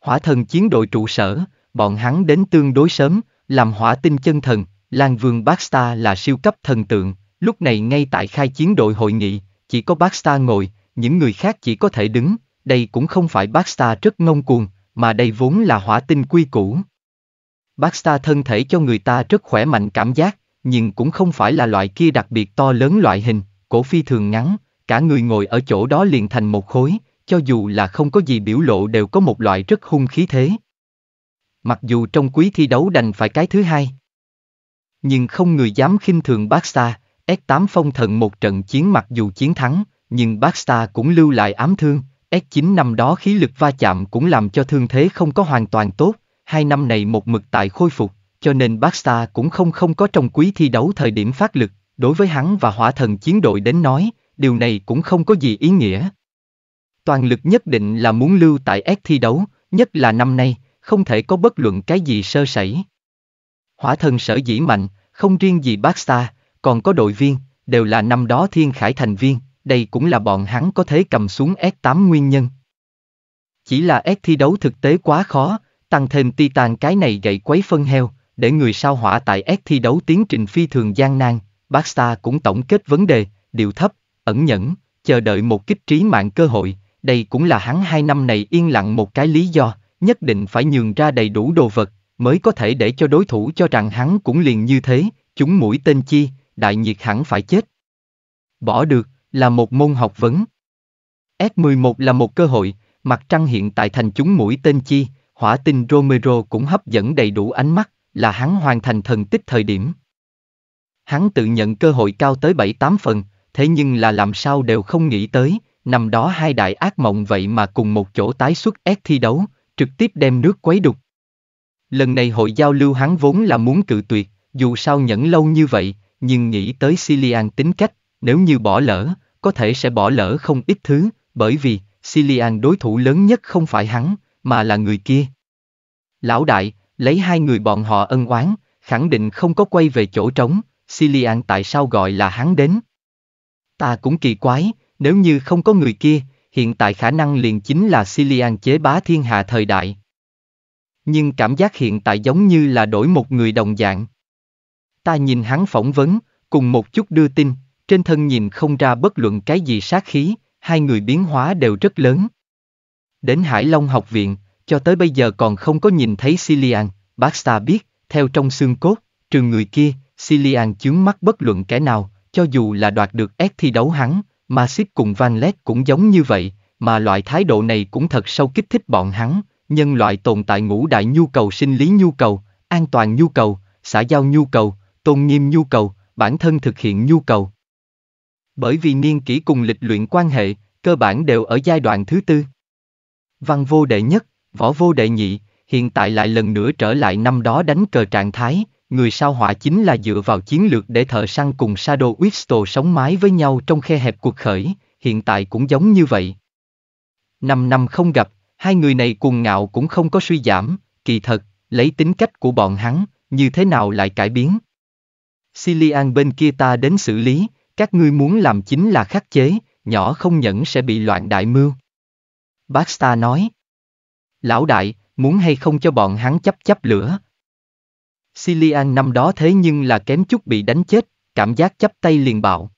Hỏa thần chiến đội trụ sở, bọn hắn đến tương đối sớm, làm hỏa tinh chân thần, Lan Vương Baxter là siêu cấp thần tượng, lúc này ngay tại khai chiến đội hội nghị, chỉ có Baxter ngồi, những người khác chỉ có thể đứng, đây cũng không phải Baxter rất ngông cuồng, mà đây vốn là hỏa tinh quy củ. Baxter thân thể cho người ta rất khỏe mạnh cảm giác, nhưng cũng không phải là loại kia đặc biệt to lớn loại hình, cổ phi thường ngắn, cả người ngồi ở chỗ đó liền thành một khối, cho dù là không có gì biểu lộ đều có một loại rất hung khí thế. Mặc dù trong quý thi đấu đành phải cái thứ hai. Nhưng không người dám khinh thường Baxter, S8 phong thần một trận chiến mặc dù chiến thắng, nhưng Baxter cũng lưu lại ám thương, S9 năm đó khí lực va chạm cũng làm cho thương thế không có hoàn toàn tốt, hai năm này một mực tại khôi phục, cho nên Baxter cũng không không có trong quý thi đấu thời điểm phát lực, đối với hắn và hỏa thần chiến đội đến nói, điều này cũng không có gì ý nghĩa. Toàn lực nhất định là muốn lưu tại S thi đấu, nhất là năm nay, không thể có bất luận cái gì sơ sẩy. Hỏa thần sở dĩ mạnh, không riêng gì bác xa, còn có đội viên, đều là năm đó thiên khải thành viên, đây cũng là bọn hắn có thể cầm xuống S8 nguyên nhân. Chỉ là S thi đấu thực tế quá khó, tăng thêm tàn cái này gậy quấy phân heo, để người sao hỏa tại S thi đấu tiến trình phi thường gian nan, Bác Barca cũng tổng kết vấn đề, điều thấp, ẩn nhẫn, chờ đợi một kích trí mạng cơ hội, đây cũng là hắn hai năm này yên lặng một cái lý do, nhất định phải nhường ra đầy đủ đồ vật, mới có thể để cho đối thủ cho rằng hắn cũng liền như thế, chúng mũi tên chi, đại nhiệt hẳn phải chết. Bỏ được, là một môn học vấn. S11 là một cơ hội, mặt trăng hiện tại thành chúng mũi tên chi, hỏa tinh Romero cũng hấp dẫn đầy đủ ánh mắt, là hắn hoàn thành thần tích thời điểm. Hắn tự nhận cơ hội cao tới 7-8 phần, thế nhưng là làm sao đều không nghĩ tới, nằm đó hai đại ác mộng vậy mà cùng một chỗ tái xuất ép thi đấu, trực tiếp đem nước quấy đục. Lần này hội giao lưu hắn vốn là muốn cự tuyệt, dù sao nhẫn lâu như vậy, nhưng nghĩ tới Silian tính cách, nếu như bỏ lỡ, có thể sẽ bỏ lỡ không ít thứ, bởi vì Silian đối thủ lớn nhất không phải hắn, mà là người kia. Lão đại, lấy hai người bọn họ ân oán, khẳng định không có quay về chỗ trống, Silian tại sao gọi là hắn đến, Ta cũng kỳ quái, nếu như không có người kia, hiện tại khả năng liền chính là Silian chế bá thiên hạ thời đại. Nhưng cảm giác hiện tại giống như là đổi một người đồng dạng. Ta nhìn hắn phỏng vấn, cùng một chút đưa tin, trên thân nhìn không ra bất luận cái gì sát khí, hai người biến hóa đều rất lớn. Đến Hải Long học viện, cho tới bây giờ còn không có nhìn thấy Silian, bác biết, theo trong xương cốt, trường người kia, Silian chướng mắt bất luận kẻ nào, cho dù là đoạt được S thi đấu hắn, mà Masip cùng Van Lett cũng giống như vậy, mà loại thái độ này cũng thật sâu kích thích bọn hắn, nhân loại tồn tại ngũ đại nhu cầu sinh lý nhu cầu, an toàn nhu cầu, xã giao nhu cầu, tôn nghiêm nhu cầu, bản thân thực hiện nhu cầu. Bởi vì niên kỷ cùng lịch luyện quan hệ, cơ bản đều ở giai đoạn thứ tư. Văn vô đệ nhất, võ vô đệ nhị, hiện tại lại lần nữa trở lại năm đó đánh cờ trạng thái, người sao hỏa chính là dựa vào chiến lược để thợ săn cùng Shadow Whistle sống mái với nhau trong khe hẹp cuộc khởi, hiện tại cũng giống như vậy. Năm năm không gặp, hai người này cuồng ngạo cũng không có suy giảm, kỳ thật, lấy tính cách của bọn hắn, như thế nào lại cải biến. Silian bên kia ta đến xử lý, các ngươi muốn làm chính là khắc chế, nhỏ không nhẫn sẽ bị loạn đại mưu. Baxter nói. Lão đại, muốn hay không cho bọn hắn chấp chấp lửa, Silian năm đó thế nhưng là kém chút bị đánh chết, cảm giác chấp tay liền bạo.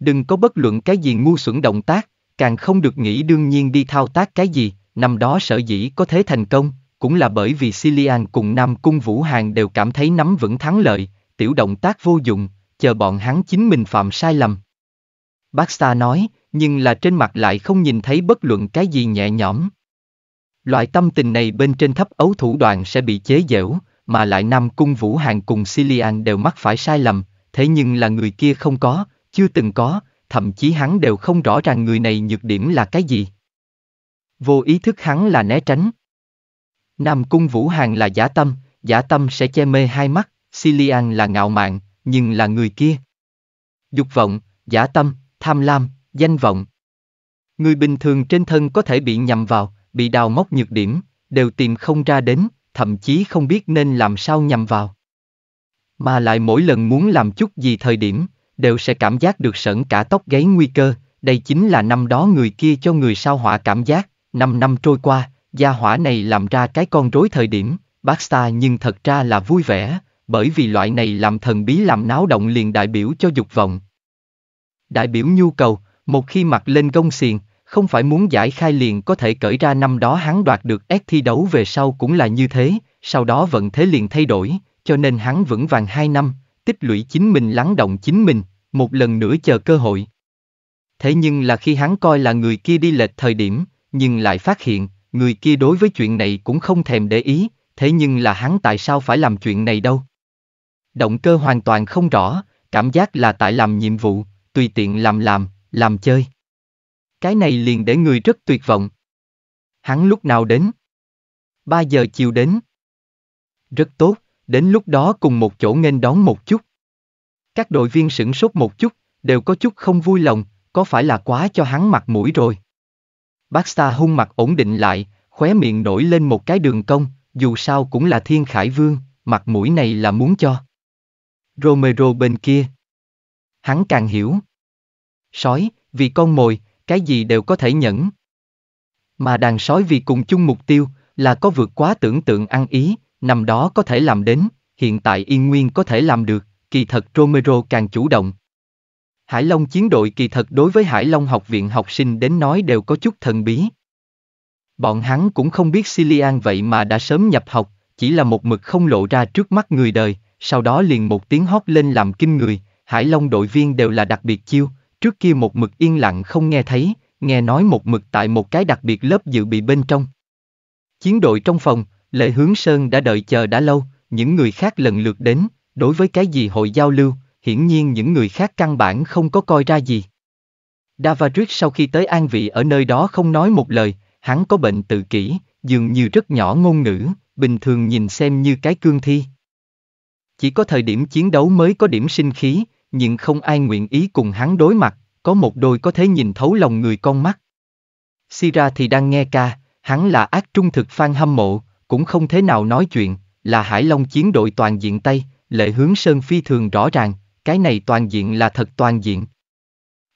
Đừng có bất luận cái gì ngu xuẩn động tác, càng không được nghĩ đương nhiên đi thao tác cái gì, năm đó sở dĩ có thế thành công, cũng là bởi vì Silian cùng Nam Cung Vũ Hàng đều cảm thấy nắm vững thắng lợi, tiểu động tác vô dụng, chờ bọn hắn chính mình phạm sai lầm. Bác Sa nói, nhưng là trên mặt lại không nhìn thấy bất luận cái gì nhẹ nhõm. Loại tâm tình này bên trên thấp ấu thủ đoạn sẽ bị chế giễu, mà lại Nam Cung Vũ Hàng cùng Silian đều mắc phải sai lầm, thế nhưng là người kia không có, chưa từng có, thậm chí hắn đều không rõ ràng người này nhược điểm là cái gì. Vô ý thức hắn là né tránh. Nam Cung Vũ Hàng là giả tâm, giả tâm sẽ che mê hai mắt, Silian là ngạo mạn, nhưng là người kia. Dục vọng, giả tâm, tham lam, danh vọng. Người bình thường trên thân có thể bị nhầm vào, bị đào móc nhược điểm, đều tìm không ra đến, thậm chí không biết nên làm sao nhằm vào. Mà lại mỗi lần muốn làm chút gì thời điểm, đều sẽ cảm giác được sởn cả tóc gáy nguy cơ, đây chính là năm đó người kia cho người sao hỏa cảm giác, năm năm trôi qua, gia hỏa này làm ra cái con rối thời điểm, bác xa nhưng thật ra là vui vẻ, bởi vì loại này làm thần bí làm náo động liền đại biểu cho dục vọng. Đại biểu nhu cầu, một khi mặc lên gông xiềng, không phải muốn giải khai liền có thể cởi ra năm đó hắn đoạt được ép thi đấu về sau cũng là như thế, sau đó vận thế liền thay đổi, cho nên hắn vững vàng hai năm, tích lũy chính mình lắng động chính mình, một lần nữa chờ cơ hội. Thế nhưng là khi hắn coi là người kia đi lệch thời điểm, nhưng lại phát hiện, người kia đối với chuyện này cũng không thèm để ý, thế nhưng là hắn tại sao phải làm chuyện này đâu. Động cơ hoàn toàn không rõ, cảm giác là tại làm nhiệm vụ, tùy tiện làm làm, làm chơi. Cái này liền để người rất tuyệt vọng. Hắn lúc nào đến? ba giờ chiều đến. Rất tốt, đến lúc đó cùng một chỗ nghênh đón một chút. Các đội viên sửng sốt một chút, đều có chút không vui lòng, có phải là quá cho hắn mặt mũi rồi. Bác Sa hung mặt ổn định lại, khóe miệng nổi lên một cái đường cong, dù sao cũng là thiên khải vương, mặt mũi này là muốn cho. Romero bên kia. Hắn càng hiểu. Sói, vì con mồi, cái gì đều có thể nhẫn. Mà đàn sói vì cùng chung mục tiêu, là có vượt quá tưởng tượng ăn ý, năm đó có thể làm đến, hiện tại Yên Nguyên có thể làm được, kỳ thật Romero càng chủ động. Hải Long chiến đội kỳ thật đối với Hải Long học viện học sinh đến nói đều có chút thần bí. Bọn hắn cũng không biết Silian vậy mà đã sớm nhập học, chỉ là một mực không lộ ra trước mắt người đời, sau đó liền một tiếng hót lên làm kinh người, Hải Long đội viên đều là đặc biệt chiêu, Trước kia một mực yên lặng không nghe thấy, nghe nói một mực tại một cái đặc biệt lớp dự bị bên trong. Chiến đội trong phòng, Lệ Hướng Sơn đã đợi chờ đã lâu, những người khác lần lượt đến, đối với cái gì hội giao lưu, hiển nhiên những người khác căn bản không có coi ra gì. Davarich sau khi tới an vị ở nơi đó không nói một lời, hắn có bệnh tự kỷ, dường như rất nhỏ ngôn ngữ, bình thường nhìn xem như cái cương thi. Chỉ có thời điểm chiến đấu mới có điểm sinh khí, nhưng không ai nguyện ý cùng hắn đối mặt, có một đôi có thể nhìn thấu lòng người con mắt. Sira thì đang nghe ca, hắn là ác trung thực phan hâm mộ, cũng không thế nào nói chuyện, là Hải Long chiến đội toàn diện Tây, lệ hướng Sơn phi thường rõ ràng, cái này toàn diện là thật toàn diện.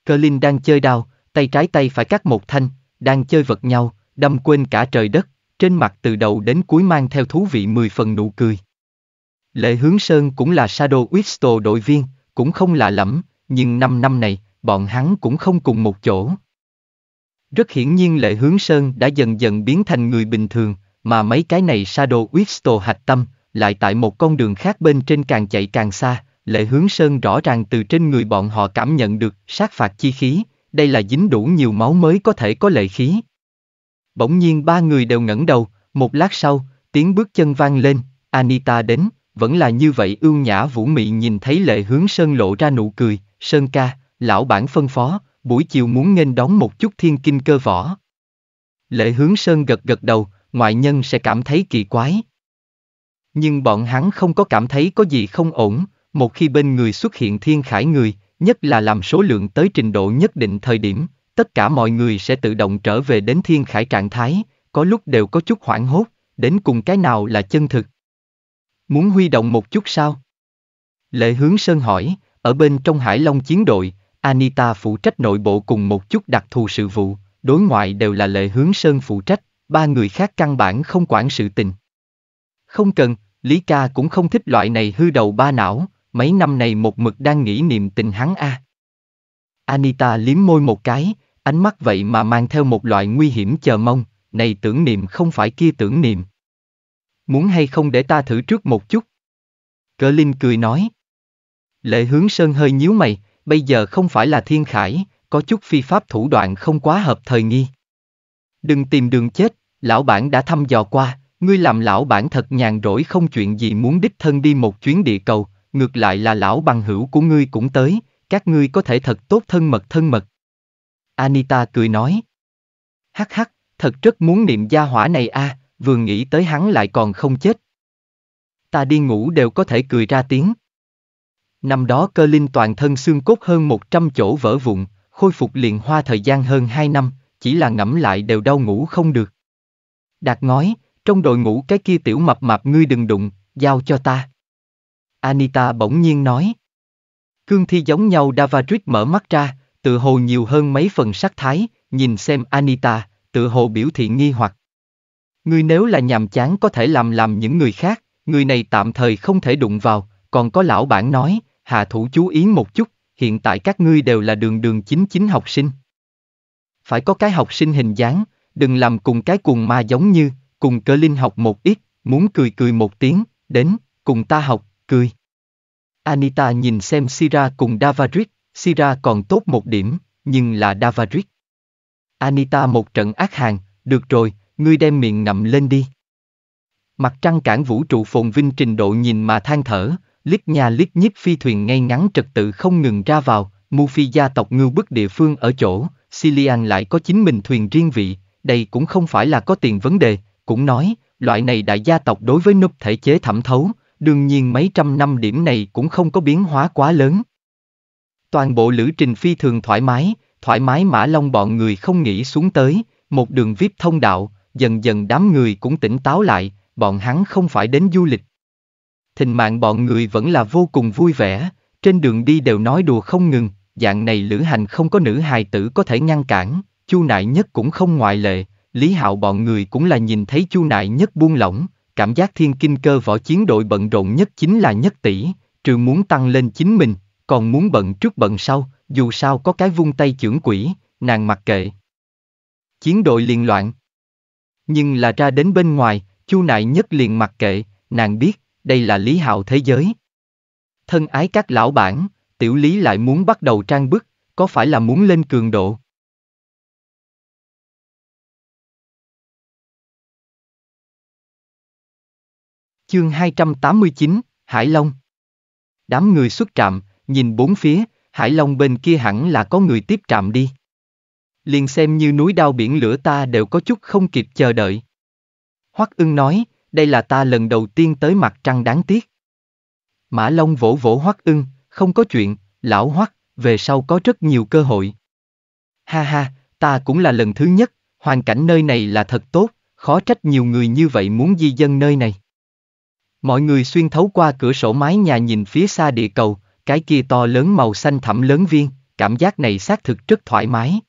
Cơ Linh đang chơi đao, tay trái tay phải cắt một thanh, đang chơi vật nhau, đâm quên cả trời đất, trên mặt từ đầu đến cuối mang theo thú vị mười phần nụ cười. Lệ Hướng Sơn cũng là Shadow Whistle đội viên, cũng không lạ lẫm, nhưng năm năm này, bọn hắn cũng không cùng một chỗ. Rất hiển nhiên Lệ Hướng Sơn đã dần dần biến thành người bình thường, mà mấy cái này Shadow Whistle hạch tâm, lại tại một con đường khác bên trên càng chạy càng xa, Lệ Hướng Sơn rõ ràng từ trên người bọn họ cảm nhận được sát phạt chi khí, đây là dính đủ nhiều máu mới có thể có lệ khí. Bỗng nhiên ba người đều ngẩng đầu, một lát sau, tiếng bước chân vang lên, Anita đến, vẫn là như vậy ưu nhã vũ mị nhìn thấy lệ hướng sơn lộ ra nụ cười, sơn ca, lão bản phân phó, buổi chiều muốn nghênh đón một chút thiên kinh cơ võ. Lệ hướng sơn gật gật đầu, ngoại nhân sẽ cảm thấy kỳ quái. Nhưng bọn hắn không có cảm thấy có gì không ổn, một khi bên người xuất hiện thiên khải người, nhất là làm số lượng tới trình độ nhất định thời điểm, tất cả mọi người sẽ tự động trở về đến thiên khải trạng thái, có lúc đều có chút hoảng hốt, đến cùng cái nào là chân thực, Muốn huy động một chút sao? Lệ Hướng Sơn hỏi, ở bên trong Hải Long chiến đội, Anita phụ trách nội bộ cùng một chút đặc thù sự vụ, đối ngoại đều là Lệ Hướng Sơn phụ trách, ba người khác căn bản không quản sự tình. Không cần, Lý Ca cũng không thích loại này hư đầu ba não, mấy năm này một mực đang nghĩ niềm tình hắn a. À. Anita liếm môi một cái, ánh mắt vậy mà mang theo một loại nguy hiểm chờ mong, này tưởng niệm không phải kia tưởng niệm muốn hay không để ta thử trước một chút. Cờ Linh cười nói. Lệ hướng sơn hơi nhíu mày, bây giờ không phải là thiên khải, có chút phi pháp thủ đoạn không quá hợp thời nghi. Đừng tìm đường chết, lão bản đã thăm dò qua, ngươi làm lão bản thật nhàn rỗi không chuyện gì muốn đích thân đi một chuyến địa cầu, ngược lại là lão bằng hữu của ngươi cũng tới, các ngươi có thể thật tốt thân mật thân mật. Anita cười nói. Hắc hắc, thật rất muốn niệm gia hỏa này a, à, vừa nghĩ tới hắn lại còn không chết. Ta đi ngủ đều có thể cười ra tiếng. Năm đó cơ linh toàn thân xương cốt hơn 100 chỗ vỡ vụn, khôi phục liền hoa thời gian hơn 2 năm, chỉ là ngẫm lại đều đau ngủ không được. Đạt ngói, trong đội ngủ cái kia tiểu mập mạp ngươi đừng đụng, giao cho ta. Anita bỗng nhiên nói. Cương thi giống nhau Davarich mở mắt ra, tự hồ nhiều hơn mấy phần sắc thái, nhìn xem Anita, tự hồ biểu thị nghi hoặc. Ngươi nếu là nhàm chán có thể làm làm những người khác, người này tạm thời không thể đụng vào, còn có lão bản nói, hạ thủ chú ý một chút, hiện tại các ngươi đều là đường đường chính chính học sinh. Phải có cái học sinh hình dáng, đừng làm cùng cái cuồng ma giống như, cùng cơ linh học một ít, muốn cười cười một tiếng, đến, cùng ta học, cười. Anita nhìn xem Sira cùng Davaric, Sira còn tốt một điểm, nhưng là Davaric. Anita một trận ác hàng, được rồi, ngươi đem miệng ngậm lên đi. Mặt trăng cản vũ trụ phồn vinh trình độ nhìn mà than thở, lít nhà lít nhít phi thuyền ngay ngắn trật tự không ngừng ra vào, mu phi gia tộc ngưu bức địa phương ở chỗ, Silian lại có chính mình thuyền riêng vị, đây cũng không phải là có tiền vấn đề, cũng nói, loại này đại gia tộc đối với núp thể chế thẩm thấu, đương nhiên mấy trăm năm điểm này cũng không có biến hóa quá lớn. Toàn bộ lữ trình phi thường thoải mái, thoải mái mã long bọn người không nghĩ xuống tới, một đường vip thông đạo, dần dần đám người cũng tỉnh táo lại, bọn hắn không phải đến du lịch. Thình mạng bọn người vẫn là vô cùng vui vẻ, trên đường đi đều nói đùa không ngừng, dạng này lữ hành không có nữ hài tử có thể ngăn cản, chu nại nhất cũng không ngoại lệ, lý hạo bọn người cũng là nhìn thấy chu nại nhất buông lỏng, cảm giác thiên kinh cơ võ chiến đội bận rộn nhất chính là nhất tỷ, trừ muốn tăng lên chính mình, còn muốn bận trước bận sau, dù sao có cái vung tay trưởng quỷ, nàng mặc kệ. Chiến đội liên loạn, nhưng là ra đến bên ngoài, Chu Nại Nhất liền mặc kệ, nàng biết, đây là Lý Hạo thế giới. Thân ái các lão bản, tiểu Lý lại muốn bắt đầu trang bức, có phải là muốn lên cường độ? Chương 289, Hải Long Đám người xuất trạm, nhìn bốn phía, Hải Long bên kia hẳn là có người tiếp trạm đi liền xem như núi đao biển lửa ta đều có chút không kịp chờ đợi. Hoắc ưng nói, đây là ta lần đầu tiên tới mặt trăng đáng tiếc. Mã Long vỗ vỗ Hoắc ưng, không có chuyện, lão Hoắc, về sau có rất nhiều cơ hội. Ha ha, ta cũng là lần thứ nhất, hoàn cảnh nơi này là thật tốt, khó trách nhiều người như vậy muốn di dân nơi này. Mọi người xuyên thấu qua cửa sổ mái nhà nhìn phía xa địa cầu, cái kia to lớn màu xanh thẳm lớn viên, cảm giác này xác thực rất thoải mái.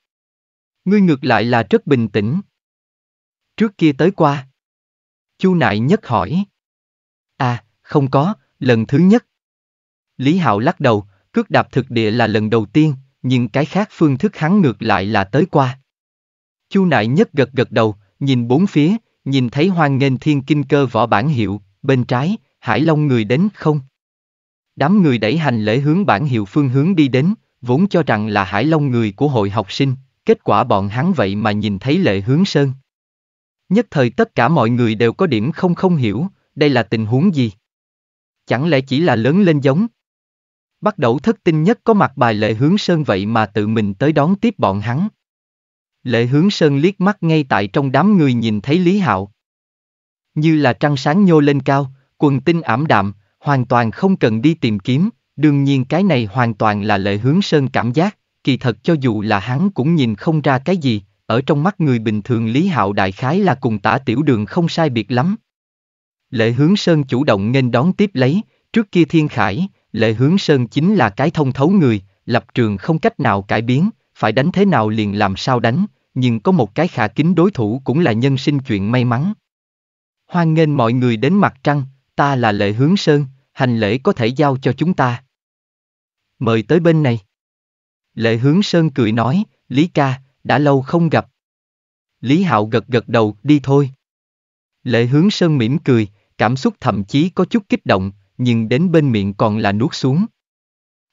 Ngươi ngược lại là rất bình tĩnh. Trước kia tới qua. Chu nại nhất hỏi. À, không có, lần thứ nhất. Lý Hạo lắc đầu, cước đạp thực địa là lần đầu tiên, nhưng cái khác phương thức hắn ngược lại là tới qua. Chu nại nhất gật gật đầu, nhìn bốn phía, nhìn thấy hoang nghênh thiên kinh cơ võ bản hiệu, bên trái, hải long người đến không? Đám người đẩy hành lễ hướng bản hiệu phương hướng đi đến, vốn cho rằng là hải long người của hội học sinh, kết quả bọn hắn vậy mà nhìn thấy lệ hướng sơn. Nhất thời tất cả mọi người đều có điểm không không hiểu, đây là tình huống gì? Chẳng lẽ chỉ là lớn lên giống? Bắt đầu thất tinh nhất có mặt bài lệ hướng sơn vậy mà tự mình tới đón tiếp bọn hắn. Lệ hướng sơn liếc mắt ngay tại trong đám người nhìn thấy Lý Hạo. Như là trăng sáng nhô lên cao, quần tinh ảm đạm, hoàn toàn không cần đi tìm kiếm, đương nhiên cái này hoàn toàn là lệ hướng sơn cảm giác kỳ thật cho dù là hắn cũng nhìn không ra cái gì, ở trong mắt người bình thường Lý Hạo đại khái là cùng tả tiểu đường không sai biệt lắm. Lệ hướng Sơn chủ động nên đón tiếp lấy, trước kia thiên khải, lệ hướng Sơn chính là cái thông thấu người, lập trường không cách nào cải biến, phải đánh thế nào liền làm sao đánh, nhưng có một cái khả kính đối thủ cũng là nhân sinh chuyện may mắn. Hoan nghênh mọi người đến mặt trăng, ta là lệ hướng Sơn, hành lễ có thể giao cho chúng ta. Mời tới bên này. Lệ Hướng Sơn cười nói, Lý ca, đã lâu không gặp. Lý Hạo gật gật đầu, đi thôi. Lệ Hướng Sơn mỉm cười, cảm xúc thậm chí có chút kích động, nhưng đến bên miệng còn là nuốt xuống.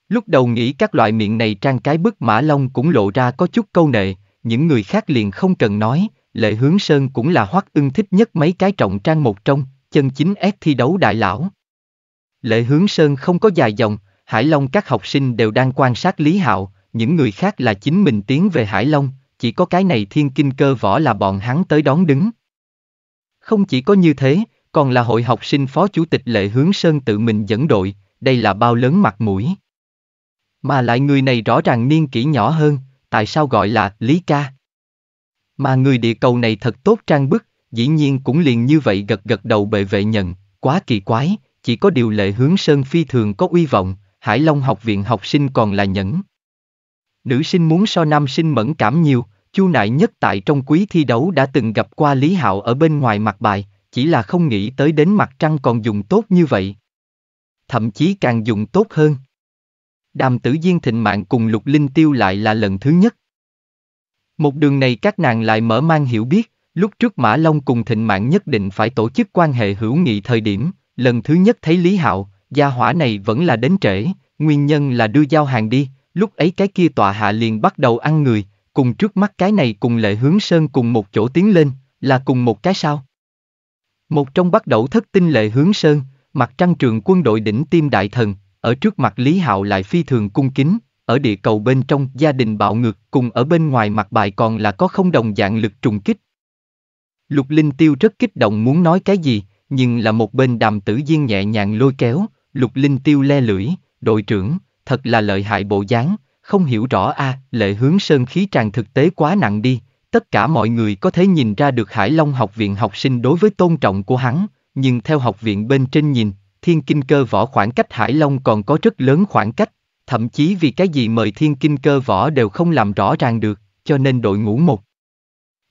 Lúc đầu nghĩ các loại miệng này trang cái bức mã lông cũng lộ ra có chút câu nệ, những người khác liền không cần nói, Lệ Hướng Sơn cũng là hoắc ưng thích nhất mấy cái trọng trang một trong, chân chính ép thi đấu đại lão. Lệ Hướng Sơn không có dài dòng, Hải Long các học sinh đều đang quan sát Lý Hạo, những người khác là chính mình tiến về Hải Long, chỉ có cái này thiên kinh cơ võ là bọn hắn tới đón đứng. Không chỉ có như thế, còn là hội học sinh phó chủ tịch Lệ Hướng Sơn tự mình dẫn đội, đây là bao lớn mặt mũi. Mà lại người này rõ ràng niên kỷ nhỏ hơn, tại sao gọi là Lý Ca? Mà người địa cầu này thật tốt trang bức, dĩ nhiên cũng liền như vậy gật gật đầu bệ vệ nhận, quá kỳ quái, chỉ có điều lệ hướng sơn phi thường có uy vọng, Hải Long học viện học sinh còn là nhẫn. Nữ sinh muốn so nam sinh mẫn cảm nhiều, Chu Nại nhất tại trong quý thi đấu đã từng gặp qua Lý Hạo ở bên ngoài mặt bài, chỉ là không nghĩ tới đến mặt trăng còn dùng tốt như vậy. Thậm chí càng dùng tốt hơn. Đàm tử Diên thịnh mạng cùng Lục Linh Tiêu lại là lần thứ nhất. Một đường này các nàng lại mở mang hiểu biết, lúc trước Mã Long cùng thịnh mạng nhất định phải tổ chức quan hệ hữu nghị thời điểm, lần thứ nhất thấy Lý Hạo, gia hỏa này vẫn là đến trễ, nguyên nhân là đưa giao hàng đi, Lúc ấy cái kia tòa hạ liền bắt đầu ăn người, cùng trước mắt cái này cùng lệ hướng sơn cùng một chỗ tiến lên, là cùng một cái sao. Một trong bắt đầu thất tinh lệ hướng sơn, mặt trăng trường quân đội đỉnh tim đại thần, ở trước mặt Lý Hạo lại phi thường cung kính, ở địa cầu bên trong gia đình bạo ngược cùng ở bên ngoài mặt bài còn là có không đồng dạng lực trùng kích. Lục Linh Tiêu rất kích động muốn nói cái gì, nhưng là một bên đàm tử viên nhẹ nhàng lôi kéo, Lục Linh Tiêu le lưỡi, đội trưởng, thật là lợi hại bộ dáng, không hiểu rõ a, à, lệ hướng sơn khí tràn thực tế quá nặng đi, tất cả mọi người có thể nhìn ra được Hải Long học viện học sinh đối với tôn trọng của hắn, nhưng theo học viện bên trên nhìn, thiên kinh cơ võ khoảng cách Hải Long còn có rất lớn khoảng cách, thậm chí vì cái gì mời thiên kinh cơ võ đều không làm rõ ràng được, cho nên đội ngũ một.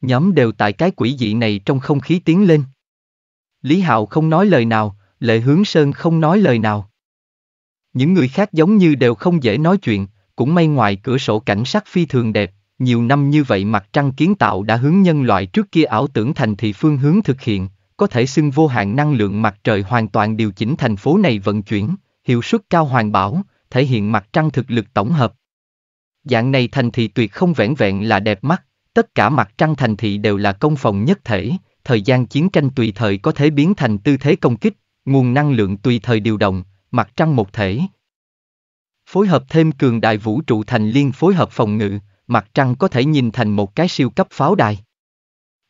Nhóm đều tại cái quỷ dị này trong không khí tiến lên. Lý Hạo không nói lời nào, Lệ Hướng Sơn không nói lời nào. Những người khác giống như đều không dễ nói chuyện, cũng may ngoài cửa sổ cảnh sắc phi thường đẹp, nhiều năm như vậy mặt trăng kiến tạo đã hướng nhân loại trước kia ảo tưởng thành thị phương hướng thực hiện, có thể xưng vô hạn năng lượng mặt trời hoàn toàn điều chỉnh thành phố này vận chuyển, hiệu suất cao hoàn bảo, thể hiện mặt trăng thực lực tổng hợp. Dạng này thành thị tuyệt không vẻn vẹn là đẹp mắt, tất cả mặt trăng thành thị đều là công phòng nhất thể, thời gian chiến tranh tùy thời có thể biến thành tư thế công kích, nguồn năng lượng tùy thời điều động, mặt trăng một thể. Phối hợp thêm cường đại vũ trụ thành liên phối hợp phòng ngự, mặt trăng có thể nhìn thành một cái siêu cấp pháo đài.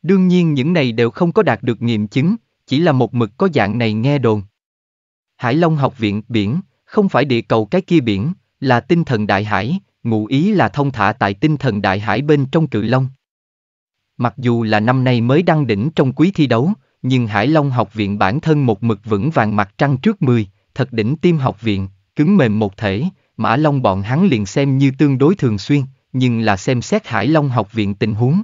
Đương nhiên những này đều không có đạt được nghiệm chứng, chỉ là một mực có dạng này nghe đồn. Hải Long học viện biển, không phải địa cầu cái kia biển, là tinh thần đại hải, ngụ ý là thông thả tại tinh thần đại hải bên trong cự long. Mặc dù là năm nay mới đăng đỉnh trong quý thi đấu, nhưng Hải Long học viện bản thân một mực vững vàng mặt trăng trước 10, thật đỉnh tim học viện, cứng mềm một thể, Mã Long bọn hắn liền xem như tương đối thường xuyên, nhưng là xem xét Hải Long học viện tình huống.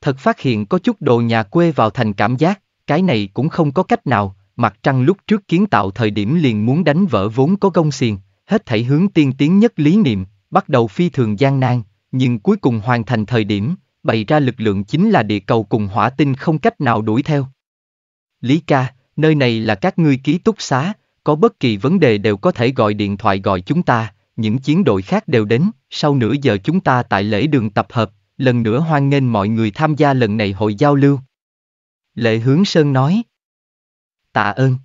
Thật phát hiện có chút đồ nhà quê vào thành cảm giác, cái này cũng không có cách nào, mặt trăng lúc trước kiến tạo thời điểm liền muốn đánh vỡ vốn có công xiền, hết thảy hướng tiên tiến nhất lý niệm, bắt đầu phi thường gian nan, nhưng cuối cùng hoàn thành thời điểm, bày ra lực lượng chính là địa cầu cùng hỏa tinh không cách nào đuổi theo. Lý ca, nơi này là các ngươi ký túc xá, có bất kỳ vấn đề đều có thể gọi điện thoại gọi chúng ta, những chiến đội khác đều đến, sau nửa giờ chúng ta tại lễ đường tập hợp, lần nữa hoan nghênh mọi người tham gia lần này hội giao lưu. Lệ Hướng Sơn nói. Tạ ơn.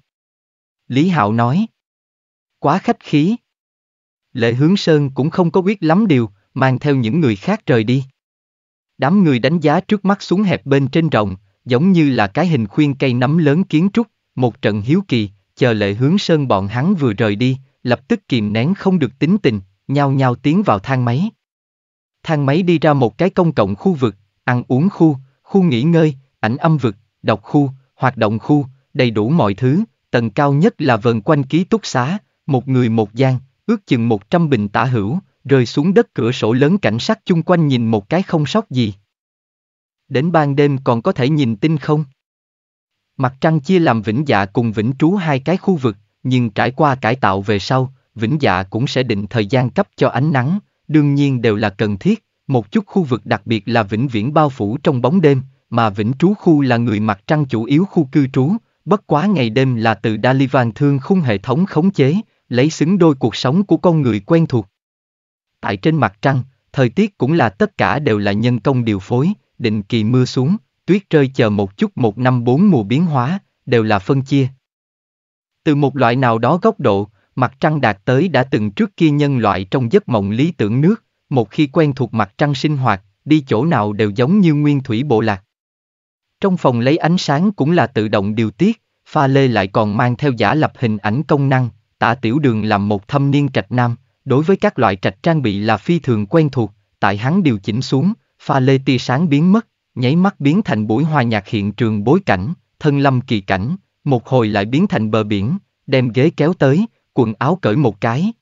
Lý Hạo nói. Quá khách khí. Lệ Hướng Sơn cũng không có quyết lắm điều, mang theo những người khác rời đi. Đám người đánh giá trước mắt xuống hẹp bên trên rộng, giống như là cái hình khuyên cây nấm lớn kiến trúc, một trận hiếu kỳ, chờ lệ hướng sơn bọn hắn vừa rời đi, lập tức kìm nén không được tính tình, nhao nhao tiến vào thang máy. Thang máy đi ra một cái công cộng khu vực, ăn uống khu, khu nghỉ ngơi, ảnh âm vực, đọc khu, hoạt động khu, đầy đủ mọi thứ, tầng cao nhất là vần quanh ký túc xá, một người một gian, ước chừng 100 bình tả hữu, rơi xuống đất cửa sổ lớn cảnh sát chung quanh nhìn một cái không sót gì. Đến ban đêm còn có thể nhìn tinh không? Mặt trăng chia làm vĩnh dạ cùng vĩnh trú hai cái khu vực, nhưng trải qua cải tạo về sau, vĩnh dạ cũng sẽ định thời gian cấp cho ánh nắng, đương nhiên đều là cần thiết, một chút khu vực đặc biệt là vĩnh viễn bao phủ trong bóng đêm, mà vĩnh trú khu là người mặt trăng chủ yếu khu cư trú, bất quá ngày đêm là từ Dalivan thương khung hệ thống khống chế, lấy xứng đôi cuộc sống của con người quen thuộc. Tại trên mặt trăng, thời tiết cũng là tất cả đều là nhân công điều phối, định kỳ mưa xuống, tuyết rơi chờ một chút một năm bốn mùa biến hóa, đều là phân chia. Từ một loại nào đó góc độ, mặt trăng đạt tới đã từng trước kia nhân loại trong giấc mộng lý tưởng nước, một khi quen thuộc mặt trăng sinh hoạt, đi chỗ nào đều giống như nguyên thủy bộ lạc. Trong phòng lấy ánh sáng cũng là tự động điều tiết, pha lê lại còn mang theo giả lập hình ảnh công năng, tả tiểu đường làm một thâm niên trạch nam, đối với các loại trạch trang bị là phi thường quen thuộc, tại hắn điều chỉnh xuống, pha lê tia sáng biến mất, nháy mắt biến thành buổi hòa nhạc hiện trường bối cảnh, thân lâm kỳ cảnh, một hồi lại biến thành bờ biển, đem ghế kéo tới, quần áo cởi một cái.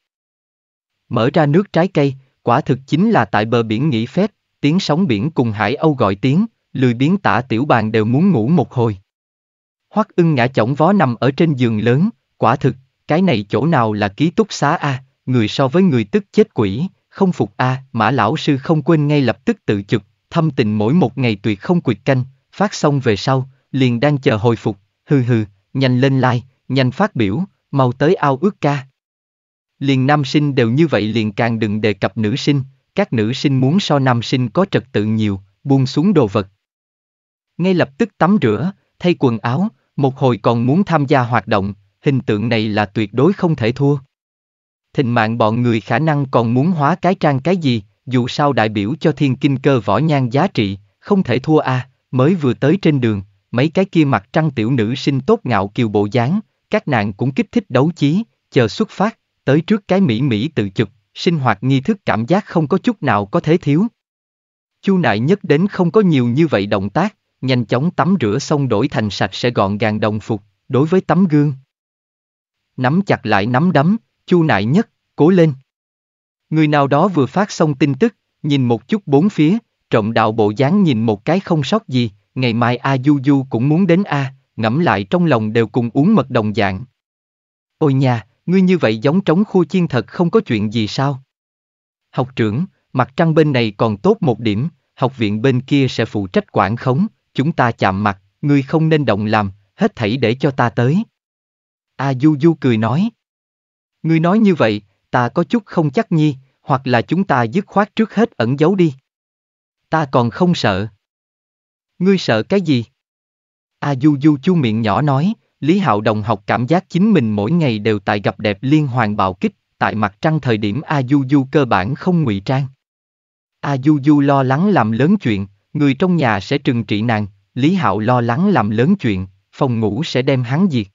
Mở ra nước trái cây, quả thực chính là tại bờ biển nghỉ phép, tiếng sóng biển cùng hải âu gọi tiếng, lười biến tả tiểu bàn đều muốn ngủ một hồi. Hoắc ưng ngã chổng vó nằm ở trên giường lớn, quả thực, cái này chỗ nào là ký túc xá A, người so với người tức chết quỷ, không phục A, mã lão sư không quên ngay lập tức tự chụp, thâm tình mỗi một ngày tuyệt không quyệt canh, phát xong về sau, liền đang chờ hồi phục, hừ hừ, nhanh lên like, nhanh phát biểu, mau tới ao ước ca. Liền nam sinh đều như vậy liền càng đừng đề cập nữ sinh, các nữ sinh muốn so nam sinh có trật tự nhiều, buông xuống đồ vật. Ngay lập tức tắm rửa, thay quần áo, một hồi còn muốn tham gia hoạt động, hình tượng này là tuyệt đối không thể thua. Thình mạng bọn người khả năng còn muốn hóa cái trang cái gì, dù sao đại biểu cho thiên kinh cơ võ nhan giá trị, không thể thua a à, mới vừa tới trên đường, mấy cái kia mặt trăng tiểu nữ sinh tốt ngạo kiều bộ dáng, các nàng cũng kích thích đấu chí, chờ xuất phát, tới trước cái mỹ mỹ tự chụp, sinh hoạt nghi thức cảm giác không có chút nào có thể thiếu. Chu nại nhất đến không có nhiều như vậy động tác, nhanh chóng tắm rửa xong đổi thành sạch sẽ gọn gàng đồng phục, đối với tấm gương. Nắm chặt lại nắm đấm, chu nại nhất, cố lên. Người nào đó vừa phát xong tin tức, nhìn một chút bốn phía, trọng đạo bộ dáng nhìn một cái không sót gì, ngày mai A Du Du cũng muốn đến A, ngẫm lại trong lòng đều cùng uống mật đồng dạng. Ôi nha, ngươi như vậy giống trống khu chiên thật không có chuyện gì sao? Học trưởng, mặt trăng bên này còn tốt một điểm, học viện bên kia sẽ phụ trách quản khống, chúng ta chạm mặt, ngươi không nên động làm, hết thảy để cho ta tới. A à, Du Du cười nói. Ngươi nói như vậy, ta có chút không chắc nhi, hoặc là chúng ta dứt khoát trước hết ẩn giấu đi. Ta còn không sợ. Ngươi sợ cái gì? A du du chu miệng nhỏ nói, Lý Hạo Đồng học cảm giác chính mình mỗi ngày đều tại gặp đẹp liên hoàn bạo kích, tại mặt trăng thời điểm A du du cơ bản không ngụy trang. A du du lo lắng làm lớn chuyện, người trong nhà sẽ trừng trị nàng, Lý Hạo lo lắng làm lớn chuyện, phòng ngủ sẽ đem hắn diệt.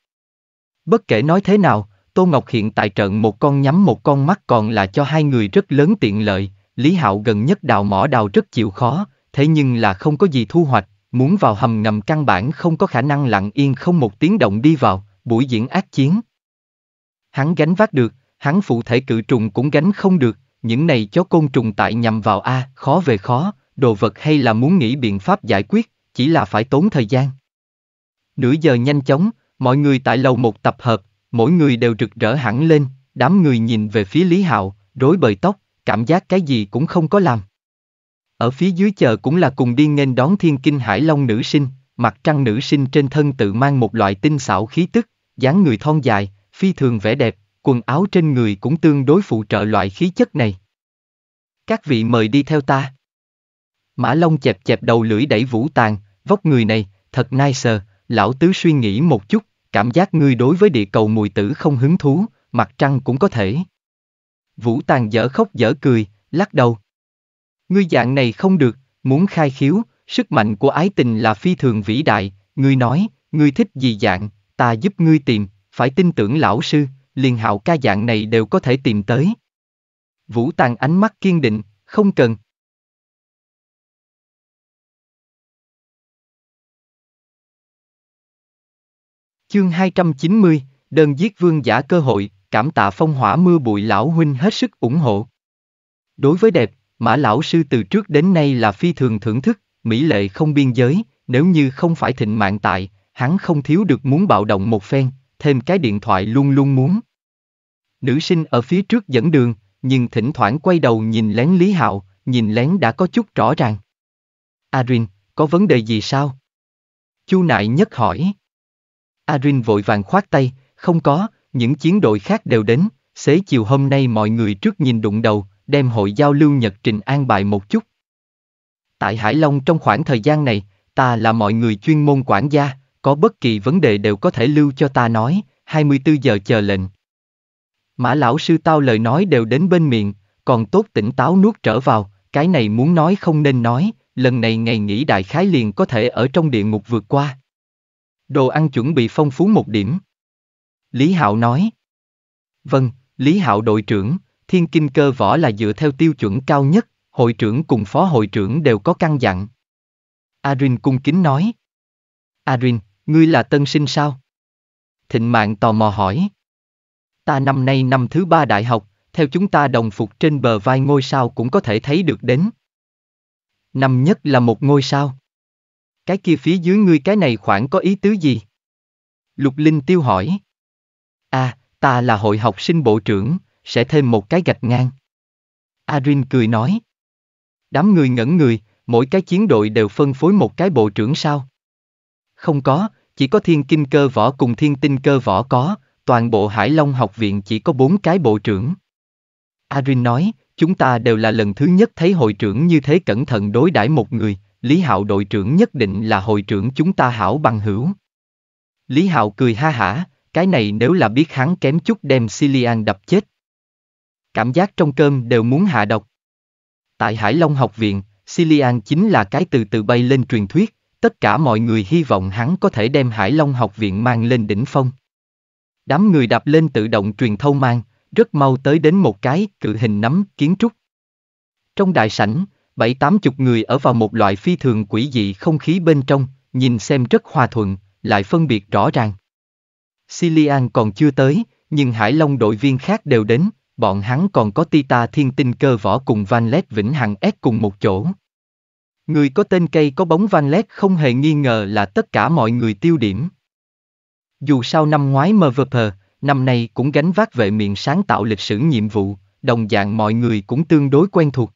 Bất kể nói thế nào, Tô Ngọc hiện tại trận một con nhắm một con mắt còn là cho hai người rất lớn tiện lợi, Lý Hạo gần nhất đào mỏ đào rất chịu khó, thế nhưng là không có gì thu hoạch, muốn vào hầm ngầm căn bản không có khả năng lặng yên không một tiếng động đi vào, buổi diễn ác chiến. Hắn gánh vác được, hắn phụ thể cự trùng cũng gánh không được, những này chó côn trùng tại nhằm vào A, khó về khó, đồ vật hay là muốn nghĩ biện pháp giải quyết, chỉ là phải tốn thời gian. Nửa giờ nhanh chóng, mọi người tại lầu một tập hợp, mỗi người đều rực rỡ hẳn lên, đám người nhìn về phía Lý Hạo, rối bời tóc, cảm giác cái gì cũng không có làm. Ở phía dưới chờ cũng là cùng đi nghênh đón thiên kinh hải long nữ sinh, mặt trăng nữ sinh trên thân tự mang một loại tinh xảo khí tức, dáng người thon dài, phi thường vẻ đẹp, quần áo trên người cũng tương đối phụ trợ loại khí chất này. Các vị mời đi theo ta. Mã Long chẹp chẹp đầu lưỡi đẩy vũ tàn, vóc người này, thật nai nice, lão tứ suy nghĩ một chút, cảm giác ngươi đối với địa cầu mùi tử không hứng thú, mặt trăng cũng có thể. Vũ Tàng dở khóc dở cười, lắc đầu. Ngươi dạng này không được, muốn khai khiếu, sức mạnh của ái tình là phi thường vĩ đại, ngươi nói, ngươi thích gì dạng, ta giúp ngươi tìm, phải tin tưởng lão sư, liền hạo ca dạng này đều có thể tìm tới. Vũ Tàng ánh mắt kiên định, không cần. Chương 290, đơn giết vương giả cơ hội, cảm tạ phong hỏa mưa bụi lão huynh hết sức ủng hộ. Đối với đẹp, mã lão sư từ trước đến nay là phi thường thưởng thức, mỹ lệ không biên giới, nếu như không phải thịnh mạng tại, hắn không thiếu được muốn bạo động một phen, thêm cái điện thoại luôn luôn muốn. Nữ sinh ở phía trước dẫn đường, nhưng thỉnh thoảng quay đầu nhìn lén Lý Hạo, nhìn lén đã có chút rõ ràng. Arin, có vấn đề gì sao? Chu Nại nhất hỏi. Arin vội vàng khoát tay, không có, những chiến đội khác đều đến, xế chiều hôm nay mọi người trước nhìn đụng đầu, đem hội giao lưu Nhật Trình an bài một chút. Tại Hải Long trong khoảng thời gian này, ta là mọi người chuyên môn quản gia, có bất kỳ vấn đề đều có thể lưu cho ta nói, 24 giờ chờ lệnh. Mã lão sư tao lời nói đều đến bên miệng, còn tốt tỉnh táo nuốt trở vào, cái này muốn nói không nên nói, lần này ngày nghỉ đại khái liền có thể ở trong địa ngục vượt qua, Đồ ăn chuẩn bị phong phú một điểm. Lý Hạo nói. Vâng, Lý Hạo đội trưởng, thiên kinh cơ võ là dựa theo tiêu chuẩn cao nhất, hội trưởng cùng phó hội trưởng đều có căn dặn. Arin cung kính nói. Arin, ngươi là tân sinh sao? Thịnh mạng tò mò hỏi. Ta năm nay năm thứ ba đại học, theo chúng ta đồng phục trên bờ vai ngôi sao cũng có thể thấy được đến. Năm nhất là một ngôi sao. Cái kia phía dưới ngươi cái này khoảng có ý tứ gì? Lục Linh Tiêu hỏi. À, ta là hội học sinh bộ trưởng, sẽ thêm một cái gạch ngang. Arin cười nói. Đám người ngẩn người, mỗi cái chiến đội đều phân phối một cái bộ trưởng sao? Không có, chỉ có thiên kinh cơ võ cùng thiên tinh cơ võ có, toàn bộ Hải Long học viện chỉ có bốn cái bộ trưởng. Arin nói, chúng ta đều là lần thứ nhất thấy hội trưởng như thế cẩn thận đối đãi một người, Lý Hạo đội trưởng nhất định là hội trưởng chúng ta hảo bằng hữu. Lý Hạo cười ha hả, cái này nếu là biết hắn kém chút đem Silian đập chết. Cảm giác trong cơm đều muốn hạ độc. Tại Hải Long học viện, Silian chính là cái từ từ bay lên truyền thuyết, tất cả mọi người hy vọng hắn có thể đem Hải Long học viện mang lên đỉnh phong. Đám người đạp lên tự động truyền thâu mang, rất mau tới đến một cái cự hình nắm kiến trúc. Trong đại sảnh, bảy tám chục người ở vào một loại phi thường quỷ dị không khí bên trong, nhìn xem rất hòa thuận, lại phân biệt rõ ràng. Silian còn chưa tới, nhưng Hải Long đội viên khác đều đến, bọn hắn còn có Tita Thiên Tinh Cơ Võ cùng Van Lét Vĩnh Hằng ép cùng một chỗ. Người có tên cây có bóng Van Lét không hề nghi ngờ là tất cả mọi người tiêu điểm. Dù sao năm ngoái MVP, năm nay cũng gánh vác vệ miệng sáng tạo lịch sử nhiệm vụ, đồng dạng mọi người cũng tương đối quen thuộc.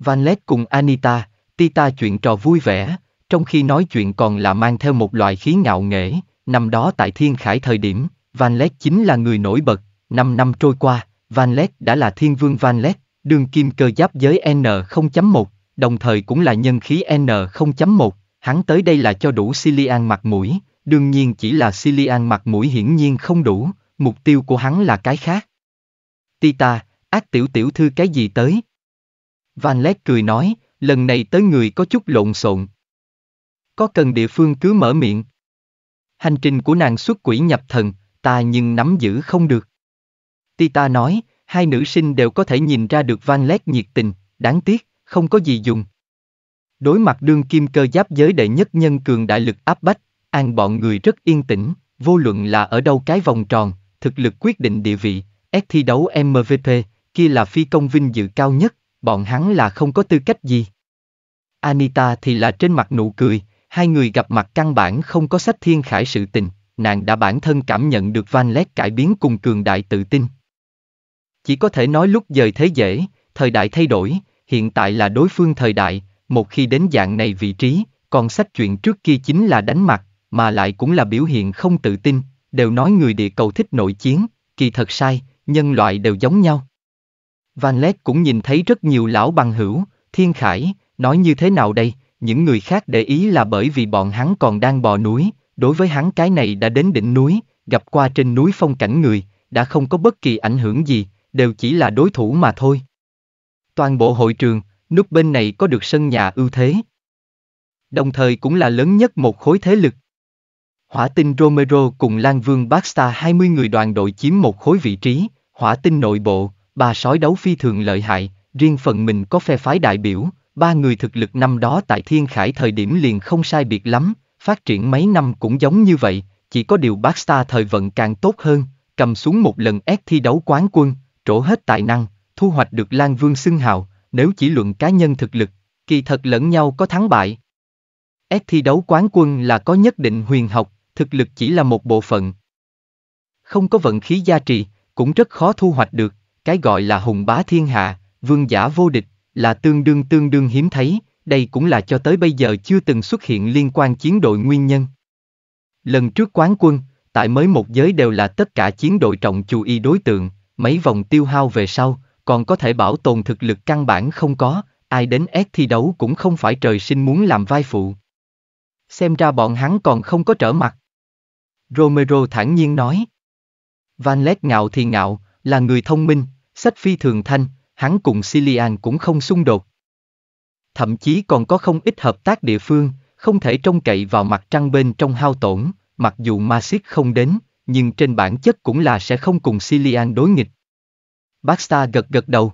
Vanlet cùng Anita, Tita chuyện trò vui vẻ, trong khi nói chuyện còn là mang theo một loại khí ngạo nghễ, năm đó tại Thiên Khải thời điểm, Vanlet chính là người nổi bật, năm năm trôi qua, Vanlet đã là thiên vương Vanlet, đường kim cơ giáp giới N0.1, đồng thời cũng là nhân khí N0.1, hắn tới đây là cho đủ Silian mặt mũi, đương nhiên chỉ là Silian mặt mũi hiển nhiên không đủ, mục tiêu của hắn là cái khác. Tita, ác tiểu tiểu thư cái gì tới, Van Lek cười nói, lần này tới người có chút lộn xộn. Có cần địa phương cứ mở miệng. Hành trình của nàng xuất quỷ nhập thần, ta nhưng nắm giữ không được. Tita nói, hai nữ sinh đều có thể nhìn ra được Van Lek nhiệt tình, đáng tiếc, không có gì dùng. Đối mặt đương kim cơ giáp giới đệ nhất nhân cường đại lực áp bách, an bọn người rất yên tĩnh, vô luận là ở đâu cái vòng tròn, thực lực quyết định địa vị, S thi đấu MVP, kia là phi công vinh dự cao nhất, bọn hắn là không có tư cách gì. Anita thì là trên mặt nụ cười, hai người gặp mặt căn bản không có sách thiên khải sự tình, nàng đã bản thân cảm nhận được Van Lét cải biến cùng cường đại tự tin. Chỉ có thể nói lúc dời thế dễ, thời đại thay đổi, hiện tại là đối phương thời đại, một khi đến dạng này vị trí, còn sách chuyện trước kia chính là đánh mặt, mà lại cũng là biểu hiện không tự tin, đều nói người địa cầu thích nội chiến, kỳ thật sai, nhân loại đều giống nhau. Van Lek cũng nhìn thấy rất nhiều lão bằng hữu, thiên khải, nói như thế nào đây, những người khác để ý là bởi vì bọn hắn còn đang bò núi, đối với hắn cái này đã đến đỉnh núi, gặp qua trên núi phong cảnh người, đã không có bất kỳ ảnh hưởng gì, đều chỉ là đối thủ mà thôi. Toàn bộ hội trường, nút bên này có được sân nhà ưu thế. Đồng thời cũng là lớn nhất một khối thế lực. Hỏa tinh Romero cùng Lan Vương Baxter 20 người đoàn đội chiếm một khối vị trí, hỏa tinh nội bộ, Bà sói đấu phi thường lợi hại, riêng phần mình có phe phái đại biểu, ba người thực lực năm đó tại Thiên Khải thời điểm liền không sai biệt lắm, phát triển mấy năm cũng giống như vậy, chỉ có điều bác Star thời vận càng tốt hơn, cầm xuống một lần ép thi đấu quán quân, trổ hết tài năng, thu hoạch được Lan Vương xưng hào, nếu chỉ luận cá nhân thực lực, kỳ thật lẫn nhau có thắng bại. Ép thi đấu quán quân là có nhất định huyền học, thực lực chỉ là một bộ phận. Không có vận khí gia trì, cũng rất khó thu hoạch được, cái gọi là hùng bá thiên hạ, vương giả vô địch, là tương đương tương đương hiếm thấy, đây cũng là cho tới bây giờ chưa từng xuất hiện liên quan chiến đội nguyên nhân. Lần trước quán quân, tại mới một giới đều là tất cả chiến đội trọng chú ý đối tượng, mấy vòng tiêu hao về sau, còn có thể bảo tồn thực lực căn bản không có, ai đến ép thi đấu cũng không phải trời sinh muốn làm vai phụ. Xem ra bọn hắn còn không có trở mặt. Romero thản nhiên nói. Van Lek ngạo thì ngạo, là người thông minh, sách phi thường thanh, hắn cùng Cillian cũng không xung đột. Thậm chí còn có không ít hợp tác địa phương, không thể trông cậy vào mặt trăng bên trong hao tổn, mặc dù Masip không đến, nhưng trên bản chất cũng là sẽ không cùng Cillian đối nghịch. Baxter gật gật đầu.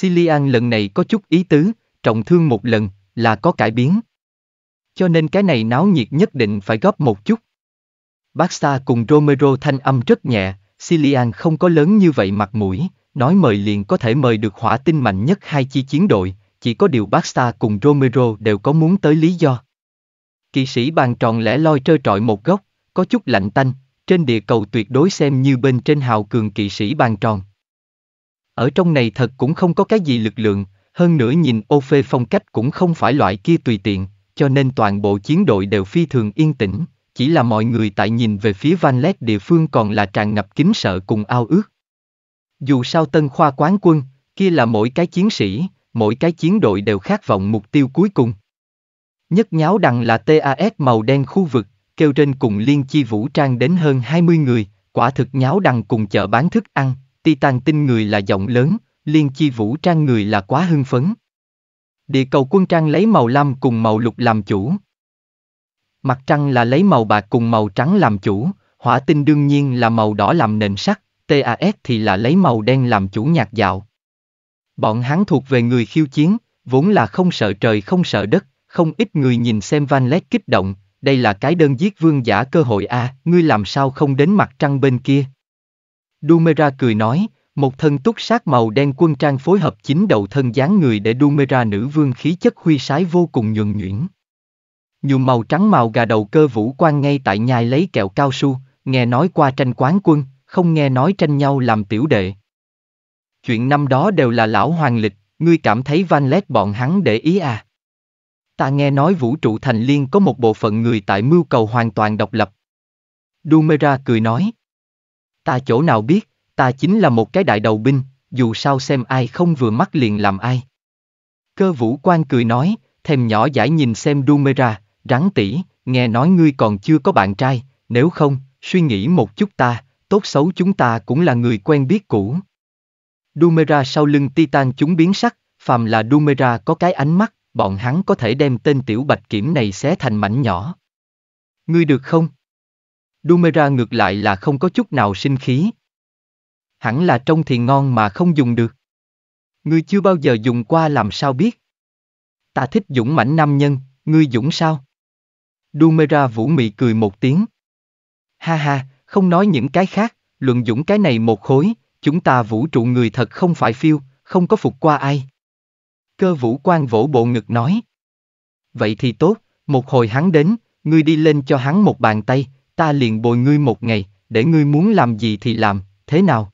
Cillian lần này có chút ý tứ, trọng thương một lần, là có cải biến. Cho nên cái này náo nhiệt nhất định phải góp một chút. Baxter cùng Romero thanh âm rất nhẹ, Silian không có lớn như vậy mặt mũi, nói mời liền có thể mời được hỏa tinh mạnh nhất hai chi chiến đội, chỉ có điều Baxter cùng Romero đều có muốn tới lý do. Kỵ sĩ bàn tròn lẻ loi trơ trọi một góc, có chút lạnh tanh, trên địa cầu tuyệt đối xem như bên trên hào cường kỵ sĩ bàn tròn. Ở trong này thật cũng không có cái gì lực lượng, hơn nữa nhìn ô phê phong cách cũng không phải loại kia tùy tiện, cho nên toàn bộ chiến đội đều phi thường yên tĩnh, chỉ là mọi người tại nhìn về phía Van Lét địa phương còn là tràn ngập kính sợ cùng ao ước. Dù sao tân khoa quán quân, kia là mỗi cái chiến sĩ, mỗi cái chiến đội đều khát vọng mục tiêu cuối cùng. Nhất nháo đằng là TAS màu đen khu vực, kêu trên cùng liên chi vũ trang đến hơn 20 người, quả thực nháo đằng cùng chợ bán thức ăn, Titan tin người là giọng lớn, liên chi vũ trang người là quá hưng phấn. Địa cầu quân trang lấy màu lam cùng màu lục làm chủ, Mặt trăng là lấy màu bạc cùng màu trắng làm chủ, hỏa tinh đương nhiên là màu đỏ làm nền sắt, TAS thì là lấy màu đen làm chủ nhạc dạo. Bọn hắn thuộc về người khiêu chiến, vốn là không sợ trời không sợ đất, không ít người nhìn xem Van Lét kích động, đây là cái đơn giết vương giả cơ hội a, à, ngươi làm sao không đến mặt trăng bên kia. Dumera cười nói, một thân túc sát màu đen quân trang phối hợp chính đầu thân dáng người để Dumera nữ vương khí chất huy sái vô cùng nhuần nhuyễn nhuộm màu trắng màu gà đầu cơ vũ quan ngay tại nhai lấy kẹo cao su, nghe nói qua tranh quán quân, không nghe nói tranh nhau làm tiểu đệ. Chuyện năm đó đều là lão hoàng lịch, ngươi cảm thấy Van Lét bọn hắn để ý à? Ta nghe nói vũ trụ thành liên có một bộ phận người tại mưu cầu hoàn toàn độc lập. Dumera cười nói. Ta chỗ nào biết, ta chính là một cái đại đầu binh, dù sao xem ai không vừa mắt liền làm ai. Cơ vũ quan cười nói, thèm nhỏ giải nhìn xem Dumera, rắn tỉ, nghe nói ngươi còn chưa có bạn trai, nếu không, suy nghĩ một chút ta, tốt xấu chúng ta cũng là người quen biết cũ. Dumera sau lưng Titan chúng biến sắc, phàm là Dumera có cái ánh mắt, bọn hắn có thể đem tên tiểu bạch kiểm này xé thành mảnh nhỏ. Ngươi được không? Dumera ngược lại là không có chút nào sinh khí. Hẳn là trông thì ngon mà không dùng được. Ngươi chưa bao giờ dùng qua làm sao biết. Ta thích dũng mảnh nam nhân, ngươi dũng sao? Dumera vũ mị cười một tiếng. Ha ha, không nói những cái khác, luận dũng cái này một khối, chúng ta vũ trụ người thật không phải phiêu, không có phục qua ai. Cơ vũ quan vỗ bộ ngực nói. Vậy thì tốt, một hồi hắn đến, ngươi đi lên cho hắn một bàn tay, ta liền bồi ngươi một ngày, để ngươi muốn làm gì thì làm, thế nào?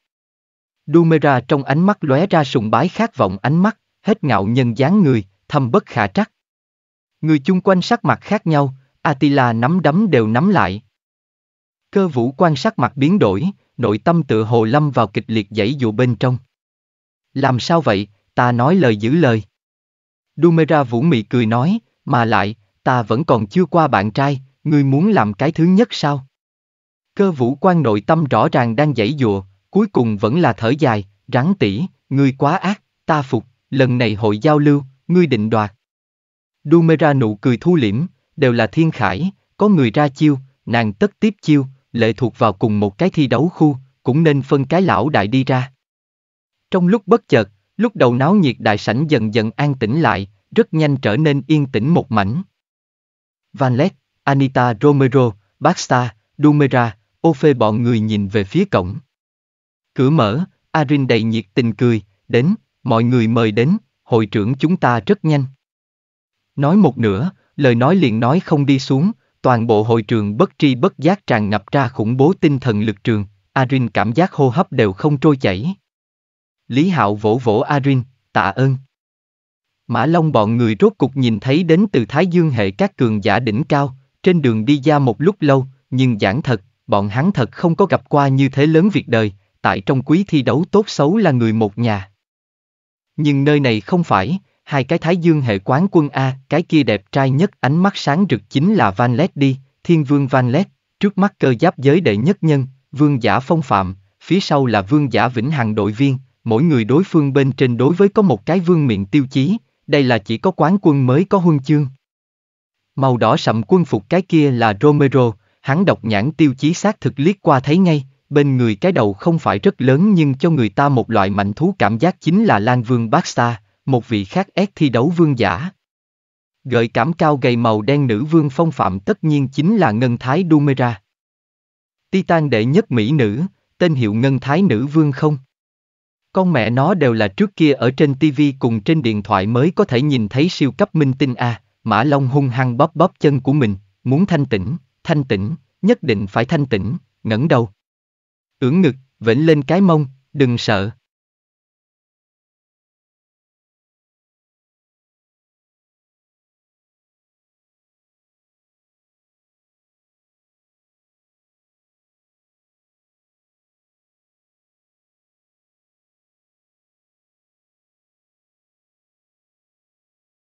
Dumera trong ánh mắt lóe ra sùng bái khát vọng ánh mắt, hết ngạo nhân dáng người, thâm bất khả trắc. Người chung quanh sắc mặt khác nhau, Attila nắm đấm đều nắm lại. Cơ vũ quan sát mặt biến đổi, nội tâm tự hồ lâm vào kịch liệt dãy dụ bên trong. Làm sao vậy, ta nói lời giữ lời. Dumera vũ mị cười nói, mà lại, ta vẫn còn chưa qua bạn trai, ngươi muốn làm cái thứ nhất sao? Cơ vũ quan nội tâm rõ ràng đang dãy dụa, cuối cùng vẫn là thở dài, rắn tỉ, ngươi quá ác, ta phục, lần này hội giao lưu, ngươi định đoạt. Dumera nụ cười thu liễm, đều là thiên khải, có người ra chiêu, nàng tất tiếp chiêu, lệ thuộc vào cùng một cái thi đấu khu, cũng nên phân cái lão đại đi ra. Trong lúc bất chợt, lúc đầu náo nhiệt đại sảnh dần dần an tĩnh lại, rất nhanh trở nên yên tĩnh một mảnh. Van Anita Romero, Baxter, Dumera, ô bọn người nhìn về phía cổng. Cửa mở, Arin đầy nhiệt tình cười, đến, mọi người mời đến, hội trưởng chúng ta rất nhanh. Nói một nửa, lời nói liền nói không đi xuống, toàn bộ hội trường bất tri bất giác tràn ngập ra khủng bố tinh thần lực trường, Arin cảm giác hô hấp đều không trôi chảy. Lý Hạo vỗ vỗ Arin, tạ ơn. Mã Long bọn người rốt cục nhìn thấy đến từ Thái Dương hệ các cường giả đỉnh cao, trên đường đi ra một lúc lâu, nhưng giảng thật, bọn hắn thật không có gặp qua như thế lớn việc đời, tại trong quý thi đấu tốt xấu là người một nhà. Nhưng nơi này không phải, hai cái thái dương hệ quán quân A, cái kia đẹp trai nhất ánh mắt sáng rực chính là Van Led đi, thiên vương Van Led, trước mắt cơ giáp giới đệ nhất nhân, vương giả phong phạm, phía sau là vương giả vĩnh hằng đội viên, mỗi người đối phương bên trên đối với có một cái vương miệng tiêu chí, đây là chỉ có quán quân mới có huân chương. Màu đỏ sậm quân phục cái kia là Romero, hắn độc nhãn tiêu chí xác thực liếc qua thấy ngay, bên người cái đầu không phải rất lớn nhưng cho người ta một loại mạnh thú cảm giác chính là Lan Vương Baxter, một vị khác ép thi đấu vương giả. Gợi cảm cao gầy màu đen nữ vương phong phạm tất nhiên chính là Ngân Thái Dumera. Titan đệ nhất mỹ nữ, tên hiệu Ngân Thái nữ vương không? Con mẹ nó đều là trước kia ở trên TV cùng trên điện thoại mới có thể nhìn thấy siêu cấp minh tinh A, Mã Long hung hăng bóp bóp chân của mình, muốn thanh tĩnh, thanh tĩnh, nhất định phải thanh tĩnh, ngẩng đầu. Ưỡn ngực, vểnh lên cái mông, đừng sợ.